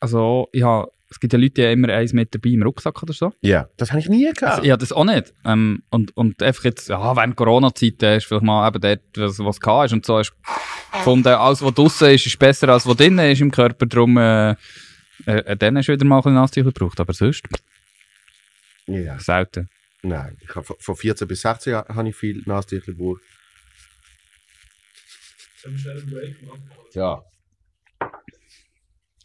also ich habe es gibt ja Leute, die immer 1 Meter Bein im Rucksack oder so. Ja, das habe ich nie gehabt. Also, ja, das auch nicht. Ähm, und, und einfach jetzt, ja, während Corona-Zeiten äh, ist vielleicht mal eben dort, was, was gehabt ist und so, ist gefunden, alles, was draußen ist, ist besser als was drinnen ist im Körper, darum, äh, äh, äh dann hast du wieder mal ein bisschen Nasentücher gebraucht, aber sonst? Ja. Selten. Nein, ich habe von 14 bis 16 Jahren habe ich viel Nasentücher gebraucht. Ja.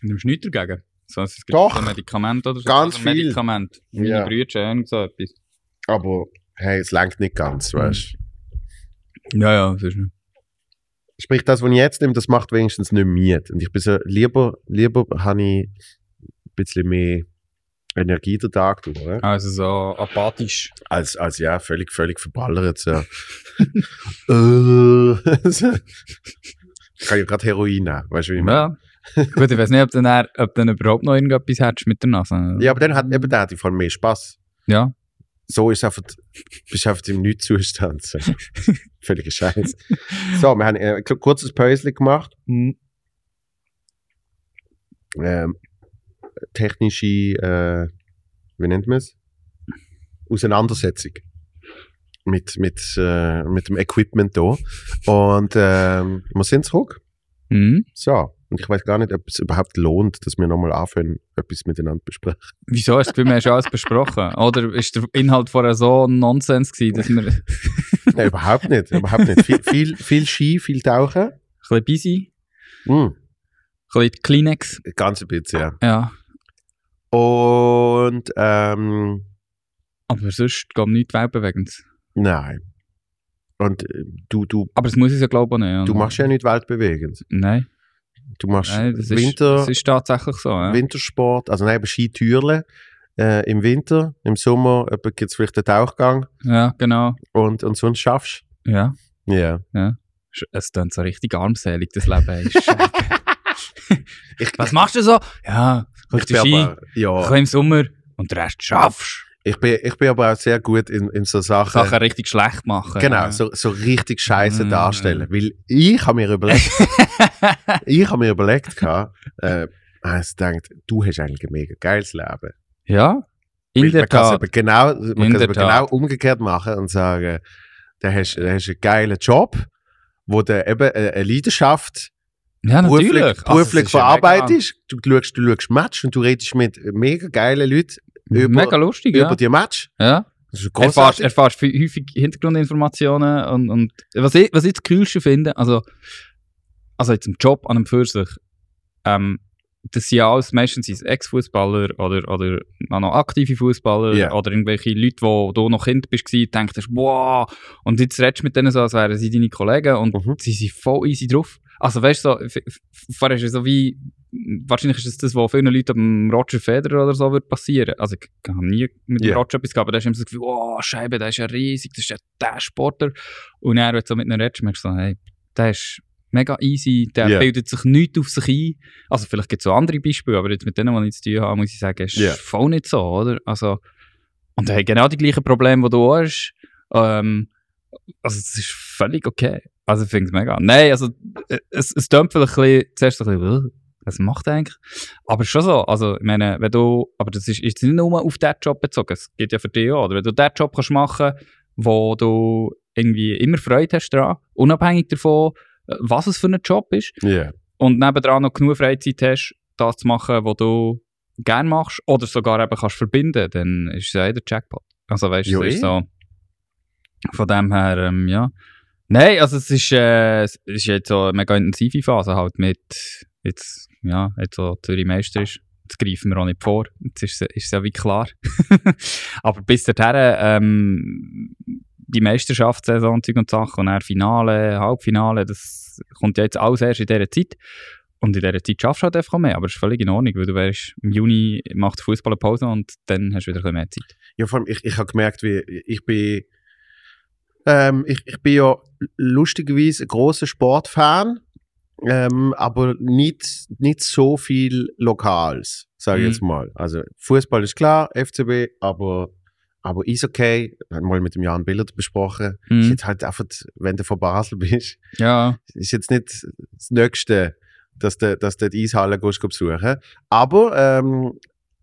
Du nimmst nichts dagegen? Sonst es gibt Doch. Medikament oder so. Ganz also viel. Medikament. Meine ja. Brüder so etwas. Aber hey, es lenkt nicht ganz, mhm. weißt du? Ja, ja, das ist nicht. Sprich, das, was ich jetzt nehme, das macht wenigstens nicht Miet. Und ich bin so, lieber, lieber habe ich ein bisschen mehr Energie den Tag durch, oder? Also so apathisch. Als, als ja, völlig, völlig verballert, [laughs] äh. [laughs] ich kann ja gerade Heroin nehmen, weißt du, wie ich meine? Ja. Gut, ich weiß nicht, ob du dann, ob dann überhaupt noch irgendetwas hättest mit der Nase. Ja, aber dann hat eben der vor mehr Spass. Ja. So ist einfach, bist einfach im Nichtzustand. So. [laughs] Völliger Scheiß. So, wir haben ein äh, kurzes Päuschen gemacht. Mhm. Ähm, technische, äh, wie nennt man es? Auseinandersetzung mit, mit, äh, mit dem Equipment da. Und ähm, wir sind zurück. Mhm. So. Und ich weiß gar nicht, ob es überhaupt lohnt, dass wir nochmal anfangen, etwas miteinander besprechen. Wieso? Hast du bei mir schon alles besprochen? Oder ist der Inhalt vorher so Nonsens gewesen, dass wir... [laughs] Nein, überhaupt nicht. Überhaupt nicht. Viel, viel, viel Ski, viel Tauchen. Ein bisschen busy. Mm. Ein bisschen Kleenex. Ganz ein bisschen, ja. Ja. Und, ähm... Aber sonst geht nichts weltbewegend. Nein. Und äh, du, du... Aber das muss ich ja glauben nicht. Ne? Du machst ja nicht weltbewegend. Nein. Du machst nein, das Winter. Ist, das ist tatsächlich so. Ja. Wintersport, also nein, Skitürle. Äh, Im Winter, im Sommer gibt es vielleicht einen Tauchgang. Ja, genau. Und, und sonst schaffst du. Ja. Yeah. ja. Es klingt so richtig armselig, das Leben ist. [laughs] ich, Was machst du so? Ja, ich, ich bin Ski, aber, ja. ich im Sommer und den Rest schaffst du. Ich bin, ich bin aber auch sehr gut in, in so Sachen. Sachen richtig schlecht machen. Genau, ja. so, so richtig scheiße mm, darstellen. Weil ich habe mir überlegt, [laughs] ich habe mir überlegt, gehabt, äh, ich denkt, du hast eigentlich ein mega geiles Leben. Ja, in Weil der man Tat. Eben genau, man in kann es genau umgekehrt machen und sagen, da hast du einen geilen Job, wo du eben eine, Leidenschaft ja, beruflich, also, beruflich verarbeitest. Du schaust, du schaust Match und du redest mit mega geilen Leuten über, Mega lustig, über ja. die Match. Ja. Erfahrst, erfahrst häufig Hintergrundinformationen und, und was, ich, was ich das Coolste finde, also, also jetzt im Job an einem für sich, ähm, das sind ja alles meistens Ex-Fußballer oder, oder noch aktive Fußballer yeah. oder irgendwelche Leute, wo du noch Kind bist, denkst, wow, und jetzt redest du mit denen so, als wären sie deine Kollegen und mhm. sie sind voll easy drauf. Also weißt du, so, vorher ist es so wie, wahrscheinlich ist es das, was vielen Leuten am Roger Federer oder so wird passieren. Also ich, habe nie mit yeah. Roger etwas gehabt, aber da hast immer so das Gefühl, oh Scheibe, der ist ja riesig, das ist ja der Sportler. Und er wird so mit einem redest, merkst du so, hey, der ist mega easy, der yeah. bildet sich nichts auf sich ein. Also vielleicht gibt es auch andere Beispiele, aber jetzt mit denen, die ich zu tun habe, muss ich sagen, ist yeah. voll nicht so, oder? Also, und er hat genau die gleichen Probleme, die du hast. Ähm, also es ist völlig okay. Also ich finde es mega. Nein, also äh, es, es tönt vielleicht ein bisschen, zuerst ein bisschen, was macht er eigentlich? Aber schon so, also ich meine, wenn du, aber das ist, ist nicht nur auf den Job bezogen, es geht ja für dich auch, oder? Wenn du den Job kannst machen wo du irgendwie immer Freude hast dran, unabhängig davon, was es für ein Job ist, yeah. und nebendran noch genug Freizeit hast, das zu machen, was du gerne machst, oder sogar eben kannst verbinden, dann ist es ja eh der Jackpot. Also weißt du, es ist eh. so, von dem her, ähm, ja... Nein, also es ist, äh, es ist jetzt so eine mega intensive Phase halt mit, jetzt, ja, jetzt so Zürich Meister ist. Jetzt greifen wir auch nicht vor. Jetzt ist, es ja wie klar. [laughs] Aber bis dahin, ähm, die Meisterschaftssaison Zeug und Sachen und dann Finale, Halbfinale, das kommt ja jetzt alles erst in dieser Zeit. Und in dieser Zeit schaffst du halt einfach mehr, aber es ist völlig in Ordnung, weil du wärst, im Juni macht Fußball eine Pause und dann hast du wieder ein mehr Zeit. Ja, vor allem, ich, ich habe gemerkt, wie ich bin ähm, ich, ich bin ja lustigerweise ein großer Sportfan, ähm, aber nicht, nicht so viel Lokals, sage ich mhm. jetzt mal. Also Fußball ist klar, FCB, aber aber ist okay. Haben mal mit dem Jan Billard besprochen. Mhm. Ist jetzt halt einfach, wenn du von Basel bist, ja. ist jetzt nicht das Nächste, dass du, dass du die Eishalle besuchen. Aber ähm,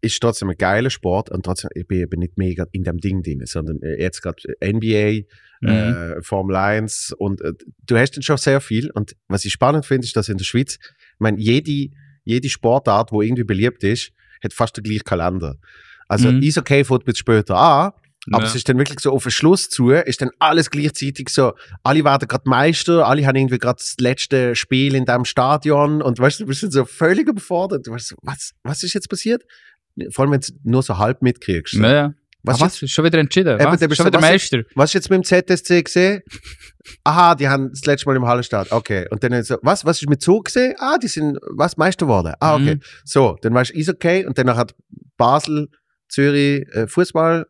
ist trotzdem ein geiler Sport und trotzdem ich bin ich nicht mega in dem Ding drin, sondern äh, jetzt gerade äh, NBA, mhm. äh, Formel 1 und äh, du hast dann schon sehr viel und was ich spannend finde, ist, dass in der Schweiz, ich meine, jede, jede Sportart, die irgendwie beliebt ist, hat fast den gleichen Kalender. Also mhm. Eishockey fängt ein später an, aber ja. es ist dann wirklich so auf den Schluss zu, ist dann alles gleichzeitig so, alle werden gerade Meister, alle haben irgendwie gerade das letzte Spiel in diesem Stadion und weißt du, du bist dann so völlig überfordert. Du weißt, was, was ist jetzt passiert? vor allem wenn du nur so halb mitkriegst. So. Naja. Was, was, Schon wieder entschieden. Eben, was? Schon wieder was Meister. Ist, was ist jetzt mit dem ZSC gesehen? Aha, die haben das letzte Mal im Hallenstart. Okay. Und dann so, was, was ist mit Zug gesehen? Ah, die sind, was, Meister geworden? Ah, okay. Mhm. So, dann weißt du, ist okay. Und danach hat Basel, Zürich, äh, Fußball.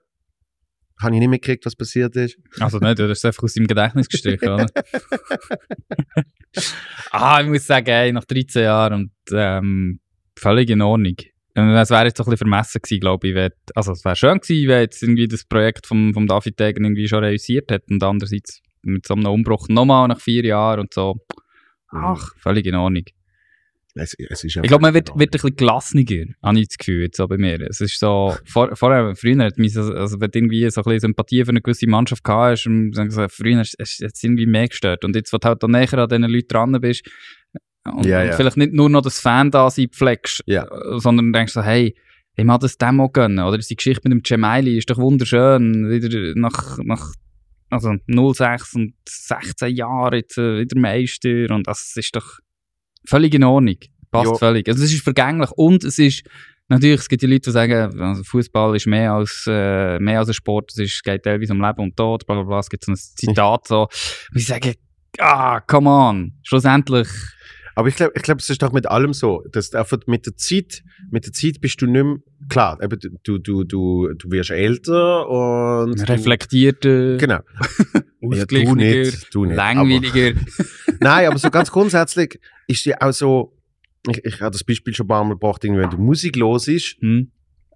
Habe ich nicht mitgekriegt, was passiert ist. Also nicht, du hast es einfach aus deinem Gedächtnis gestrichen, oder? [laughs] ah, ich muss sagen, ey, nach 13 Jahren und ähm, völlig in Ordnung. Es wäre jetzt ein bisschen vermessen gewesen, glaube ich. also es wäre schön gewesen, wenn jetzt irgendwie das Projekt vom, vom David Degen irgendwie schon realisiert hätte und andererseits mit so einem Umbruch nochmal nach vier Jahren und so. Ach, völlig in Ordnung. Es, es ich glaube, man wird, wird ein bisschen gelassniger, habe ich das Gefühl, jetzt so bei mir. Es ist so, vor, vorher, früher hat mich, also wenn du irgendwie so ein bisschen Sympathie für eine gewisse Mannschaft gehabt hast, und dann gesagt, früher hat es irgendwie mehr gestört. Und jetzt, wo du halt dann näher an diesen Leuten dran bist, und, ja, ja. vielleicht nicht nur noch das Fan da sein pflegst, ja. Äh, sondern denkst so, hey, ich hat das Demo gönnen. Oder die Geschichte mit dem Gemaili ist doch wunderschön. Wieder nach, nach also 06 und 16 Jahren jetzt äh, wieder Meister. Und das ist doch völlig in Ordnung. Passt jo. völlig. Also es ist vergänglich. Und es ist, natürlich, es gibt die Leute, die sagen, also Fußball ist mehr als, äh, mehr als ein Sport. Es ist, geht teilweise um Leben und Tod. Bla, bla, bla. Es gibt so ein Zitat so. Und ich sage, ah, come on. Schlussendlich aber ich glaube, ich glaub, es ist doch mit allem so, dass einfach mit der Zeit, mit der Zeit bist du nicht mehr, klar, eben, du, du, du, du wirst älter und... Reflektierter. Genau. [laughs] ja, du nicht, du nicht, langweiliger. Aber, [laughs] nein, aber so ganz grundsätzlich ist ja auch so, ich, ich habe das Beispiel schon ein paar Mal gebracht, wenn du Musik los ist, hm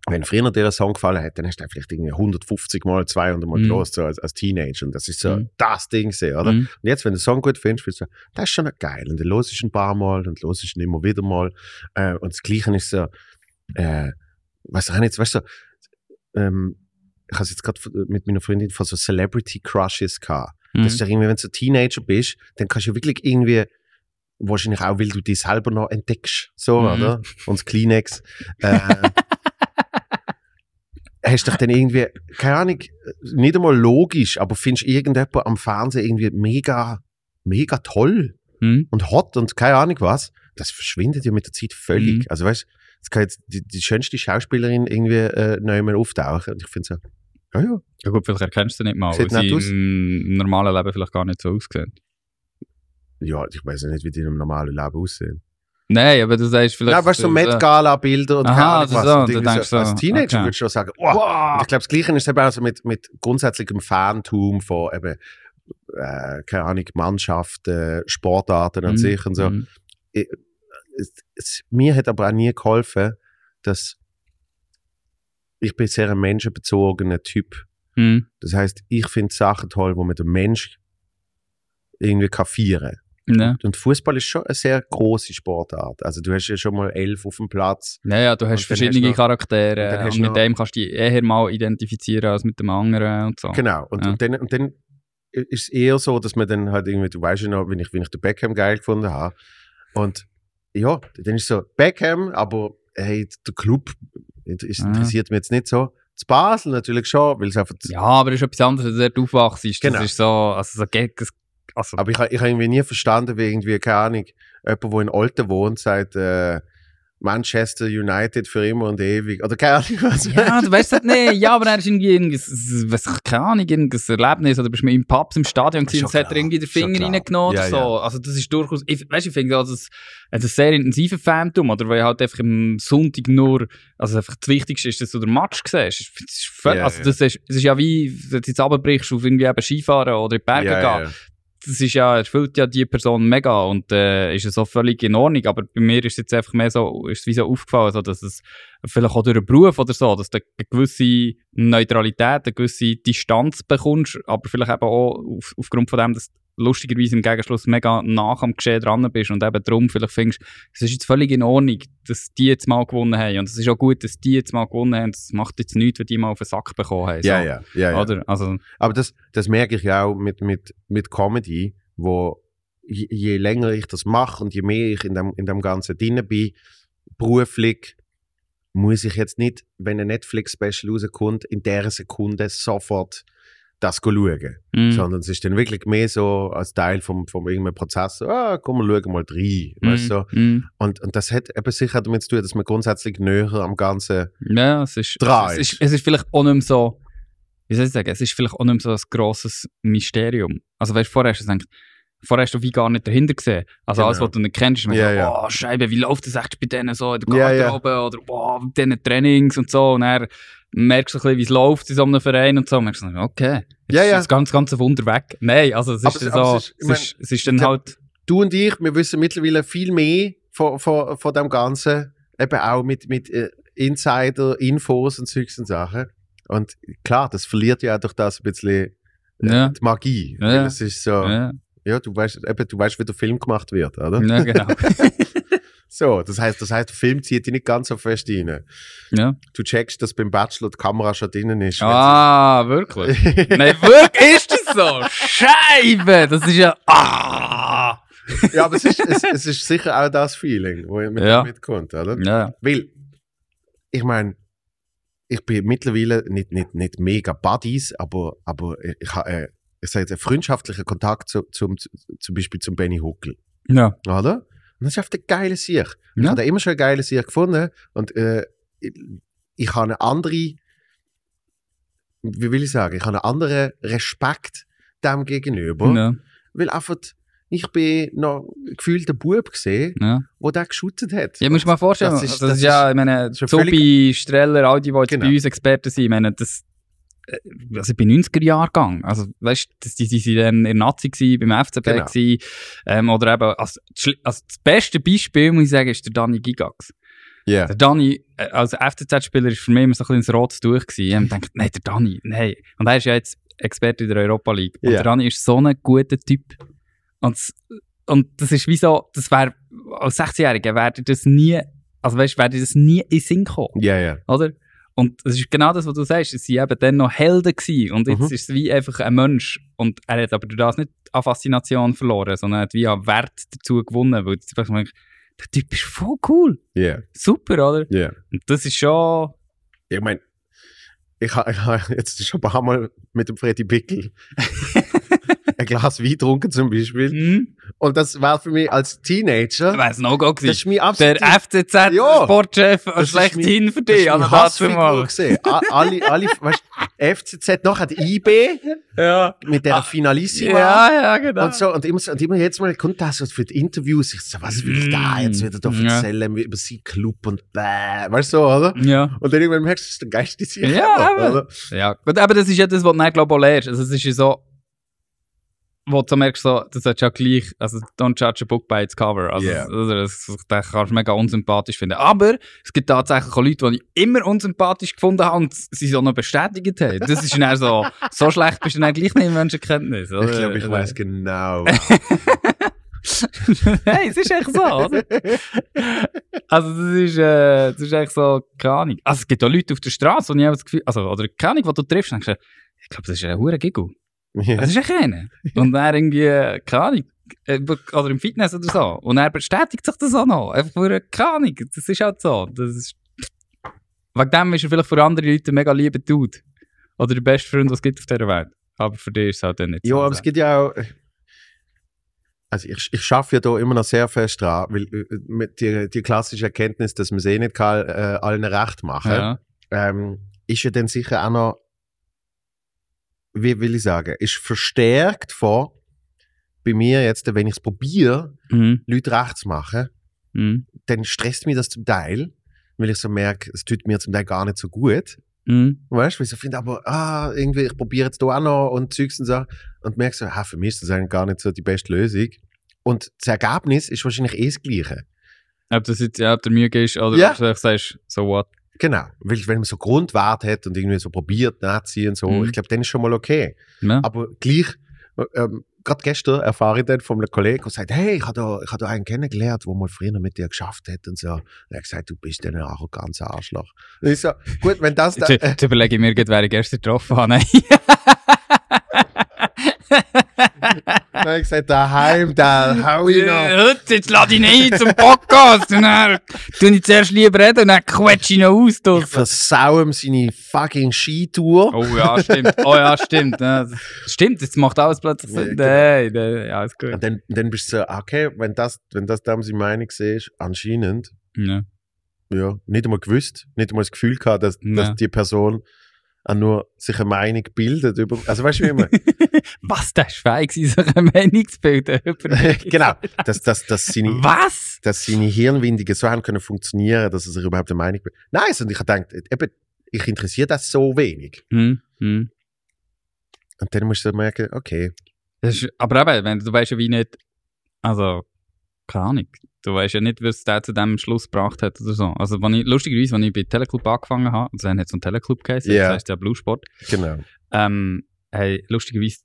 wenn früher dir ein Song gefallen hat, dann hast du vielleicht irgendwie 150 Mal, 200 Mal mhm. gehört, so als, als, Teenager. Und das ist so mhm. das Ding, oder? Mhm. Und jetzt, wenn du den Song gut findest, findest du, das ist schon geil. Und dann los du ein paar Mal und los ich ihn immer wieder mal. Äh, und das Gleiche ist so, äh, was auch jetzt, weißt du, ähm, ich habe jetzt gerade mit meiner Freundin von so Celebrity Crushes gehabt. Mhm. Das ist ja irgendwie, wenn du ein Teenager bist, dann kannst du wirklich irgendwie, wahrscheinlich auch, weil du dich selber noch entdeckst, so, mhm. oder? Und das Kleenex. Äh, hast dich dann irgendwie, keine Ahnung, nicht einmal logisch, aber findest irgendjemand am Fernsehen irgendwie mega, mega toll mhm. und hot und keine Ahnung was, das verschwindet ja mit der Zeit völlig. Mhm. Also weißt du, es kann jetzt die, die, schönste Schauspielerin irgendwie äh, neu mal auftauchen und ich finde so, ja, ja. Ja gut, vielleicht erkennst du nicht mal, Sieht weil sie aus. im normalen Leben vielleicht gar nicht so aussehen. Ja, ich weiß ja nicht, wie die im normalen Leben aussehen. Nein, aber du sagst vielleicht. Ja, weißt du, so äh, Met Gala-Bilder oder Aha, keine Ahnung, was. So, denkst so, als Teenager okay. würdest du schon sagen, wow. wow. Ich glaube, das Gleiche ist eben auch so mit, mit grundsätzlichem Fantum von eben, äh, keine Ahnung, Mannschaften, Sportarten an mhm. sich und so. Mhm. Ich, es, es, mir hat aber auch nie geholfen, dass ich bin sehr ein menschenbezogener Typ. Mhm. Das heißt, ich finde Sachen toll, wo man den Mensch irgendwie kaffieren kann ja. Ne. Und Fußball ist schon eine sehr große Sportart. Also du hast ja schon mal elf auf dem Platz. Naja, du hast verschiedene hast Charaktere und, und mit dem kannst du dich eher mal identifizieren als mit dem anderen und so. Genau. Und, ja. und, dann, und dann ist es eher so, dass man dann halt irgendwie, du weißt ja noch, wenn ich, wenn ich den Beckham geil gefunden habe. Und ja, dann ist so Beckham, aber hey, der Club ist, interessiert ja. mich jetzt nicht so. Zu Basel natürlich schon, weil es einfach. Ja, aber es ist etwas anderes, als du aufwachst. Genau. Das ist so, also so, also. Aber ich, ich habe irgendwie nie verstanden, wie irgendwie, keine Ahnung, jemand, der in Alten wohnt, sagt, äh, Manchester United für immer und ewig. Oder keine Ahnung, [laughs] was Ja, du weißt das halt nicht. Ja, aber er ist irgendwie, irgendwie was, keine Ahnung, irgendein Erlebnis. Oder bist du mit dem Pubs im Stadion gewesen und hat er irgendwie den Finger reingenommen ja, oder so. Ja. Also, das ist durchaus, ich, weißt du, ich finde, also, ist ein sehr intensiver Fantum, oder? Weil halt einfach am Sonntag nur, also einfach das Wichtigste ist, dass du den Match siehst. Das ist völlig, ja, also, das ist, das ist ja wie, wenn du jetzt runterbrichst auf irgendwie eben Skifahren oder in die Berge gehen das ist ja, erfüllt ja die Person mega und äh, ist ja so völlig in Ordnung, aber bei mir ist es jetzt einfach mehr so, ist es wie so aufgefallen, so, dass es vielleicht auch durch einen Beruf oder so, dass du eine gewisse Neutralität, eine gewisse Distanz bekommst, aber vielleicht eben auch auf, aufgrund von dem, dass du lustigerweise im Gegenschluss mega nach am Geschehen dran bist und eben darum vielleicht findest, es ist jetzt völlig in Ordnung, dass die jetzt mal gewonnen haben und es ist auch gut, dass die jetzt mal gewonnen haben, das macht jetzt nichts, wenn die mal auf den Sack bekommen haben. Ja, so. ja, ja, ja. Oder? Also, aber das, das merke ich auch mit, mit, mit Comedy, wo je, je länger ich das mache und je mehr ich in dem, in dem Ganzen drin bin, beruflich, muss ich jetzt nicht, wenn ein Netflix-Special rauskommt, in der Sekunde sofort das schauen. Mm. Sondern es ist dann wirklich mehr so als Teil vom, vom irgendeinem Prozess, ah, komm, wir schauen mal rein. Mm. Weißt mhm. du? Mm. und, und das hat eben sicher damit zu tun, dass man grundsätzlich näher am Ganzen ja, es ist, dran ist. Es, ist. es ist vielleicht auch nicht mehr so, wie soll ich sagen, es ist vielleicht auch nicht mehr so ein grosses Mysterium. Also weißt du, vorher hast du gedacht, vorher hast du wie gar nicht dahinter gesehen. Also genau. alles, was du nicht kennst, ist yeah, so, yeah. oh, Scheibe, wie läuft das echt bei denen so in der Garderobe yeah, oder oh, bei diesen Trainings und so. Und dann merkst du ein bisschen, wie es läuft in so einem Verein und so. Und merkst du, okay, jetzt yeah, ist yeah. das ganze, ganze Wunder weg. Nein, also es ist aber, so, es ist, es ist, es ist dann halt... Du und ich, wir wissen mittlerweile viel mehr von, von, von dem Ganzen, eben auch mit, mit äh, Insider-Infos und solchen Sachen. Und klar, das verliert ja auch durch das ein bisschen äh, ja. die Magie. Ja. Es ist so... Ja. Ja, du weißt, eben, du weißt, wie der Film gemacht wird, oder? Ja, genau. [laughs] so, das heißt, das heißt, der Film zieht dich nicht ganz so fest rein. Ja. Du checkst, dass beim Bachelor die Kamera schon drinnen ist. Ah, wirklich? Nein, wirklich ist das so? Scheibe! Das ist ja. Ah! ja, aber es ist, es, es ist sicher auch das Feeling, wo mit, ja. mitkommt, oder? Ja. Weil, ich meine, ich bin mittlerweile nicht, nicht, nicht mega Buddies, aber, aber ich habe eine äh, ich sage jetzt, einen freundschaftlichen Kontakt zu, zum, zum Beispiel zum Benny Huckel. Ja. Oder? Und das ist einfach der geile Sieg. Ja. Ich habe immer schon einen geilen Sieg gefunden und äh, ich, ich habe eine andere, wie will ich sagen, ich habe einen anderen Respekt dem gegenüber, ja. weil einfach ich bin noch gefühlt ein Bub gesehen, ja. wo der geschützt hat. Ja, musst du mal vorstellen. Das ist, also das, das ist ja, ich meine, Zobi, Streller, all die, die jetzt genau. bei uns Experten sind, ich meine, das, äh, also ich bin 90 er gegangen. also weißt du, die, die, waren dann in Nazi, gewesen, beim FCB genau. gewesen, ähm, oder eben, also, also das beste Beispiel, muss ich sagen, ist der Dani Gigax. Yeah. Der Dani, äh, als FCZ-Spieler, war für mich immer so ein bisschen rotes Tuch gewesen. Ich habe gedacht, nein, der Dani, nein. Und er ist ja jetzt Experte in der Europa League. Yeah. Und der Dani ist so ein guter Typ. Und, und das ist wie so, das wäre, als 16-Jähriger wäre das nie, also weißt, wäre das nie in Sinn gekommen. Ja, yeah, ja. Yeah. Oder? Und das ist genau das, was du sagst. Sie waren eben dann noch Helden gewesen. und jetzt mhm. ist es wie einfach ein Mensch. Und er hat aber durch das nicht an Faszination verloren, sondern hat wie an Wert dazu gewonnen, weil jetzt plötzlich denkst, der Typ ist voll cool. Yeah. Super, oder? Yeah. Und das ist schon... Ich meine, ich habe ha jetzt schon ein paar Mal mit dem Freddy Bickel. [laughs] [laughs] ein Glas Wein getrunken zum Beispiel. Mhm. Und das war für mich als Teenager. Das no go Das ist mein absolut. Der FCZ ja, Sportchef schlechthin mein, für dich. Das also dazu mal. Gesehen. alle, alle, weißt, FCZ noch hat IB. Ja. Mit der ah. Finalissima. Ja, ja, genau. Und so, und immer, und immer jetzt mal kommt das für die Interviews. Ich so, was will ich da mhm. jetzt wieder da erzählen über seinen Club und bäh. Weißt du, oder? Ja. Und dann irgendwann merkst du, das ist der geilste Sieg. Ja, aber. Ja. Aber das ist ja das, was du dann, glaube lernst. Also, es ist so, wo du merkst, so, das hat ja gleich, also don't judge a book by its cover. Also, yeah. das, das, das, kannst du mega unsympathisch finden. Aber es gibt tatsächlich auch Leute, die ich immer unsympathisch gefunden habe und sie so noch bestätigt haben. Das ist dann so, so schlecht bist du dann gleich nicht in Menschenkenntnis. Oder? Ich glaube, ich also. weiß genau. [laughs] [laughs] hey, es ist echt so, oder? Also, das ist, äh, das ist echt so, keine Ahnung. Also, es gibt auch Leute auf der Straße, die ich habe das Gefühl, also, oder keine Ahnung, die du triffst, und denkst du, ich glaube, das ist ein hoher Giggle. Ja. Das ist ja keiner. Und er irgendwie, keine Ahnung, äh, oder im Fitness oder so. Und er bestätigt sich das auch noch. Einfach für keine Ahnung. Das ist halt so. Das ist Wegen dem ist er vielleicht für andere Leute mega lieber Dude. Oder der beste Freund, was es gibt auf dieser Welt. Aber für dich ist es halt dann nicht so. Ja, aber es gibt ja auch. Also ich, ich schaffe ja da immer noch sehr fest dran, weil äh, mit die, die klassische Erkenntnis, dass man es eh nicht kann, äh, allen recht machen, ja. ähm, ist ja dann sicher auch noch wie will ich sagen, ist verstärkt von bei mir jetzt, wenn ich es probiere, mhm. Leute recht zu machen, mhm. dann stresst mich das zum Teil, weil ich so merke, es tut mir zum Teil gar nicht so gut. Mhm. Weißt du, weil ich so finde, aber ah, irgendwie, ich probiere jetzt hier auch noch und Zeugs und so. und merke so, ha, für mich ist das eigentlich gar nicht so die beste Lösung. Und das Ergebnis ist wahrscheinlich eh das Gleiche. Ob das jetzt, ja, ob du Mühe gehst oder ja. ob du sagst, so what. Genau, weil wenn man so Grundwert hat und irgendwie so probiert nachziehen und so, mhm. ich glaube, dann ist schon mal okay. Ja. Aber gleich, ähm, gerade gestern erfahre ich dann von einem Kollegen, der sagt, hey, ich habe da, hab da einen kennengelernt, der mal früher mit dir geschafft hat und so. Und er hat gesagt, du bist ein ganzer Arschloch. Und ich so, gut, wenn das... dann... äh, jetzt, überlege ich mir, wer ich gestern getroffen habe. [laughs] [laughs] dann [laughs] habe ich gesagt, daheim, da hau ich noch. Heute, jetzt lade ich ihn ein zum Podcast. Und dann tue ich zuerst lieber reden und dann quetsche ich ihn aus. Ich versau ihm seine fucking Skitour. Oh ja, stimmt. Oh ja, stimmt. Ja, stimmt, jetzt macht alles plötzlich Sinn. Genau. Ja, genau. Nee, nee, ja, ist gut. Und dann, dann bist du so, okay, wenn das, wenn das damals in Meinung ist, anscheinend. Ja. Ja, nicht einmal gewusst, nicht einmal das Gefühl gehabt, dass, ja. dass die Person auch nur sich eine Meinung bildet. Über, also weißt du, wie immer. [laughs] Was, der schweigt, sich eine Meinung zu bilden? [laughs] genau, dass, dass, dass, seine, Was? dass seine Hirnwindungen so haben können funktionieren, dass er sich überhaupt eine Meinung bildet. Nein, nice, und ich habe gedacht, äh, eben, ich interessiere das so wenig. Mhm. Mhm. Und dann musst du merken, okay. Ist, aber eben, wenn du weißt ja wie nicht, also keine Ahnung. Du weißt ja nicht, was der zu dem Schluss gebracht hat oder so. Also, wenn ich, lustigerweise, wenn ich bei Teleclub angefangen habe, also dann hat es so einen Teleclub geheißen, yeah. das heißt ja Blue Sport. Genau. Ähm, hey, lustigerweise,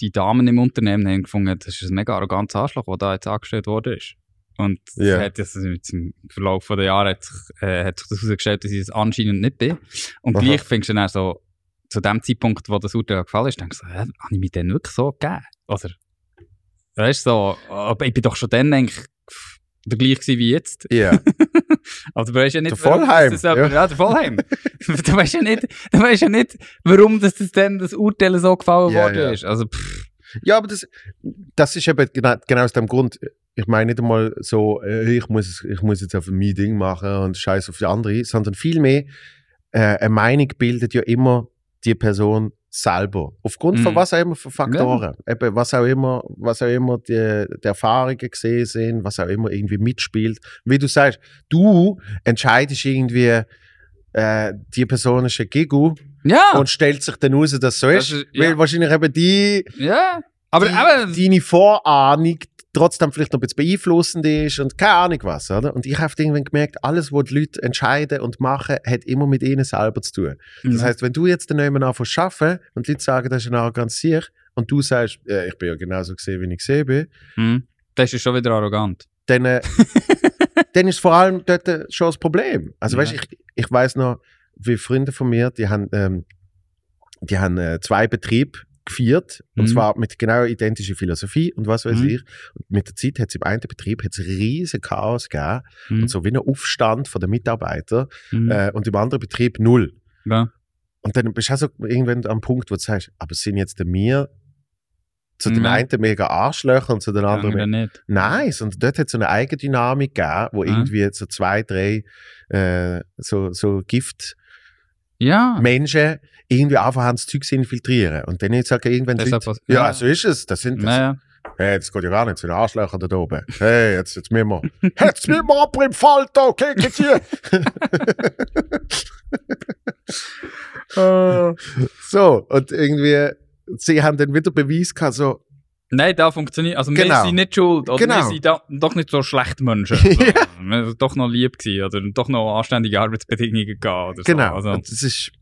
die Damen im Unternehmen haben gefunden, das ist ein mega arroganter Arschloch, der da jetzt angestellt worden ist. Und yeah. hat das jetzt im Verlauf der Jahre hat, äh, hat sich das herausgestellt, dass ich das anscheinend nicht bin. Und Aha. gleich fängst du dann so, zu dem Zeitpunkt, wo das Urteil gefallen ist, denkst du, habe ich mich denn wirklich so gegeben? Oder, weißt du, so, ich bin doch schon dann eigentlich der gleich wie jetzt. Ja. Yeah. [laughs] Aber also, du weißt ja nicht, der warum das aber, ja. ja, der Vollheim. [laughs] du weißt ja nicht, du weißt ja nicht, warum das, das dann das Urteil so gefallen yeah, worden yeah. ist. Also, Ja, aber das, das ist eben genau, genau aus dem Grund. Ich meine nicht einmal so, äh, ich muss, ich muss jetzt auf mein Ding machen und scheiß auf die andere, sondern vielmehr, äh, eine Meinung bildet ja immer die Person, selber. Aufgrund mhm. von was auch immer für Faktoren. Ja. Eben, was auch immer, was auch immer die, die Erfahrungen gesehen sind, was auch immer irgendwie mitspielt. Wie du sagst, du entscheidest irgendwie, äh, die Person ist Gigu ja. und stellt sich dann aus, dass so ist. ist ja. Weil wahrscheinlich eben die, ja. aber, die, aber deine Vorahnung trotzdem vielleicht noch ein bisschen beeinflussend ist und keine Ahnung was, oder? Und ich habe irgendwann gemerkt, alles, was die Leute entscheiden und machen, hat immer mit ihnen selber zu tun. Mhm. Das heißt, wenn du jetzt dann jemanden anfängst arbeiten und die Leute sagen, das ist ein arrogantes Sieg und du sagst, ja, ich bin ja genauso gesehen, wie ich gesehen bin. Mhm. Das ist schon wieder arrogant. Dann, äh, [laughs] dann ist vor allem dort äh, schon das Problem. Also ja. weißt ich, ich weiß noch, wie Freunde von mir, die haben, ähm, die haben äh, zwei Betriebe geführt. Und mhm. zwar mit genau identischer Philosophie und was weiß mhm. ich. Und mit der Zeit hat es im einen Betrieb hat's riesen Chaos gegeben. Mhm. Und so wie ein Aufstand der Mitarbeiter, Mitarbeitern. Mhm. Äh, und im anderen Betrieb null. Ja. Und dann bist du auch so irgendwann am Punkt, wo du sagst, aber sind jetzt mir zu dem Nein. einen mega Arschlöcher und zu den anderen ja, nicht. Nein, sondern dort hat es so eine Eigendynamik gegeben, wo ja. Ah. irgendwie so zwei, drei äh, so, so Gift ja irgendwie einfach aufhörendes Zeugs infiltrieren. Und dann ich jetzt sage, irgendwann. Das Leute, ja, ja, ah. so ist es. Das sind das. Naja. Hey, das geht ja gar nicht, sind Arschlöcher da oben. Hey, jetzt, jetzt müssen wir. Jetzt müssen wir ab im Falter, okay, geht's hier. uh. [laughs] so, und irgendwie, sie haben dann wieder Beweis gehabt, so. Nein, da funktioniert, also genau. wir sind nicht schuld, oder genau. wir sind da, doch nicht so schlecht Menschen. Also, [laughs] ja. Wir sind doch noch lieb gewesen, oder doch noch anständige Arbeitsbedingungen gehabt, oder Genau, so. also. und das ist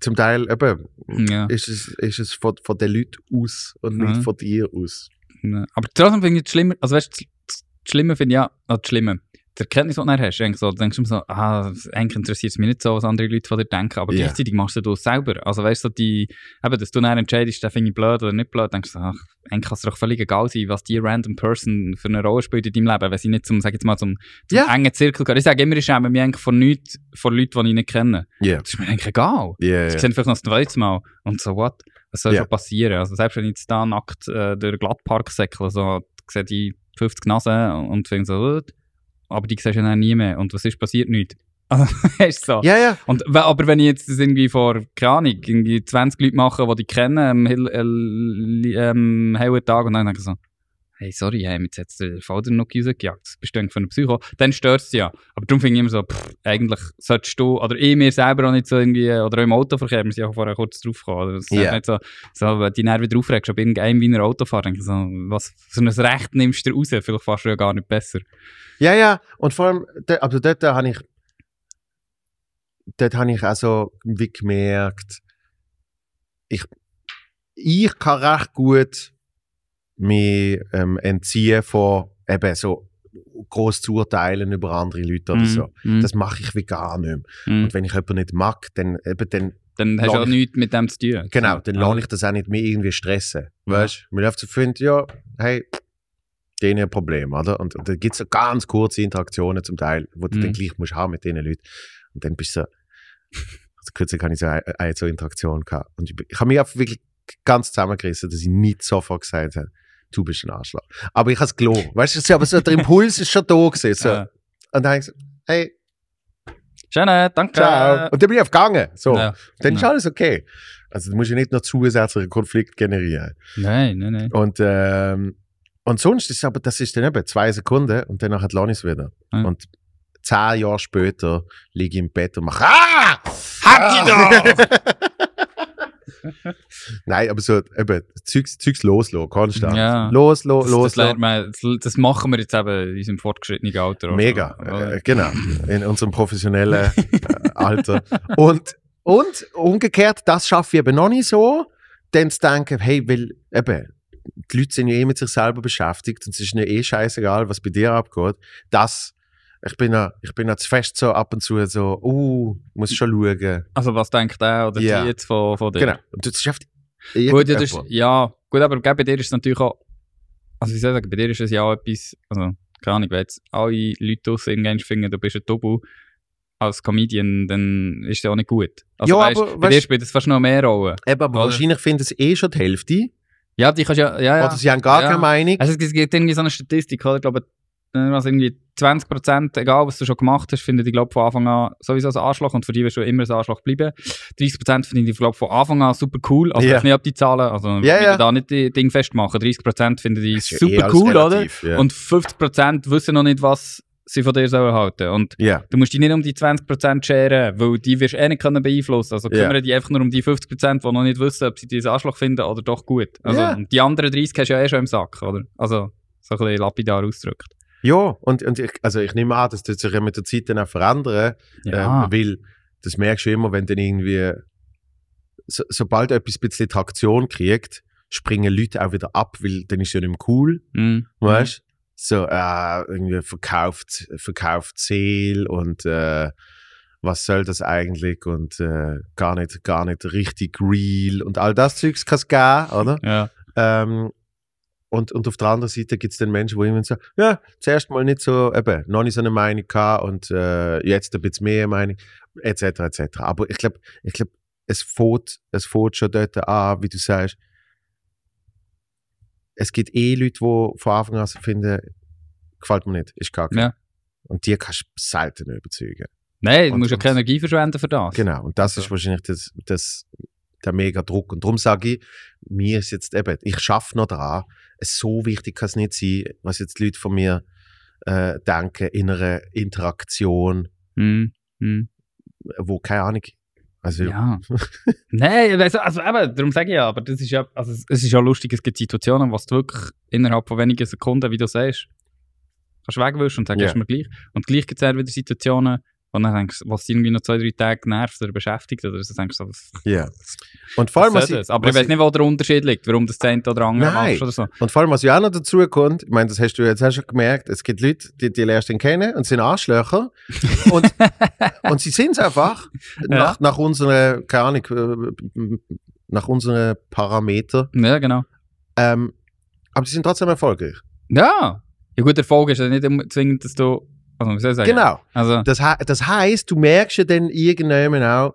zum Teil eben, ja. ist es, ist es von, von den Leuten aus und nicht ja. Mhm. von dir aus. Ja. Aber trotzdem finde ich es schlimmer, also weißt du, das Schlimme finde ich ja, also das Schlimme die Erkenntnis, die du hast, denkst du, denkst du so, ah, eigentlich interessiert es mich nicht so, was andere Leute von dir denken, aber yeah. gleichzeitig machst du es selber. Also weißt du, die, eben, dass du dann entscheidest, den finde ich blöd oder nicht blöd, denkst du, ach, eigentlich kann es doch völlig egal sein, was die random Person für eine Rolle spielt in deinem Leben, wenn sie nicht zum, sag jetzt mal, zum, zum yeah. engen Zirkel geht. Ich sage immer, ich schäme mich eigentlich von nichts, von Leuten, die ich nicht kenne. Yeah. Das ist mir eigentlich egal. Yeah, das yeah. sehen vielleicht noch das zweite Mal und so what. Das soll schon passieren. Also selbst wenn ich jetzt da nackt äh, durch den Glattpark säckle, so, sehe die 50 Nasen und, und finde so, aber die siehst du dann nie mehr. Und was ist passiert? Nichts. [laughs] Also, weißt du so? Ja, ja. Und, aber wenn ich jetzt das irgendwie vor, keine Ahnung, irgendwie 20 Leute mache, die die kennen, am hellen ähm, Tag und dann denke ich so, hey, sorry, hey, jetzt hat der Vater noch rausgejagt, das bestimmt von einem Psycho, dann stört es ja. Aber darum finde ich immer so, pff, eigentlich solltest du, oder ich mir selber auch nicht so irgendwie, oder auch im Autoverkehr, wir sind ja vorher kurz drauf gekommen, also, yeah. nicht so, so, wenn du die Nerven draufregst, ob irgendein Wiener Autofahrer, denke so, was für ein Recht nimmst du raus, vielleicht fährst du ja gar nicht besser. Ja, ja, und vor allem, also dort habe ich, dort habe ich auch so wie gemerkt, ich, ich kann recht gut mich ähm, entziehen von eben so groß zu urteilen über andere Leute oder mm, so. Mm. Das mache ich wie gar nicht Mm. Und wenn ich jemanden nicht mag, dann eben dann. Dann hast du auch ich, nichts mit dem zu tun. Genau, dann ah. lasse ich das auch nicht mehr irgendwie stressen. Ja. Weißt du, man läuft so finden, ja, hey, denen ein Problem, oder? Und, und dann gibt es so ganz kurze Interaktionen zum Teil, wo du dann mhm. gleich musst haben mit diesen Leuten. Und dann bist du so. Also kürzlich habe ich so eine, eine Interaktion gehabt. Und ich, ich habe mich einfach wirklich ganz zusammengerissen, dass ich nicht sofort gesagt habe, du bist ein Arschloch. Aber ich habe es gelogen. Weißt du, aber so der [laughs] Impuls ist schon da gewesen. So. Ja. Und dann habe ich gesagt, hey. Schöne, danke. Ciao. Und dann bin ich aufgegangen. So. Ja. Dann ist genau. alles okay. Also du musst ja nicht noch zusätzlichen Konflikt generieren. Nein, nein, nein. Und, ähm, und sonst ist aber, das ist dann eben zwei Sekunden und danach hat Lonis wieder. Ja. Und zehn Jahre später liege ich im Bett und mache, ah! Habt ihr ah. doch! [laughs] Nein, aber so eben, Zeugs, Zeugs loslassen, kannst du ja. Los, lo, das, los, das, man, das, machen wir jetzt eben in unserem fortgeschrittenen Alter. Mega, äh, genau. In unserem professionellen äh, Alter. Und, und umgekehrt, das schaffe ich eben noch nicht so, dann zu denken, hey, weil eben, die Leute sind ja eh mit sich selber beschäftigt und es ist ihnen eh scheißegal, was bei dir abgeht. Das ich bin ja, ich bin ja zu fest so ab und zu so, uh, muss schon schauen. Also was denkt der oder yeah. die jetzt von, von dir? Genau. Und das ist gut, ja, ist, ja, gut, aber bei dir ist es natürlich auch, also ich sagen, bei dir ist es ja auch etwas, also keine Ahnung, wenn jetzt alle Leute aus irgendwann finden, du bist ein Double als Comedian, dann ist das auch nicht gut. Also ja, weißt, aber, bei dir spielt es fast noch mehr Rolle. Eben, aber oder? wahrscheinlich finden es eh schon die Hälfte. Ja, die kannst ja, ja, ja. Oder sie haben gar ja. keine Meinung. Also es gibt irgendwie so eine Statistik, oder? Ich glaube, also irgendwie 20 Prozent, egal was du schon gemacht hast, finden die, glaube von Anfang an sowieso als Arschloch und für die wirst du immer ein Arschloch bleiben. 30 Prozent finden die, glaube von Anfang an super cool. Also, yeah. ich nicht, ob die Zahlen, also, yeah, yeah. da nicht die Ding festmachen. 30 Prozent finden die super eh cool, relativ, oder? Yeah. Und 50 Prozent wissen noch nicht, was sie von dir sollen halten. Und yeah. du musst dich nicht um die 20% scheren, weil die wirst du eh nicht können beeinflussen. Also kümmere dich einfach nur um die 50%, die noch nicht wissen, ob sie dieses Arschloch finden oder doch gut. Also, yeah. Und die anderen 30 hast du ja eh schon im Sack, oder? Also, so ein bisschen lapidar ausgedrückt. Ja, und, und ich, also ich nehme an, das tut sich ja mit der Zeit dann auch verändern, ähm, ja. ähm, weil das merkst du immer, wenn dann irgendwie, so, sobald etwas ein bisschen Traktion kriegt, springen Leute auch wieder ab, weil dann ist ja nicht mehr cool, mm. weißt mm. So, äh, irgendwie verkauft, verkauft Seele und äh, was soll das eigentlich und äh, gar, nicht, gar nicht richtig real und all das Zeugs kann es geben, oder? Ja. Ähm, und, und auf der anderen Seite gibt es den Menschen, die jemand sagt, ja, zuerst mal nicht so, eben, noch nicht so eine Meinung gehabt und äh, jetzt ein bisschen mehr Meinung, etc., etc. Aber ich glaube, ich glaub, es fängt es fährt schon dort an, wie du sagst, es gibt eh Leute, die von Anfang an finden, gefällt mir nicht, ist kacke. Ja. Und die kannst du selten überzeugen. Nein, du musst ja keine Energie verschwenden für das. Genau, und das also. ist wahrscheinlich das, das, der mega Druck. Und darum sage ich, mir ist jetzt eben, ich schaffe noch daran, so wichtig kann es nicht sein, was jetzt die Leute von mir äh, denken, in einer Interaktion, mm, mm. wo, keine Ahnung, also, ja. Nein, also, also eben, darum sage ich ja, aber das ist ja, also es, ist ja lustig, es gibt Situationen, was du wirklich innerhalb von wenigen Sekunden, wie du sagst, kannst wegwischen und sagst, yeah. ist mir gleich. Und gleich gibt es auch wieder Situationen, und dann denkst du, was sie irgendwie noch zwei, drei Tage genervt oder beschäftigt oder so, denkst du, was, yeah. und vor allem, was, was ich, Aber was ich weiß nicht, wo der Unterschied liegt, warum das Zehnte oder andere machst oder so. Und vor allem, was ja auch noch dazu kommt, ich meine, das hast du jetzt auch schon gemerkt, es gibt Leute, die, die lernst den kennen und sind Arschlöcher [laughs] und, und sie sind es einfach [laughs] nach, ja. nach unserer, keine Ahnung, äh, nach unseren Parametern. Ja, genau. Ähm, aber sie sind trotzdem erfolgreich. Ja. Ja gut, Erfolg ist ja nicht zwingend, dass du also, ich sagen? Genau. Also. Das, das heißt, du merkst ja dann irgendwann auch,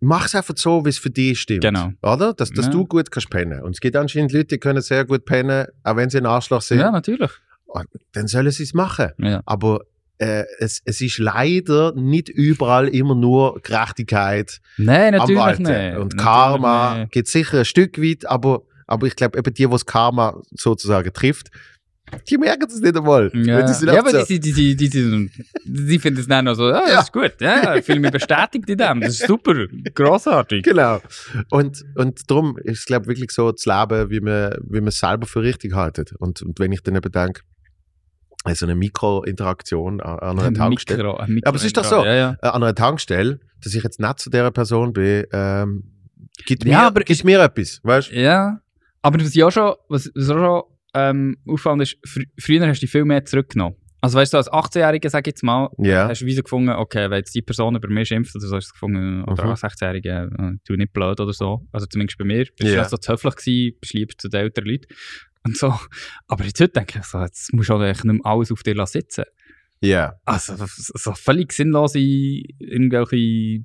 mach es einfach so, wie es für dich stimmt. Genau. Oder? Dass, dass ja. du gut kannst pennen. Und es gibt anscheinend Leute, die können sehr gut pennen, auch wenn sie ein Arschloch sind. Ja, natürlich. Und ah, dann sollen sie es machen. Ja. Aber äh, es, es ist leider nicht überall immer nur Gerechtigkeit. Nein, natürlich nicht. Und Karma natürlich, geht sicher ein Stück weit, aber, aber ich glaube, eben die, das Karma sozusagen trifft, die merken es nicht einmal. Ja, die ja aber die, die, die, die, die, die finden es dann noch so, ah, ja. das ist gut. Ja, mich bestätigt in dem. Das ist super, großartig. Genau. Und, und darum ist es, glaube ich, wirklich so zu Leben, wie man, wie man es selber für richtig haltet. Und, und wenn ich dann eben denke, also eine Mikrointeraktion an einer Tankstelle. Mikro, ein Mikro aber es ist doch so, ja, ja. Äh, an einer Tankstelle, dass ich jetzt nicht zu der Person bin, ähm, gibt, mir, aber, gibt mir etwas, weißt Ja, aber was ich auch schon, was, was auch schon ähm, Aufwand ist, fr früher hast du viel mehr zurückgenommen. Also weißt du, als 18-Jähriger, sag ich jetzt mal, yeah. hast du wieder gefunden, okay, wenn jetzt die Person über mich schimpft oder so, hast du gefunden, oder mhm. 16 jähriger äh, tu nicht blöd oder so. Also zumindest bei mir, bist yeah. du zu höflich gewesen, bist lieb zu den älteren Leuten und so. Aber jetzt heute denke ich so, jetzt musst du eigentlich nicht mehr alles auf dir sitzen Ja. Yeah. Also so völlig sinnlose irgendwelche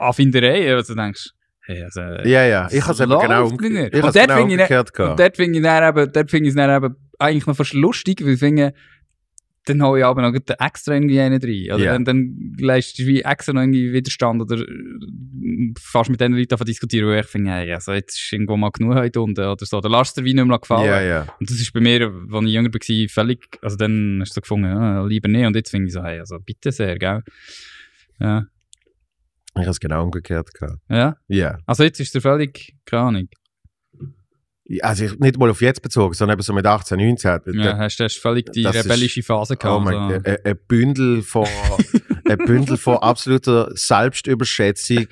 Anfindereien, was du denkst also, äh, ja, ja, ich habe es eben genau, um, ich und genau ne- umgekehrt ich, Und dort finde ich es eben, dann eben eigentlich noch fast lustig, weil ich finde, dann habe ich aber noch extra irgendwie einen drin. Oder also, yeah. dann, dann leistest du wie extra noch irgendwie Widerstand oder äh, fast mit den Leuten davon diskutieren, wo ich finde, hey, also jetzt ist irgendwo mal genug heute unten oder so. Oder lass dir wie nicht mehr gefallen. Yeah, yeah. Und das ist bei mir, als ich jünger war, völlig, also dann hast du so gefunden, ah, lieber nicht. Und jetzt finde ich so, hey, also bitte sehr, gell. Ja. Ich habe es genau umgekehrt gehabt. Ja? Ja. Also jetzt ist es völlig, keine Ahnung. Also ich, nicht mal auf jetzt bezogen, sondern eben so mit 18, 19. Ja, hast du hast völlig die rebellische ist, Phase gehabt. Oh mein also. Gott, so. ein Bündel von, [laughs] ein Bündel von absoluter Selbstüberschätzung.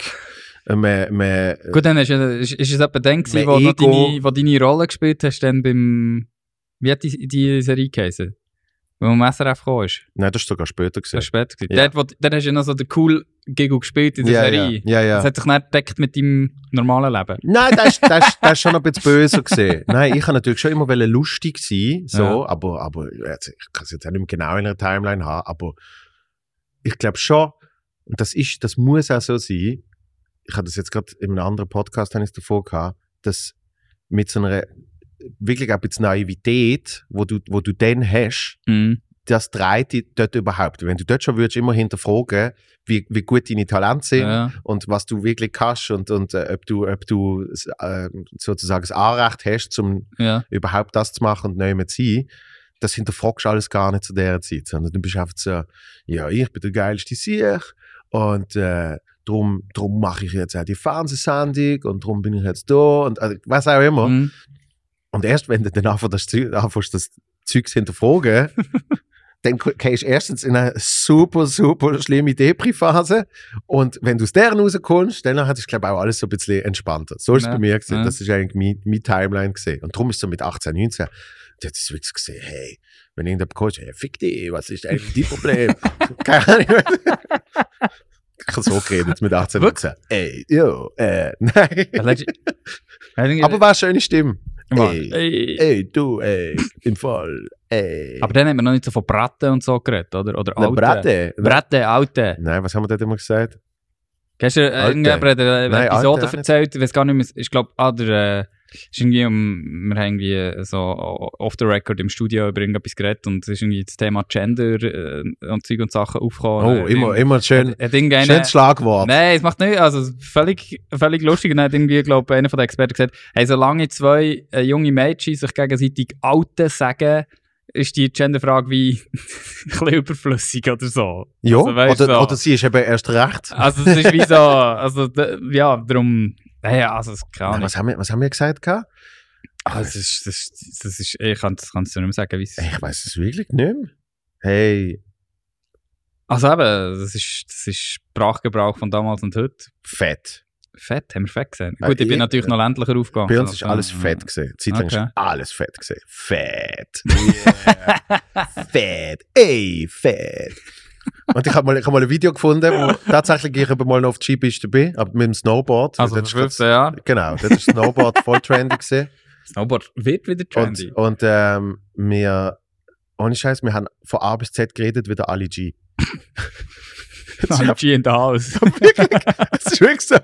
Man, äh, man, Gut, dann ist, ist, ist es eben dann wo, Ego, deine, deine Rolle gespielt hast, dann beim, wie hat die, die Serie geheißen? Wo man SRF gekommen Nein, das war sogar später. Gewesen. Das später Ja. Dort, wo, dann hast du noch so den cool Gego gespielt in der yeah, Serie. Yeah, yeah, das hat sich nicht gedeckt mit deinem normalen Leben. Nein, das, war das ist schon ein bisschen böser. [laughs] gesehen. Nein, ich habe natürlich schon immer lustig sein, so, ja. aber, aber ich kann es jetzt auch nicht mehr genau in einer Timeline haben, aber ich glaube schon, und das ist, das muss auch so sein, ich habe das jetzt gerade in einem anderen Podcast habe ich davor gehabt, dass mit so einer wirklich auch ein bisschen Naivität, wo du, wo du dann hast, mm das dreht dich dort überhaupt. Wenn du dort schon würdest, immer hinterfragen, wie, wie gut deine Talente sind ja. und was du wirklich kannst und, und äh, ob du, ob du äh, sozusagen das Anrecht hast, um ja. überhaupt das zu machen und nicht mehr zu sein, das hinterfragst du alles gar nicht zu dieser Zeit, sondern du bist einfach so, ja, ich bin der geilste Sieg und äh, drum, drum mache ich jetzt auch die Fernsehsendung und drum bin ich jetzt da und also, was auch immer. Mhm. Und erst wenn du dann einfach das Zeugs hinterfragen, [laughs] dann gehst du erstens in eine super, super schlimme Depri-Phase. Und wenn du aus deren rauskommst, dann hat es, glaube ich, auch alles so ein bisschen entspannter. So ist es ja, bei mir gesehen. Ja. Das ist eigentlich meine, mein Timeline gesehen. Und darum ist es so mit 18, 19, da hat es wirklich gesehen, hey, wenn irgendjemand Coach, hey, fick dich, was ist eigentlich dein Problem? [laughs] Keine Ahnung. ich habe so geredet mit 18, 19. Ey, yo, äh, [laughs] nein. Aber war eine schöne Stimme. Ey, ey, ey, du, ey, im Fall, Ey. Aber dann haben wir noch nicht so von Braten und so geredet, oder? Oder Alte. Braten? Braten, Alte. Nein, was haben wir dort immer gesagt? Gestern äh, irgendjemand hat eine Nein, Episode Alte, erzählt, ich weiß gar nicht mehr, ich glaube, ah, der, äh, ist irgendwie um, wir haben irgendwie äh, so off the record im Studio über irgendetwas geredet und es ist irgendwie das Thema Gender äh, und Zeug und Sachen aufgekommen. Oh, immer, äh, immer schön, hat, hat schönes Schlagwort. Nein, es macht nichts, also völlig, völlig lustig und dann hat irgendwie, glaube einer von den Experten gesagt, hey, solange zwei äh, junge Mädchen sich gegenseitig Alte sagen, ist die Genderfrage wie [laughs] ein überflüssig oder so. Ja, also, weißt, oder, so. oder sie ist eben erst recht. Also es ist wie so, also ja, darum, naja, also keine Ahnung. Was haben wir, was haben wir gesagt? Ach, ah, das ist, das, das ist, ich kann es dir nicht mehr sagen. Wie's. Ich weiß es wirklich nicht mehr. Hey. Also eben, das ist, das ist Sprachgebrauch von damals und heute. Fett. Fett, haben wir fett gesehen? Äh, Gut, ich bin natürlich noch ländlicher aufgegangen. Bei uns ist also alles fett gesehen. Zeitlang okay. ist alles fett gesehen. Fett. [laughs] Yeah. fett. Ey, fett. Und ich habe mal, hab mal ein Video gefunden, wo tatsächlich ich eben mal noch auf die Skipiste bin, aber mit dem Snowboard. Also das 15 Jahre. Genau, das ist Snowboard voll trendy gesehen. [laughs] Snowboard wird wieder trendy. Und, und ähm, wir, ohne Scheiß, wir haben von A bis Z geredet wie der Ali G. [laughs] [laughs] Nein, vielen Dank. aus. das ist wirklich so.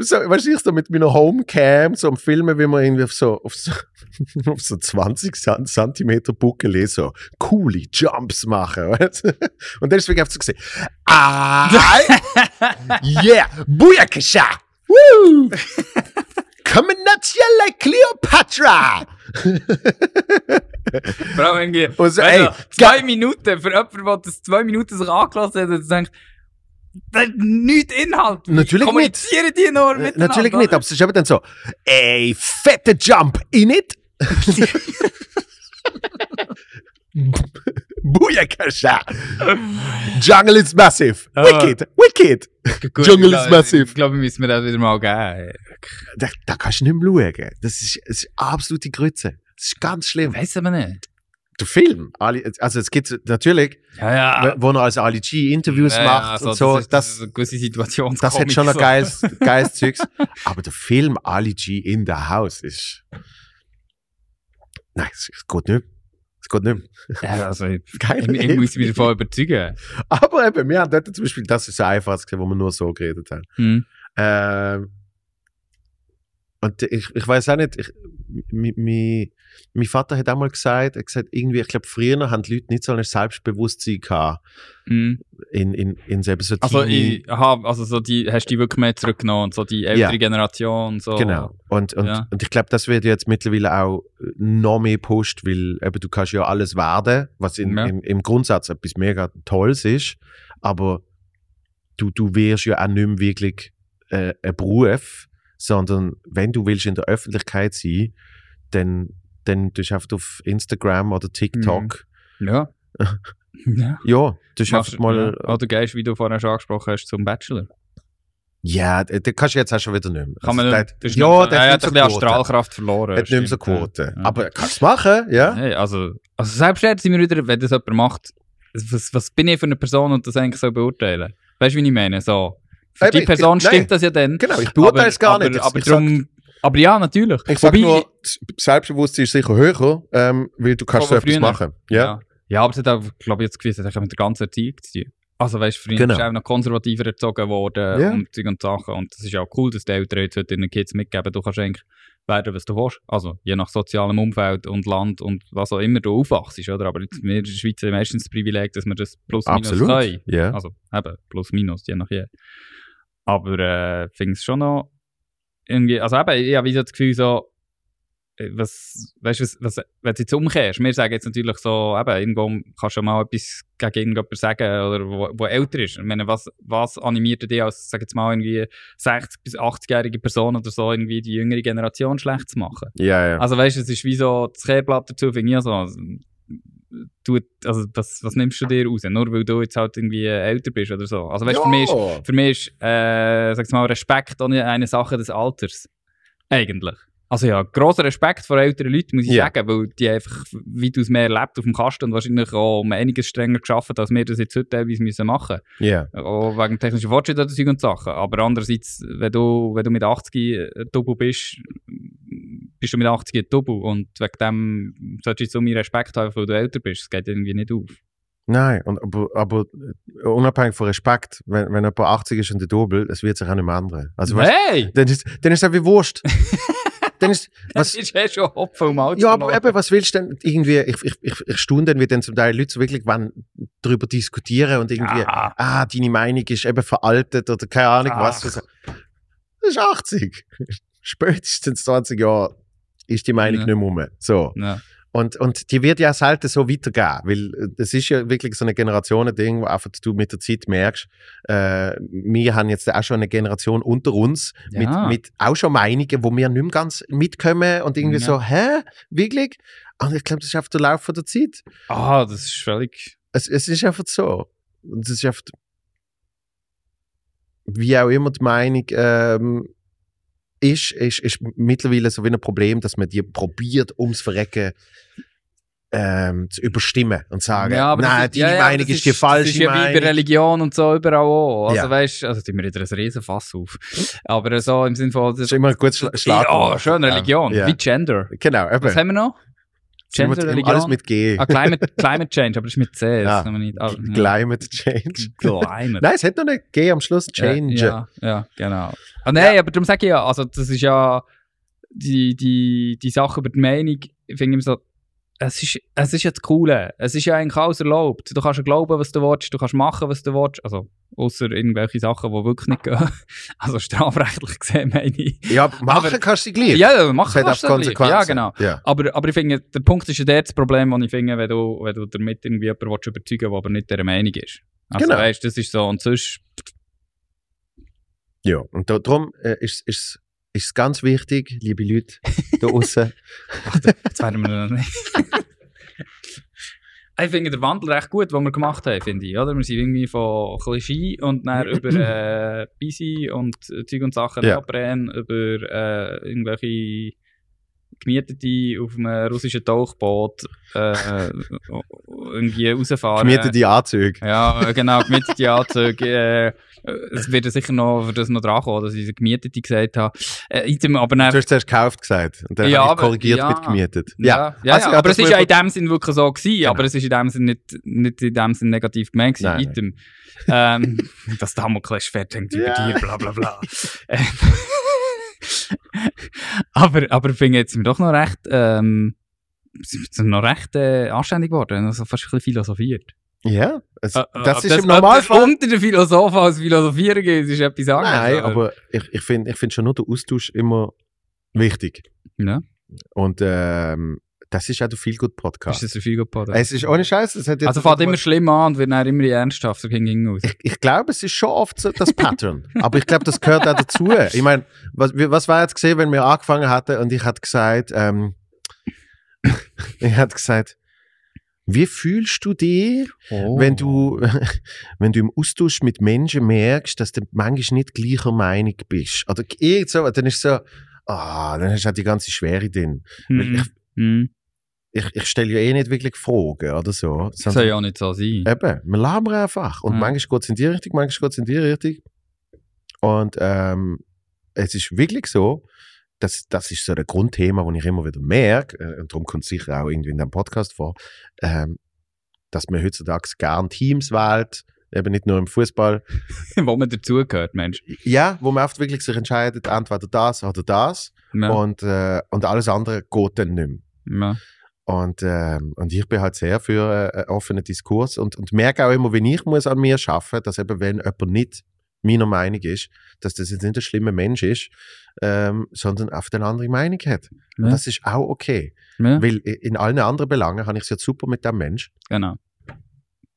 So, weißt ich so mit meiner Homecam so am Filmen, wie man irgendwie auf so, auf so, [laughs] auf so 20 cm Buckel eh so coole Jumps machen. [laughs] Weißt? Und dann ist wirklich so gesehen. Ah! yeah! Booyakasha! Woo! Coming at you like Cleopatra! Vor allem irgendwie, also, [laughs] ey, zwei Minuten, für jemanden, der das zwei Minuten sich angelassen hat und denkt, das ist nichts Inhalt. Natürlich kommunizieren nicht. die nur miteinander. Natürlich nicht, aber es ist eben dann so, ey, fette Jump in it. [laughs] Booyakasha. Jungle is massive. Oh. Wicked, wicked. Gut, Jungle glaub, is massive. Ich glaube, wir müssen das wieder mal geben. Da, da kannst du nicht mehr schauen. Das ist, das ist absolute Grütze. Das ist ganz schlimm. Weiß aber nicht. Der Film, also es gibt natürlich, ja, ja. wo er als Ali G Interviews ja, macht also und so, das, ist, das, ist Situation. Das hat schon ein geiles, [laughs] geiles Zeugs. Aber der Film Ali G in the House ist, nein, es ist gut nicht. Es geht nicht mehr. Ja, also, ich, [laughs] ich, ich muss mich davon überzeugen. Aber eben, wir haben dort zum Beispiel, das ist so einfach, wo wir nur so geredet haben. Mhm. Ähm, und ich, ich weiß auch nicht, ich, mi, mi, mein Vater hat einmal gesagt, er gesagt, irgendwie, ich glaube, früher haben die Leute nicht so ein Selbstbewusstsein gehabt. Mhm. In, in, in selbst so also, ich hab, also so die, hast du die wirklich mehr zurückgenommen, so die ältere ja. Generation. So. Genau. Und, und, ja. und ich glaube, das wird jetzt mittlerweile auch äh, noch mehr pusht, weil eben, du kannst ja alles werden, was in, ja. im, im Grundsatz etwas mega Tolles ist, aber du, du wirst ja auch nicht mehr wirklich äh, ein Beruf, sondern wenn du willst in der Öffentlichkeit sein, dann dann tust du einfach auf Instagram oder TikTok. Mhm. Ja. [laughs] ja. Ja, du schaffst mal. Ja. Oder ah, gehst, wie du vorhin schon angesprochen hast, zum Bachelor. Ja, den kannst du jetzt auch schon wieder nicht mehr. Kann man also, ja, ja, der hat, hat so Strahlkraft verloren. Hat stimmt. nicht mehr so Quote. Ja. Aber kannst du es machen, ja? Hey, also, also selbst jetzt sind wir wieder, wenn das jemand macht, was, was bin ich für eine Person und das eigentlich so beurteilen? Weißt du, wie ich meine? So. Für Eben, die Person ich, stimmt das ja dann. Genau, ich beurteile es gar aber, nicht. Aber, aber darum aber ja, natürlich. Ich sag nur, Selbstbewusstsein ist sicher höher, ähm, weil du kannst so etwas früher. machen. Ja. ja. Ja, aber es hat auch, glaube ich, jetzt gewiss, das hat mit der ganzen Erziehung zu tun. Also weißt du, früher genau. ist auch noch konservativer erzogen worden yeah. und Zeug und Sachen. Und das ist auch cool, dass die Eltern jetzt heute den Kids mitgeben, du kannst eigentlich werden, was du willst. Also je nach sozialem Umfeld und Land und was auch immer du aufwachst, oder? Aber jetzt, wir in der Schweiz haben meistens das Privileg, dass wir das plus minus Absolut. können. Yeah. Also eben, plus minus, je nach je. Aber äh, finde es schon noch irgendwie, also eben, ich habe wieder das Gefühl, so, äh, was, weißt du, was, was, wenn du jetzt umkehrst, wir sagen jetzt natürlich so, eben, irgendwo kannst du schon mal etwas gegen irgendjemanden sagen, oder wo, wo älter ist. Ich meine, was, was animiert dich als, sag jetzt mal, irgendwie 60- bis 80-jährige Person oder so, irgendwie die jüngere Generation schlecht zu machen? Ja, yeah, ja. Yeah. Also weißt du, es ist wie so das Kehrblatt dazu, finde ich, also, tut, also was, was nimmst du dir raus? Nur weil du jetzt halt irgendwie äh, älter bist oder so. Also weißt du, für mich ist, für mich ist äh, sag's mal, Respekt eine Sache des Alters. Eigentlich. Also ja, großer Respekt vor älteren Leuten, muss ich yeah. sagen, weil die einfach weitaus mehr erlebt auf dem Kasten und wahrscheinlich auch um einiges strenger geschafft, als wir das jetzt heute teilweise müssen machen müssen. Yeah. Auch wegen technischen Fortschritt oder solchen Sachen. Aber andererseits, wenn du, wenn du mit 80 ein Double bist, bist du mit 80 ein Double und wegen dem solltest du jetzt so mehr Respekt haben, weil du älter bist. Das geht irgendwie nicht auf. Nein, und, aber, aber, äh, unabhängig von Respekt, wenn, wenn jemand 80 ist und ein Double, es wird sich auch nicht mehr ändern. Also, weißt, hey! Dann ist, dann ist es wie Wurst. [laughs] dann ist, [laughs] was, das ist ja schon Hopfen um Ja, aber eben, was willst du denn irgendwie, ich, ich, ich, ich staune dann, wie dann zum Teil Leute so wirklich wollen, darüber diskutieren und irgendwie, ja. Ah. ah, deine Meinung ist eben veraltet oder keine Ahnung Ach. was. Also, das ist 80. [laughs] Spätestens 20 Jahre ist die Meinung ja. nicht mehr rum. So. Ja. Und, und die wird ja selten so weitergehen, weil äh, das ist ja wirklich so ein Generationending, wo einfach du mit der Zeit merkst, äh, wir haben jetzt auch schon eine Generation unter uns ja. mit, mit auch schon Meinungen, wo wir nicht mehr ganz mitkommen und irgendwie ja. so, hä, wirklich? Und ich glaube, das ist einfach der Lauf der Zeit. Ah, das ist völlig... Es, es ist einfach so. Und das ist einfach... Wie auch immer die Meinung... Ähm, ist, ist, ist mittlerweile so wie ein Problem, dass man die probiert, ums Verrecken ähm, zu überstimmen und sagen, ja, nein, ist, deine ja, Meinung ist, ist die falsche Meinung. Das ist ja wie bei Religion und so überall auch. Also ja. weißt, also tun wir wieder ein Riesenfass auf. Aber so im Sinne von... Das ist immer ein gutes Schlagwort. oh, schön, Religion, wie Gender. Genau, eben. Was haben wir noch? Gender Religion. Alles mit G. Ah, Climate, Climate Change, aber das ist mit C. [laughs] Ja. Nicht, ah, ja. Climate Change. Climate. nein, es hat noch nicht G am Schluss. Change. Ja, ja, ja genau. Ah, nein, ja. aber darum sage ich ja, also das ist ja die, die, die Sache über die Meinung, Ich finde immer so, es ist, es ist jetzt cool. Es ist ja eigentlich alles erlaubt. Du kannst ja glauben, was du willst, du kannst machen, was du willst. Also, außer irgendwelche Sachen, die wirklich nicht gehen. [laughs] Also, strafrechtlich gesehen, meine ich. Ja, machen aber, kannst du gleich. Ja, machen kannst du gleich. Ja, genau. Yeah. Aber, aber ich finde, der Punkt ist ja der das Problem, das ich finde, wenn du, wenn du damit irgendwie jemanden willst, überzeugen willst, der aber nicht der Meinung ist. Also, genau. weißt das ist so. Und sonst. Ja, und darum äh, ist es ist es ganz wichtig, liebe Leute da außen. [laughs] jetzt werden wir noch nicht. [laughs] Ich finde den Wandel recht gut, den wir gemacht haben, finde ich. Oder? Wir sind irgendwie von Klischee und dann [clears throat] über äh, Busy und Zeug und Sachen ja. abbrennen, über äh, irgendwelche Gemietete auf einem russischen Tauchboot äh, äh, irgendwie rausfahren. Gemietete Anzüge. Ja, genau, gemietete Anzüge. Äh, es wird sicher noch für das noch dran kommen, dass ich Gemietete gesagt habe. Äh, jetzt, aber dann, du hast zuerst gekauft gesagt und dann ja, habe korrigiert ja, mit gemietet. Ja, ja, ah, also, ja aber es war ja in dem Sinn wirklich so gewesen, genau. aber es war in dem Sinn nicht, nicht in dem Sinn negativ gemeint gewesen. Nein, Nein. Ähm, [laughs] das Damoklesschwert hängt über dir, bla bla bla. [laughs] [laughs] aber aber finde jetzt doch noch recht, ähm, sind noch recht äh, anständig geworden, also fast ein bisschen philosophiert. Ja, es, äh, äh das ist das im Normalfall. unter den Philosophen als Philosophieren geht, ist etwas anderes. Nein, aber, ich, ich finde ich find schon nur den Austausch immer wichtig. Ja. Und ähm, das ist ja der Good Podcast. Das Ist ein Feel Good Podcast? Es ist ohne Scheiß. Es hat also fängt immer schlimm an und wird dann immer ernsthaft. Ich, ich glaube, es ist schon oft so das Pattern. [laughs] Aber ich glaube, das gehört auch dazu. Ich meine, was, was war jetzt gesehen, wenn wir angefangen hatten und ich hatte gesagt, ähm, [laughs] ich hatte gesagt, wie fühlst du dich, oh. wenn, du, [laughs] wenn du im Austausch mit Menschen merkst, dass du manchmal nicht gleicher Meinung bist? Oder irgend so, dann ist es so, ah, oh, dann hast du halt die ganze Schwere drin. Mm. Ich, mm ich, ich stelle ja eh nicht wirklich Fragen oder so. Das soll ja auch nicht so sein. Eben, wir labern einfach. Und ja. manchmal geht es in die Richtung, manchmal geht es in die Richtung. Und ähm, es ist wirklich so, das, das ist so ein Grundthema, das ich immer wieder merke, äh, und darum kommt es sicher auch irgendwie in dem Podcast vor, ähm, dass man heutzutage gern Teams wählt, eben nicht nur im Fußball. [laughs] wo man dazugehört, Mensch. Ja, wo man oft wirklich sich entscheidet, entweder das oder das. Ja. Und, äh, und alles andere geht dann nicht mehr. Ja. Und, ähm, und ich bin halt sehr für äh, einen offenen Diskurs und, und merke auch immer, wenn ich muss an mir arbeiten muss, dass eben, wenn jemand nicht meiner Meinung ist, dass das jetzt nicht ein schlimmer Mensch ist, ähm, sondern auf eine andere Meinung hat. Ja. Und das ist auch okay. Ja. Weil in allen anderen Belangen habe ich es ja super mit dem Mensch. Genau.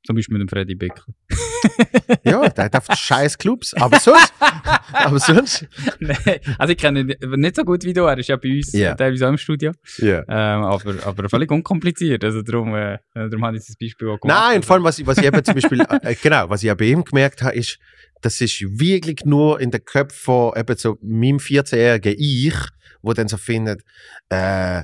Zum Beispiel mit dem Freddy Bickel. [laughs] ja, der hat einfach scheiß Clubs. Aber sonst. [laughs] aber sonst. Nein, also ich kenne ihn nicht so gut wie du. Er ist ja bei uns yeah. teilweise auch im Studio. Yeah. Ähm, aber, aber völlig unkompliziert. Also darum, äh, darum habe ich das Beispiel auch gemacht. Nein, vor allem, was, ich, was ich eben zum Beispiel, äh, äh genau, was ich ja bei ihm gemerkt habe, ist, das ist wirklich nur in den Köpfen von eben so meinem 14-jährigen Ich, wo dann so findet, äh,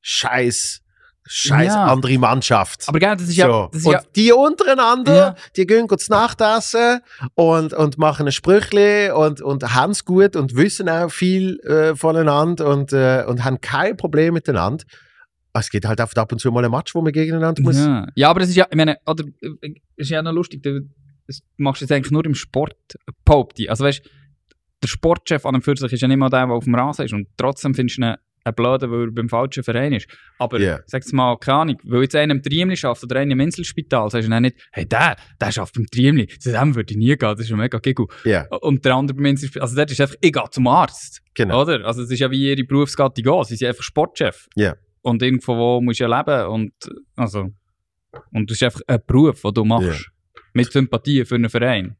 scheiß scheiß ja. andere Mannschaft. Aber gerne, das ist so. ja. Das ist und ja. die untereinander, ja. die gehen kurz Nachtessen und, und machen ein Sprüchli und, und haben es gut und wissen auch viel äh, voneinander und, äh, und haben kein Problem miteinander. Es geht halt ab und zu mal ein Match, wo man gegeneinander muss. Ja, ja aber das ist ja, ich meine, oder, äh, ist ja noch lustig, du, machst du jetzt eigentlich nur im Sport, Pope. Also weißt der Sportchef an und für sich ist ja nicht mal der, der auf dem Rasen ist und trotzdem findest du ihn ein Blöder, weil er beim falschen Verein ist. Aber yeah. sag's mal, keine Ahnung, weil jetzt einer im Triemli schafft oder einer im Inselspital, sagst du dann nicht, hey, der, der schafft beim Triemli, zu dem würde ich nie gehen, das ist ja mega giggle. Yeah. Und der andere beim Inselspital, also der ist einfach, ich gehe zum Arzt. Genau. Oder? Also es ist ja wie ihre Berufsgattung sie sind einfach Sportchef. Yeah. Und irgendwo wo musst du ja leben und, also, und das ist einfach ein Beruf, den du machst. Mit Sympathie für einen Verein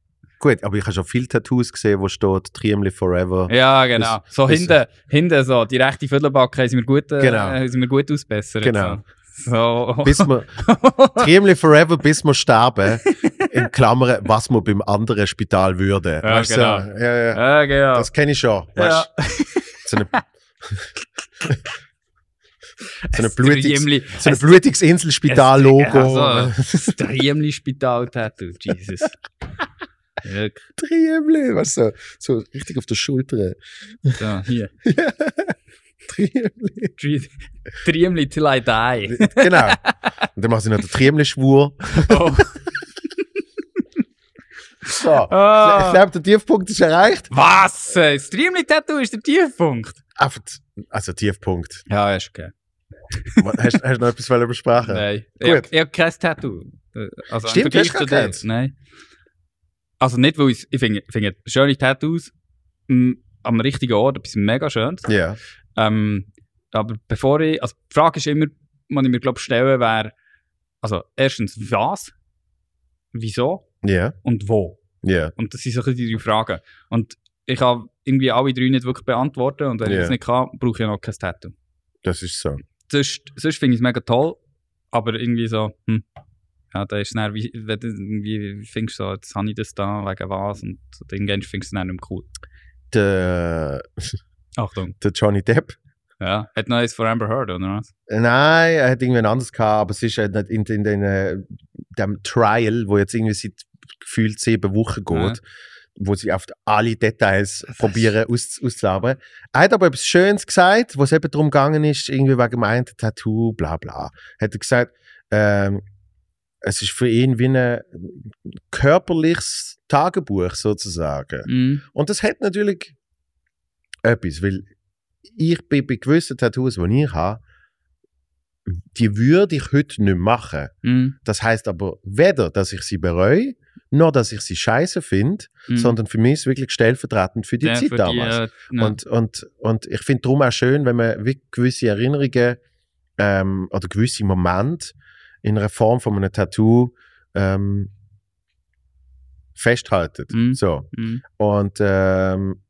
gut, aber ich habe schon viele Tattoos gesehen, wo steht Triemli Forever. Ja, genau. Das, so hinten, hinten so, die rechte Viertelbacke sind wir gut, äh, genau. äh, sind wir gut ausbessert. Genau. So. Bis wir, [laughs] Triemli Forever, bis wir sterben. in Klammern, was man beim anderen Spital würde. Ja, weißt genau. Du? Ja, ja. ja, genau. Das kenne ich schon. Weißt [laughs] ja. so eine, so eine blutiges, so blutiges Inselspital-Logo. Also, triemli spital tattoo Jesus. [laughs] Triemli, weißt du, so, richtig auf der Schulter. Da, hier. [laughs] Triemli. Triemli till I die. genau. Und dann machst du noch den Triemli-Schwur. Oh. [laughs] so, oh. ich glaube, der Tiefpunkt ist erreicht. Was? Das Triemli-Tattoo ist der Tiefpunkt? Einfach, also Tiefpunkt. Ja, ist okay. hast, hast du noch etwas über Sprache? Nein. Gut. Ich, ich habe kein Tattoo. Also Stimmt, hast du kein Nein also nicht, weil ich, finde, find schöne Tattoos m, am richtigen Ort, etwas mega Schönes. Yeah. Ähm, aber bevor ich, also die Frage ist immer, die ich mir glaube stellen, wäre, also erstens, was, wieso yeah. und wo. Yeah. Und das sind so die drei Fragen. Und ich habe irgendwie alle drei nicht wirklich beantwortet und wenn yeah. ich das nicht kann, brauche ich noch kein Tattoo. Das ist so. Sonst, sonst finde ich es mega toll, aber irgendwie so, hm, ja, da ist dann, wie, wenn du findest, so, jetzt habe ich das da, wegen was, und dann findest du dann nicht mehr cool. Der. [laughs] [laughs] Achtung. Der Johnny Depp. Ja, hat noch eins von Amber Heard, oder was? Nein, er hat irgendwen anderes gehabt, aber es ist halt nicht in, in, den, in äh, dem Trial, wo jetzt irgendwie seit gefühlt sieben Wochen geht. Ja wo sie auf alle Details probieren aus, auszulabern. Er hat aber etwas Schönes gesagt, wo es eben darum gegangen ist, irgendwie wegen meint Tattoo, bla bla. Hat er gesagt, ähm, es ist für ihn wie ein körperliches Tagebuch sozusagen. Mm. Und das hat natürlich etwas, weil ich bin bei gewissen Tattoos, die ich habe, die würde ich heute nicht machen. Mm. Das heißt aber weder, dass ich sie bereue, noch, dass ich sie scheiße finde, mm. sondern für mich ist es wirklich stellvertretend für die ja, Zeit für damals. äh, und, und, und ich finde darum auch schön, wenn man gewisse Erinnerungen ähm, oder gewisse Momente in einer Form von einem Tattoo ähm, festhalten. Mm. So. Mm. Und ähm,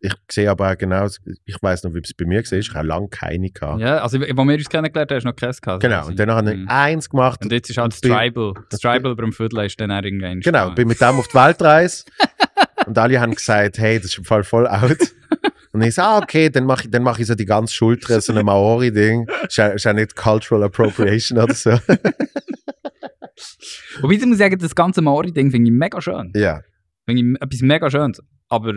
ich sehe aber auch genau, ich weiß noch, wie es bei mir war, ich habe lange keine gehabt. Ja, also als wir uns kennengelernt haben, hast du noch keins gehabt. Genau, und dann habe ich mhm. eins gemacht. Und jetzt ist halt das Tribal. Das Tribal über dem Viertel ist dann auch irgendwann. Genau, bin mit dem auf die Weltreise und alle haben gesagt, hey, das ist im Fall voll out. [laughs] Und ich sage, ah, okay, dann mache ich, dann mach ich so die ganz Schulter, so ein Maori-Ding. nicht Cultural Appropriation oder so. [laughs] Wobei, ich muss sagen, das ganze Maori-Ding finde ich mega schön. Ja. Finde ich etwas mega Schönes. Aber,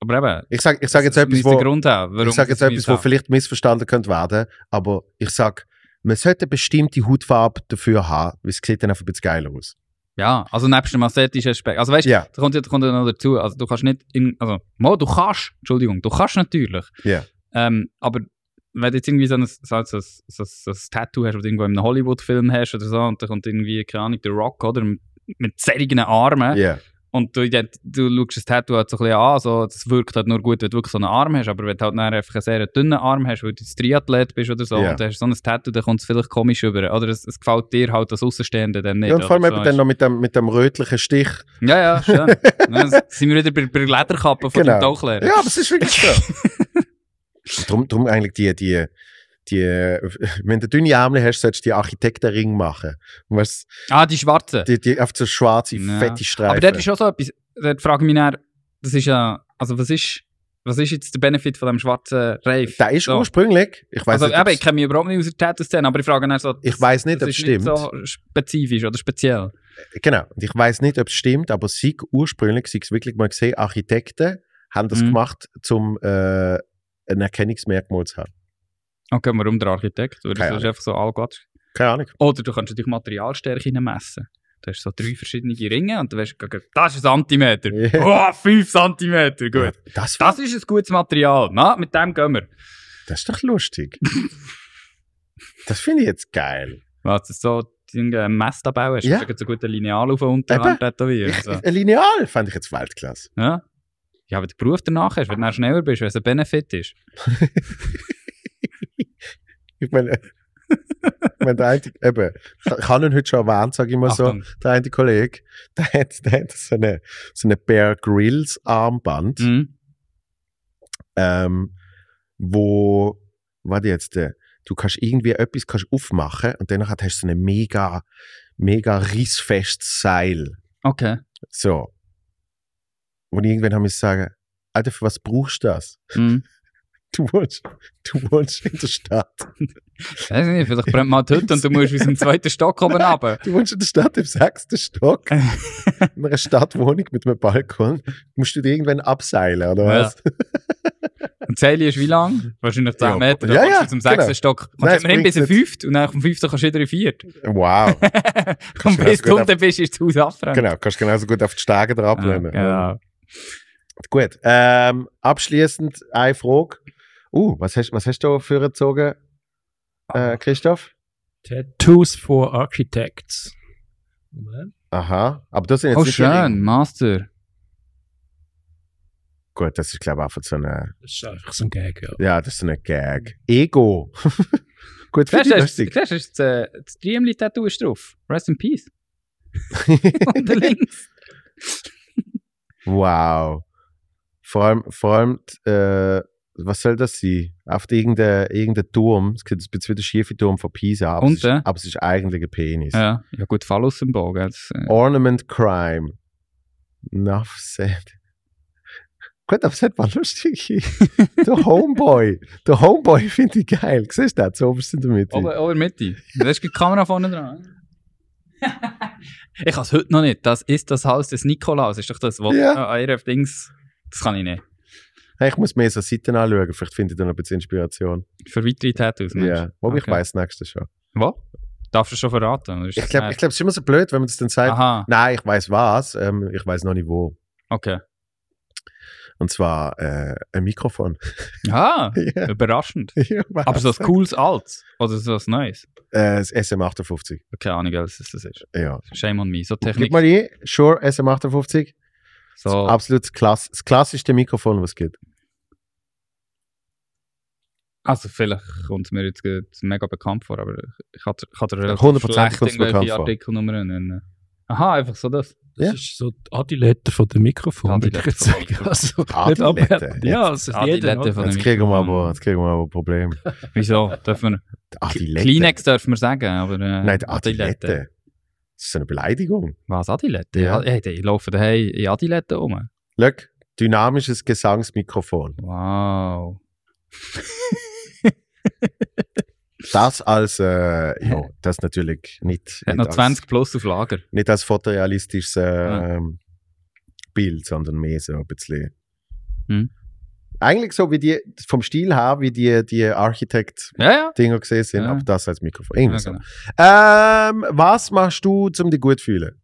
aber eben. Ich sage ich sag jetzt etwas, wo, Grund haben, ich sag jetzt etwas wo vielleicht missverstanden könnte werden. Aber ich sage, man sollte eine bestimmte Hautfarbe dafür haben, weil es sieht dann einfach ein bisschen geiler aus. Ja, also nebst dem ästhetischen Aspekt. Also weißt du, yeah. da kommt, da kommt noch dazu. Also du kannst nicht in, also, mo, du kannst, Entschuldigung, du kannst natürlich. Yeah. Ähm, aber wenn du jetzt irgendwie so ein, so, so, so, so Tattoo hast, was du irgendwo in einem Hollywood-Film hast oder so, und da kommt irgendwie, keine Ahnung, der Rock, oder? Mit, mit zerrigen Armen. Yeah. Und du, ja, du schaust das Tattoo halt so ein bisschen an, so, das wirkt halt nur gut, wenn du wirklich so einen Arm hast, aber wenn du halt einfach einen sehr dünnen Arm hast, weil du ein Triathlet bist oder so, yeah. und du hast so ein Tattoo, dann kommt es vielleicht komisch über. Oder es, es gefällt dir halt als Außenstehende dann nicht. Ja, und vor allem so, dann noch mit dem, mit dem rötlichen Stich. Ja, ja, [laughs] schön. ja, sind wir wieder bei, bei Lederkappen von genau. dem Tauchlehrer. Ja, das ist wirklich so. [laughs] darum, darum eigentlich die, die, die, [laughs] wenn du dünne Ärmel hast, sollst du die Architektenring machen. Weißt, ah, die schwarze? Die, die auf so schwarze, ja. fette Streifen. Aber dort ist auch so etwas, da frage ich mich dann, das ist ja, also was ist, was ist jetzt der Benefit von dem schwarzen Reif? Der ist so. ursprünglich, ich weiß also, nicht. ich kenne mich überhaupt nicht aus der Tätoszene, aber ich frage dann so, das, ich weiß nicht, ob es stimmt. Nicht so spezifisch oder speziell. Äh, genau, und ich weiß nicht, ob es stimmt, aber sie ursprünglich, sie es wirklich mal gesehen, Architekten haben das mhm. gemacht, um äh, ein Erkennungsmerkmal zu haben. Okay, warum der Architekt? Weil das ist einfach so allglatt. Keine Ahnung. Oder du kannst natürlich Materialstärke messen. Du hast so drei verschiedene Ringe und du weißt, das ist ein Zentimeter. Yeah. Oh, fünf Zentimeter, gut. Ja, das, das ist ein gutes Material. Na, mit dem gehen wir. Das ist doch lustig. [laughs] das finde ich jetzt geil. Was, das so irgendein äh, Messtabau hast? Du hast so guten Lineal auf der Unterhand tätowiert. So. Ein Lineal fände ich jetzt Weltklasse. Ja. Ja, aber der Beruf danach hast, wenn du schneller bist, wenn es ein Benefit ist. [laughs] Ich meine, äh, ich meine, der einzige, eben, ich habe ihn heute schon erwähnt, sage ich mal so, der einzige Kollege, [laughs] der hat, der hat so eine, so eine Bear Grylls Armband, mhm. ähm, wo, warte jetzt, äh, du kannst irgendwie etwas kannst aufmachen und danach hast du so ein mega, mega rissfestes Seil. Okay. So. Und irgendwann haben wir gesagt, Alter, für was brauchst du das? Mhm. [laughs] Du wohnst, du wohnst in der Stadt. Ich weiß nicht, vielleicht brennt man Hütte halt und du musst aus dem zweiten Stock oben runter. [laughs] Du wohnst in der Stadt im sechsten Stock. [laughs] in einer Stadtwohnung mit einem Balkon. Musst du dir irgendwann abseilen, oder was? Ja. Und Zähli ist wie lang? Wahrscheinlich 10 ja, Meter. Dann ja, du zum sechsten genau. Stock. Und Nein, dann bis zum fünften und dann vom fünften kannst du wieder in viert. Wow. und bis also du unten bist, ist das Haus abgerannt. Genau, kannst genauso gut auf die Stege drauf ja, Genau. Gut, ähm, abschließend eine Frage. Uh, was hast, was hast du für gezogen, äh, ah. Christoph? Tattoos for Architects. Aha, aber das sind jetzt Oh, schön, Master. Gut, das ist, glaube ich, einfach so eine. Das ist einfach so ein Gag, ja. Ja, das ist so ein Gag. Ego. [laughs] Gut, für Siehst dich das, äh, das Dreamly-Tattoo ist drauf. Rest in Peace. [laughs] Unten links. Wow. Vor allem, vor allem äh, was soll das sein? Auf irgendeinem irgendein Turm, es gibt jetzt wieder schiefe Turm von Pisa, aber, Und, es ist, äh? aber, es, ist, eigentlich ein Penis. Ja, ja gut, Phallus-Symbol. Äh. Ornament Crime. Enough said. Gut, aber es war lustig. [laughs] der Homeboy. Der Homeboy finde ich geil. Siehst du das? So oben in der Mitte. Oben, Mitte. Da ist die Kamera vorne dran. [laughs] ich kann es heute noch nicht. Das ist das Haus des Nikolaus. Ist doch das, was ja. Ah, ah, auf Dings... Das kann ich nicht. Hey, ich muss mehr so Seiten anschauen, vielleicht findet ihr noch ein bisschen Inspiration. Für weitere Tattoos, Ja, yeah. wobei okay. ich weiß nächstes schon. Was? Darfst du schon verraten? Ich glaube, glaub, es ist immer so blöd, wenn man das dann sagt, Aha. nein, ich weiß was, ähm, ich weiß noch nicht wo. Okay. Und zwar äh, ein Mikrofon. Ah, yeah. [laughs] überraschend. [laughs] Ja, Aber so was cooles Altes oder so was Neues? Äh, das SM58. Keine Ahnung, was das ist. Ja. Shame on me. So Technik. Gib mal rein, Shure SM58. So. Das absolut klass das klassischste Mikrofon, was es gibt. Also vielleicht kommt es mir jetzt mega bekannt vor, aber ich kann, kann dir relativ schlecht Artikelnummern nennen. Äh, Aha, einfach so das. Das ja. ist so die Adilette von dem Mikrofon, würde ich jetzt sagen. Also, Adilette? Ja, das ist Adilette jeder, von dem also, jetzt kriegen wir aber, jetzt kriegen wir aber ein Problem. [laughs] Wieso? Dürfen wir... Adilette. Kleenex dürfen wir sagen, aber... Äh, Nein, Adilette. Adilette. Das ist eine Beleidigung. Was, Adilette? Ja. Hey, die laufen daheim in Adilette rum. Schau, dynamisches Gesangsmikrofon. Wow. [laughs] Das als, äh, ja, das natürlich nicht. Hat nicht noch 20 als, plus auf Lager. Nicht als fotorealistisches äh, ja. Ähm, Bild, sondern mehr so ein bisschen. Hm. Eigentlich so wie die, vom Stil her, wie die, die Architekt-Dinger ja, gesehen sind, aber das als Mikrofon. Irgendwie so. Genau. Ähm, was machst du, um dich gut zu fühlen?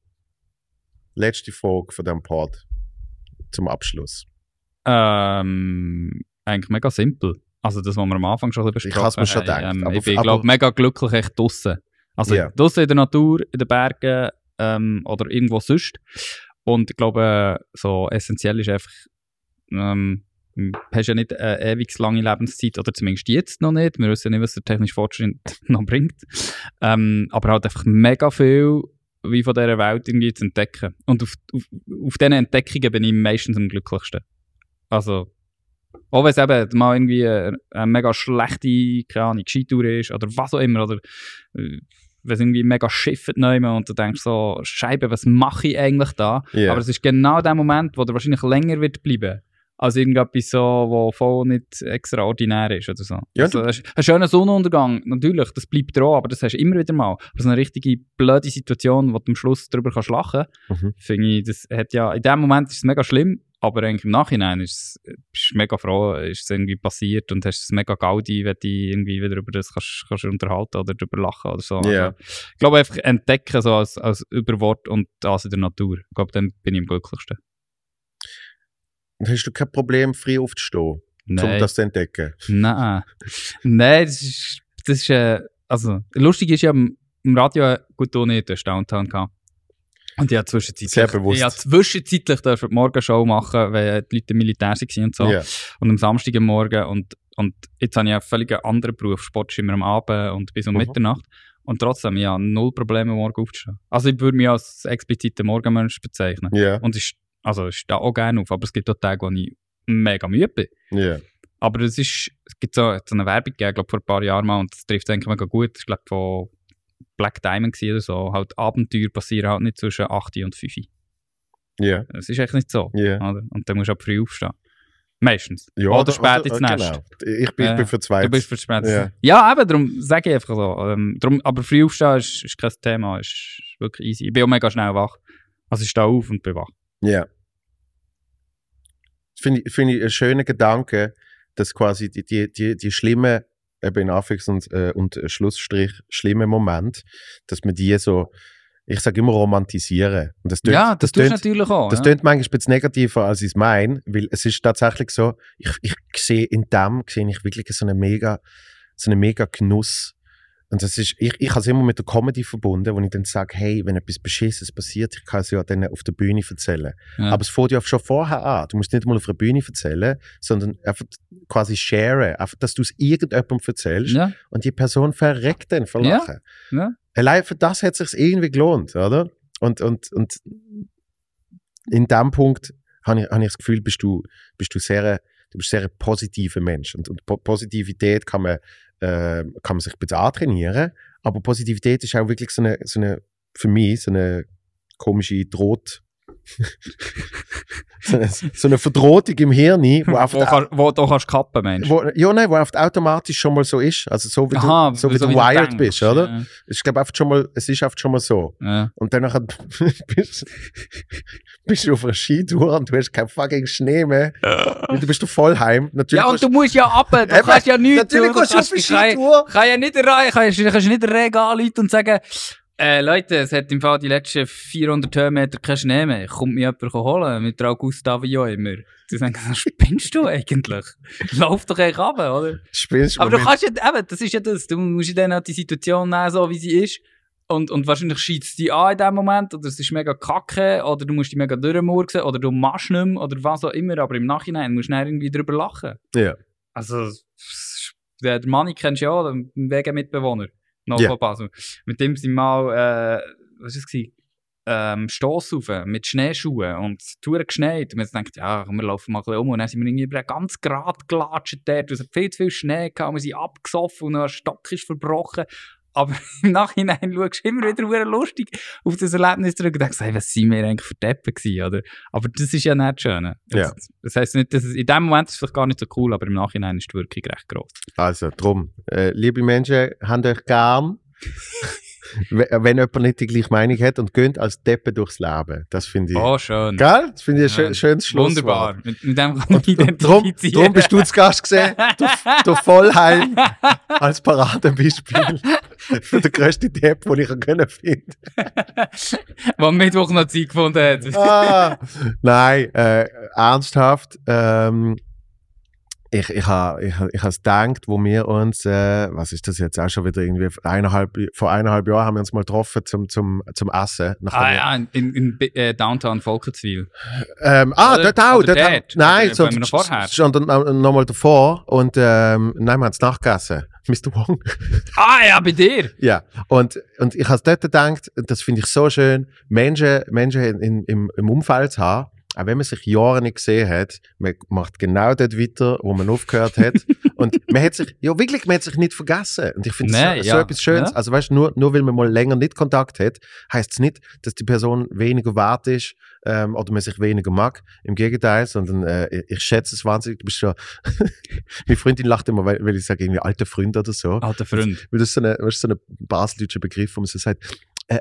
Letzte Frage von dem Part zum Abschluss. Ähm, eigentlich mega simpel also das, was wir am Anfang schon ein bisschen besprochen ich haben. Gedacht, ähm, ich bin, glaube mega glücklich echt draussen. Also yeah. draussen in der Natur, in den Bergen ähm, oder irgendwo sonst. Und ich glaube, so essentiell ist einfach, ähm, hast ja nicht eine ewig lange Lebenszeit, oder zumindest jetzt noch nicht. Wir wissen ja nicht, was der technische Fortschritt [laughs] noch bringt. Ähm, aber halt einfach mega viel wie von dieser Welt irgendwie zu entdecken. Und auf, auf, auf diesen Entdeckungen bin ich meistens am glücklichsten. Also, auch wenn es eben mal irgendwie äh, eine, mega schlechte, keine Ahnung, Skitour ist oder was auch immer. Oder äh, wenn es irgendwie mega schifft nehmen und du denkst so, Scheibe, was mache ich eigentlich da? Yeah. Aber es ist genau der Moment, wo du wahrscheinlich länger wird bleiben als irgendetwas so, wo voll nicht extraordinär ist oder so. Ja, also, ein schöner Sonnenuntergang, natürlich, das bleibt dran, aber das hast du immer wieder mal. Aber so eine richtige blöde Situation, wo du am Schluss darüber kannst lachen, mhm. finde ich, das hat ja, in dem Moment ist es mega schlimm, aber eigentlich im Nachhinein ist es, äh, bist du mega froh, ist es irgendwie passiert und hast es mega gaudi, wenn du irgendwie wieder über das kannst, kannst unterhalten oder darüber lachen oder so. Yeah. Also, ich glaube einfach entdecken so als, als Überwort und das in der Natur. Ich glaube, dann bin ich am glücklichsten. Hast du kein Problem, früh aufzustehen, Nein. um das zu entdecken? Nein. Nein, das ist, das ist äh, also lustig ist ja im Radio gut auch nicht, du hast Downtown gehabt. Und ja, zwischenzeitlich, Sehr bewusst. ja, zwischenzeitlich dürfen die Morgenshow machen, weil die Leute Militär waren und so. Yeah. Und am Samstagmorgen und, und jetzt habe ich einen völlig anderen Beruf. Sport immer am Abend und bis um mhm. Mitternacht. Und trotzdem, ja, null Probleme, morgen aufzustehen. Also ich würde mich als explizitem Morgenmensch bezeichnen. Yeah. Und ich, also ich stehe auch gerne auf, aber es gibt auch Tage, wo ich mega müde bin. Yeah. Aber es ist, es gibt so, so eine Werbung gegeben, glaube vor ein paar Jahren mal, und es trifft eigentlich mega gut. Ich glaube, von Black Diamond oder so, halt Abenteuer passieren halt nicht zwischen 8 und 5. Ja. Yeah. Das ist echt nicht so. Yeah. Und dann musst du auch früh aufstehen. Meistens. Ja, oder also, spät äh, ins Nest. Genau. Ich bin, ich bin für äh, zwei. Du bist für spät. Ja, ja eben, darum sage ich einfach so. Ähm, darum, aber früh aufstehen ist, ist kein Thema, ist wirklich easy. Ich bin auch mega schnell wach. Also ich stehe auf und bin wach. Ja. Yeah. Finde ich, find ich einen schönen Gedanke, dass quasi die, die, die, die schlimmen eben in Anführungs- und, äh, und Schlussstrich schlimme Momente, dass man die so, ich sage immer romantisieren. Und das tönt, ja, das, das tust tönt, natürlich auch. Das ja. tönt manchmal ein bisschen negativer, als ich es meine, weil es ist tatsächlich so, ich, ich sehe in dem, sehe ich wirklich so einen mega, so einen mega Genuss und das ist, ich, ich habe es immer mit der Comedy verbunden, wo ich dann sage, hey, wenn etwas Beschisses passiert, ich kann es ja dann auf der Bühne erzählen. Ja. Aber es fängt ja schon vorher an. Du musst nicht mal auf der Bühne erzählen, sondern einfach quasi share, einfach, dass du es irgendjemandem erzählst ja. und die Person verreckt dann vor Lachen. Ja. Allein für das hat es sich irgendwie gelohnt, oder? Und, und, und in dem Punkt habe ich, hab ich das Gefühl, bist du, bist du sehr, du bist sehr ein positiver Mensch. Und, und po Positivität kann man äh, kann man sich ein bisschen antrainieren. Aber Positivität ist auch wirklich so eine, so eine für mich, so eine komische Droht- so, eine, so Verdrohung im Hirn, wo, wo, kann, wo du kannst kappen, meinst du? Ja, nein, wo einfach automatisch schon mal so ist. Also so wie Aha, du, so wie so du wired bist, oder? Ja. Ich glaube, schon mal, es ist einfach schon mal so. Ja. Und danach [laughs] bist, bist du auf einer Skitour und du hast keinen fucking Schnee mehr. Ja. Und du bist du voll heim. Natürlich ja, und du musst ja ab, du [laughs] kannst ja nichts. Natürlich kannst du auf eine Skitour. Kann ja nicht, kann, kann, kann nicht Regal und sagen, äh, Leute, es hat im Fall die letzten 400 Höhenmeter keinen Schnee mehr. Kommt mir jemand holen mit der Augusta wie auch immer. Sie sagen, [laughs] was spinnst du eigentlich? Lauf doch eigentlich ab, oder? Spinnst du Aber du kannst ja, eben, das ist ja das. Du musst ja dann auch die Situation nehmen, so wie sie ist. Und, und wahrscheinlich schießt es dich an in dem Moment, oder es ist mega kacke, oder du musst dich mega durchmurksen, oder du machst nicht mehr, oder was auch immer. Aber im Nachhinein musst du dann irgendwie drüber lachen. Ja. Also, der Manni kennst du ja auch, den Wegemitbewohner. Noch yeah. von Basel. Mit dem sind mal, äh, was war es? Ähm, Stoss rauf, mit Schneeschuhen und Touren geschneit. Und man denkt, ja, wir laufen mal ein um. Und dann sind wir irgendwie ganz gerade gelatscht dort. Es hat viel zu viel Schnee gehabt, wir sind abgesoffen und ein Stock ist verbrochen. Aber [laughs] im Nachhinein schaust du immer wieder lustig auf das Erlebnis zurück und denkst, hey, was sind wir eigentlich für Deppen gewesen, oder? Aber das ist ja nicht schön. Das, ja. das heisst nicht, dass es, in dem Moment ist es vielleicht gar nicht so cool, aber im Nachhinein ist die Wirkung recht groß. Also, drum, äh, liebe Menschen, habt euch gern. [laughs] wenn jemand nicht die gleiche Meinung hat und geht als Deppe durchs Leben. Das finde ich. Oh, schön. Gell? Das finde ich ein ja. schönes Schluss. Wunderbar. Mit, mit dem kann ich und, und bist du zu Gast gesehen, du, du Vollheim [laughs] als Paradebeispiel für den grössten Depp, den ich können finden Der [laughs] am Mittwoch noch Zeit gefunden hat. ah, nein, äh, ernsthaft. Ähm, ich, ich habe ich, ich es gedacht, wo wir uns, äh, was ist das jetzt auch schon wieder irgendwie, eineinhalb, vor eineinhalb Jahren haben wir uns mal getroffen zum, zum, zum Essen. Ah ja, in, in, in äh, Downtown Volkertswil. Ähm, ah, oder, dort auch. Dort dort, dort, nein, so, noch vorher. schon nochmal davor und ähm, nein, wir haben es nachgegessen. Mr. Wong. ah ja, bei dir? Ja, und, und ich habe dort gedacht, das finde ich so schön, Menschen, Menschen in, in, im, im Umfeld zu haben, auch wenn man sich Jahre nicht gesehen hat, man macht genau dort weiter, wo man aufgehört hat. [laughs] und man hat sich, ja wirklich, man hat sich nicht vergessen. Und ich finde nee, so, ja. so etwas Schönes. Ja. Also weißt du, nur, nur weil man mal länger nicht Kontakt hat, heißt es nicht, dass die Person weniger wert ist ähm, oder man sich weniger mag. Im Gegenteil, sondern äh, ich schätze es wahnsinnig. Du bist ja, [laughs] meine Freundin lacht immer, weil, ich sage irgendwie alter Freund oder so. Alter Freund. Weil das ist so ein so eine Begriff, wo man so sagt, ein,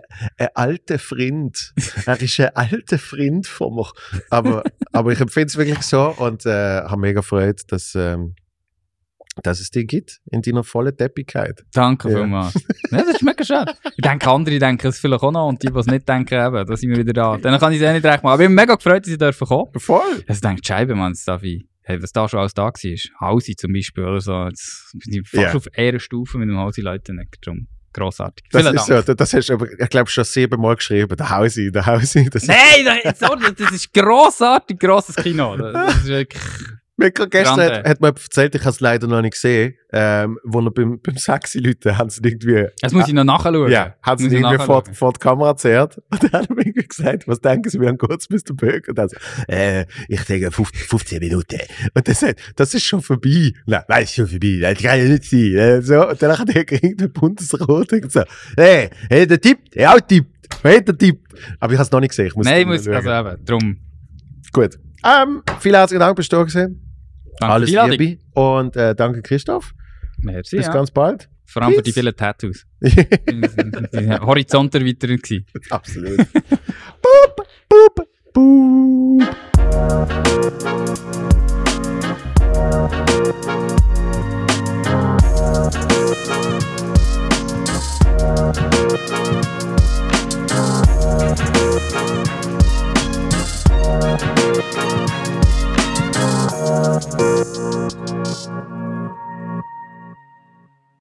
alter Freund. Er ist ein alter Freund von mir. Aber, aber ich empfinde es wirklich so und äh, habe mega Freude, dass, ähm, dass es dich gibt in deiner vollen Teppigkeit. Danke ja. vielmals. Ja, das ist mega schön. Ich denke, andere denken es vielleicht auch noch und die, die es nicht denken, eben, da sind wir wieder da. Dann kann ich es auch eh nicht recht machen. Aber ich bin mega gefreut, dass sie dürfen kommen. Voll. Also denke, Scheibe, man, das darf ich hey, was da schon alles da war. Hausi zum Beispiel oder so. Jetzt bin ich fast yeah. auf Ehrenstufe mit dem Hausi-Leuten nicht drum. Grossartig. Das Vielen ist Dank. So, das hast du, aber, ich glaube, schon sieben Mal geschrieben. Da hau ich, da hau ich. Das Nein, nein, das ist grossartig, grosses Kino. Das ist wirklich Mirko, gestern hat, hat mir erzählt, ich habe es leider noch nicht gesehen, ähm, wo er beim, beim sexy Leute haben sie irgendwie... Das muss ich noch nachschauen. Ja, haben sie irgendwie vor, vor die Kamera erzählt. und dann hat er mir gesagt, was denken sie, wir haben kurz bis der Und dann so, äh, ich denke 15 Minuten. Und dann sagt, das ist schon vorbei. Nein, nein, ist schon vorbei, das kann ja nicht sein. Äh, so, und dann hat er irgendein Bundesrat und so, hey, äh, hey, der tippt, er auch tippt, hey, der tippt. Aber ich habe es noch nicht gesehen. Ich muss nein, ich muss, schauen. also eben, drum. Gut. Ähm, vielen herzlichen Dank, bist du da gesehen. Danke Alles Liebe und äh, danke Christoph. Merci, Bis ja. ganz bald. Vor allem für die vielen Tattoos. [laughs] Horizont erweitert gewesen. Absolut. [laughs] boop, boop, boop. Thank you. Música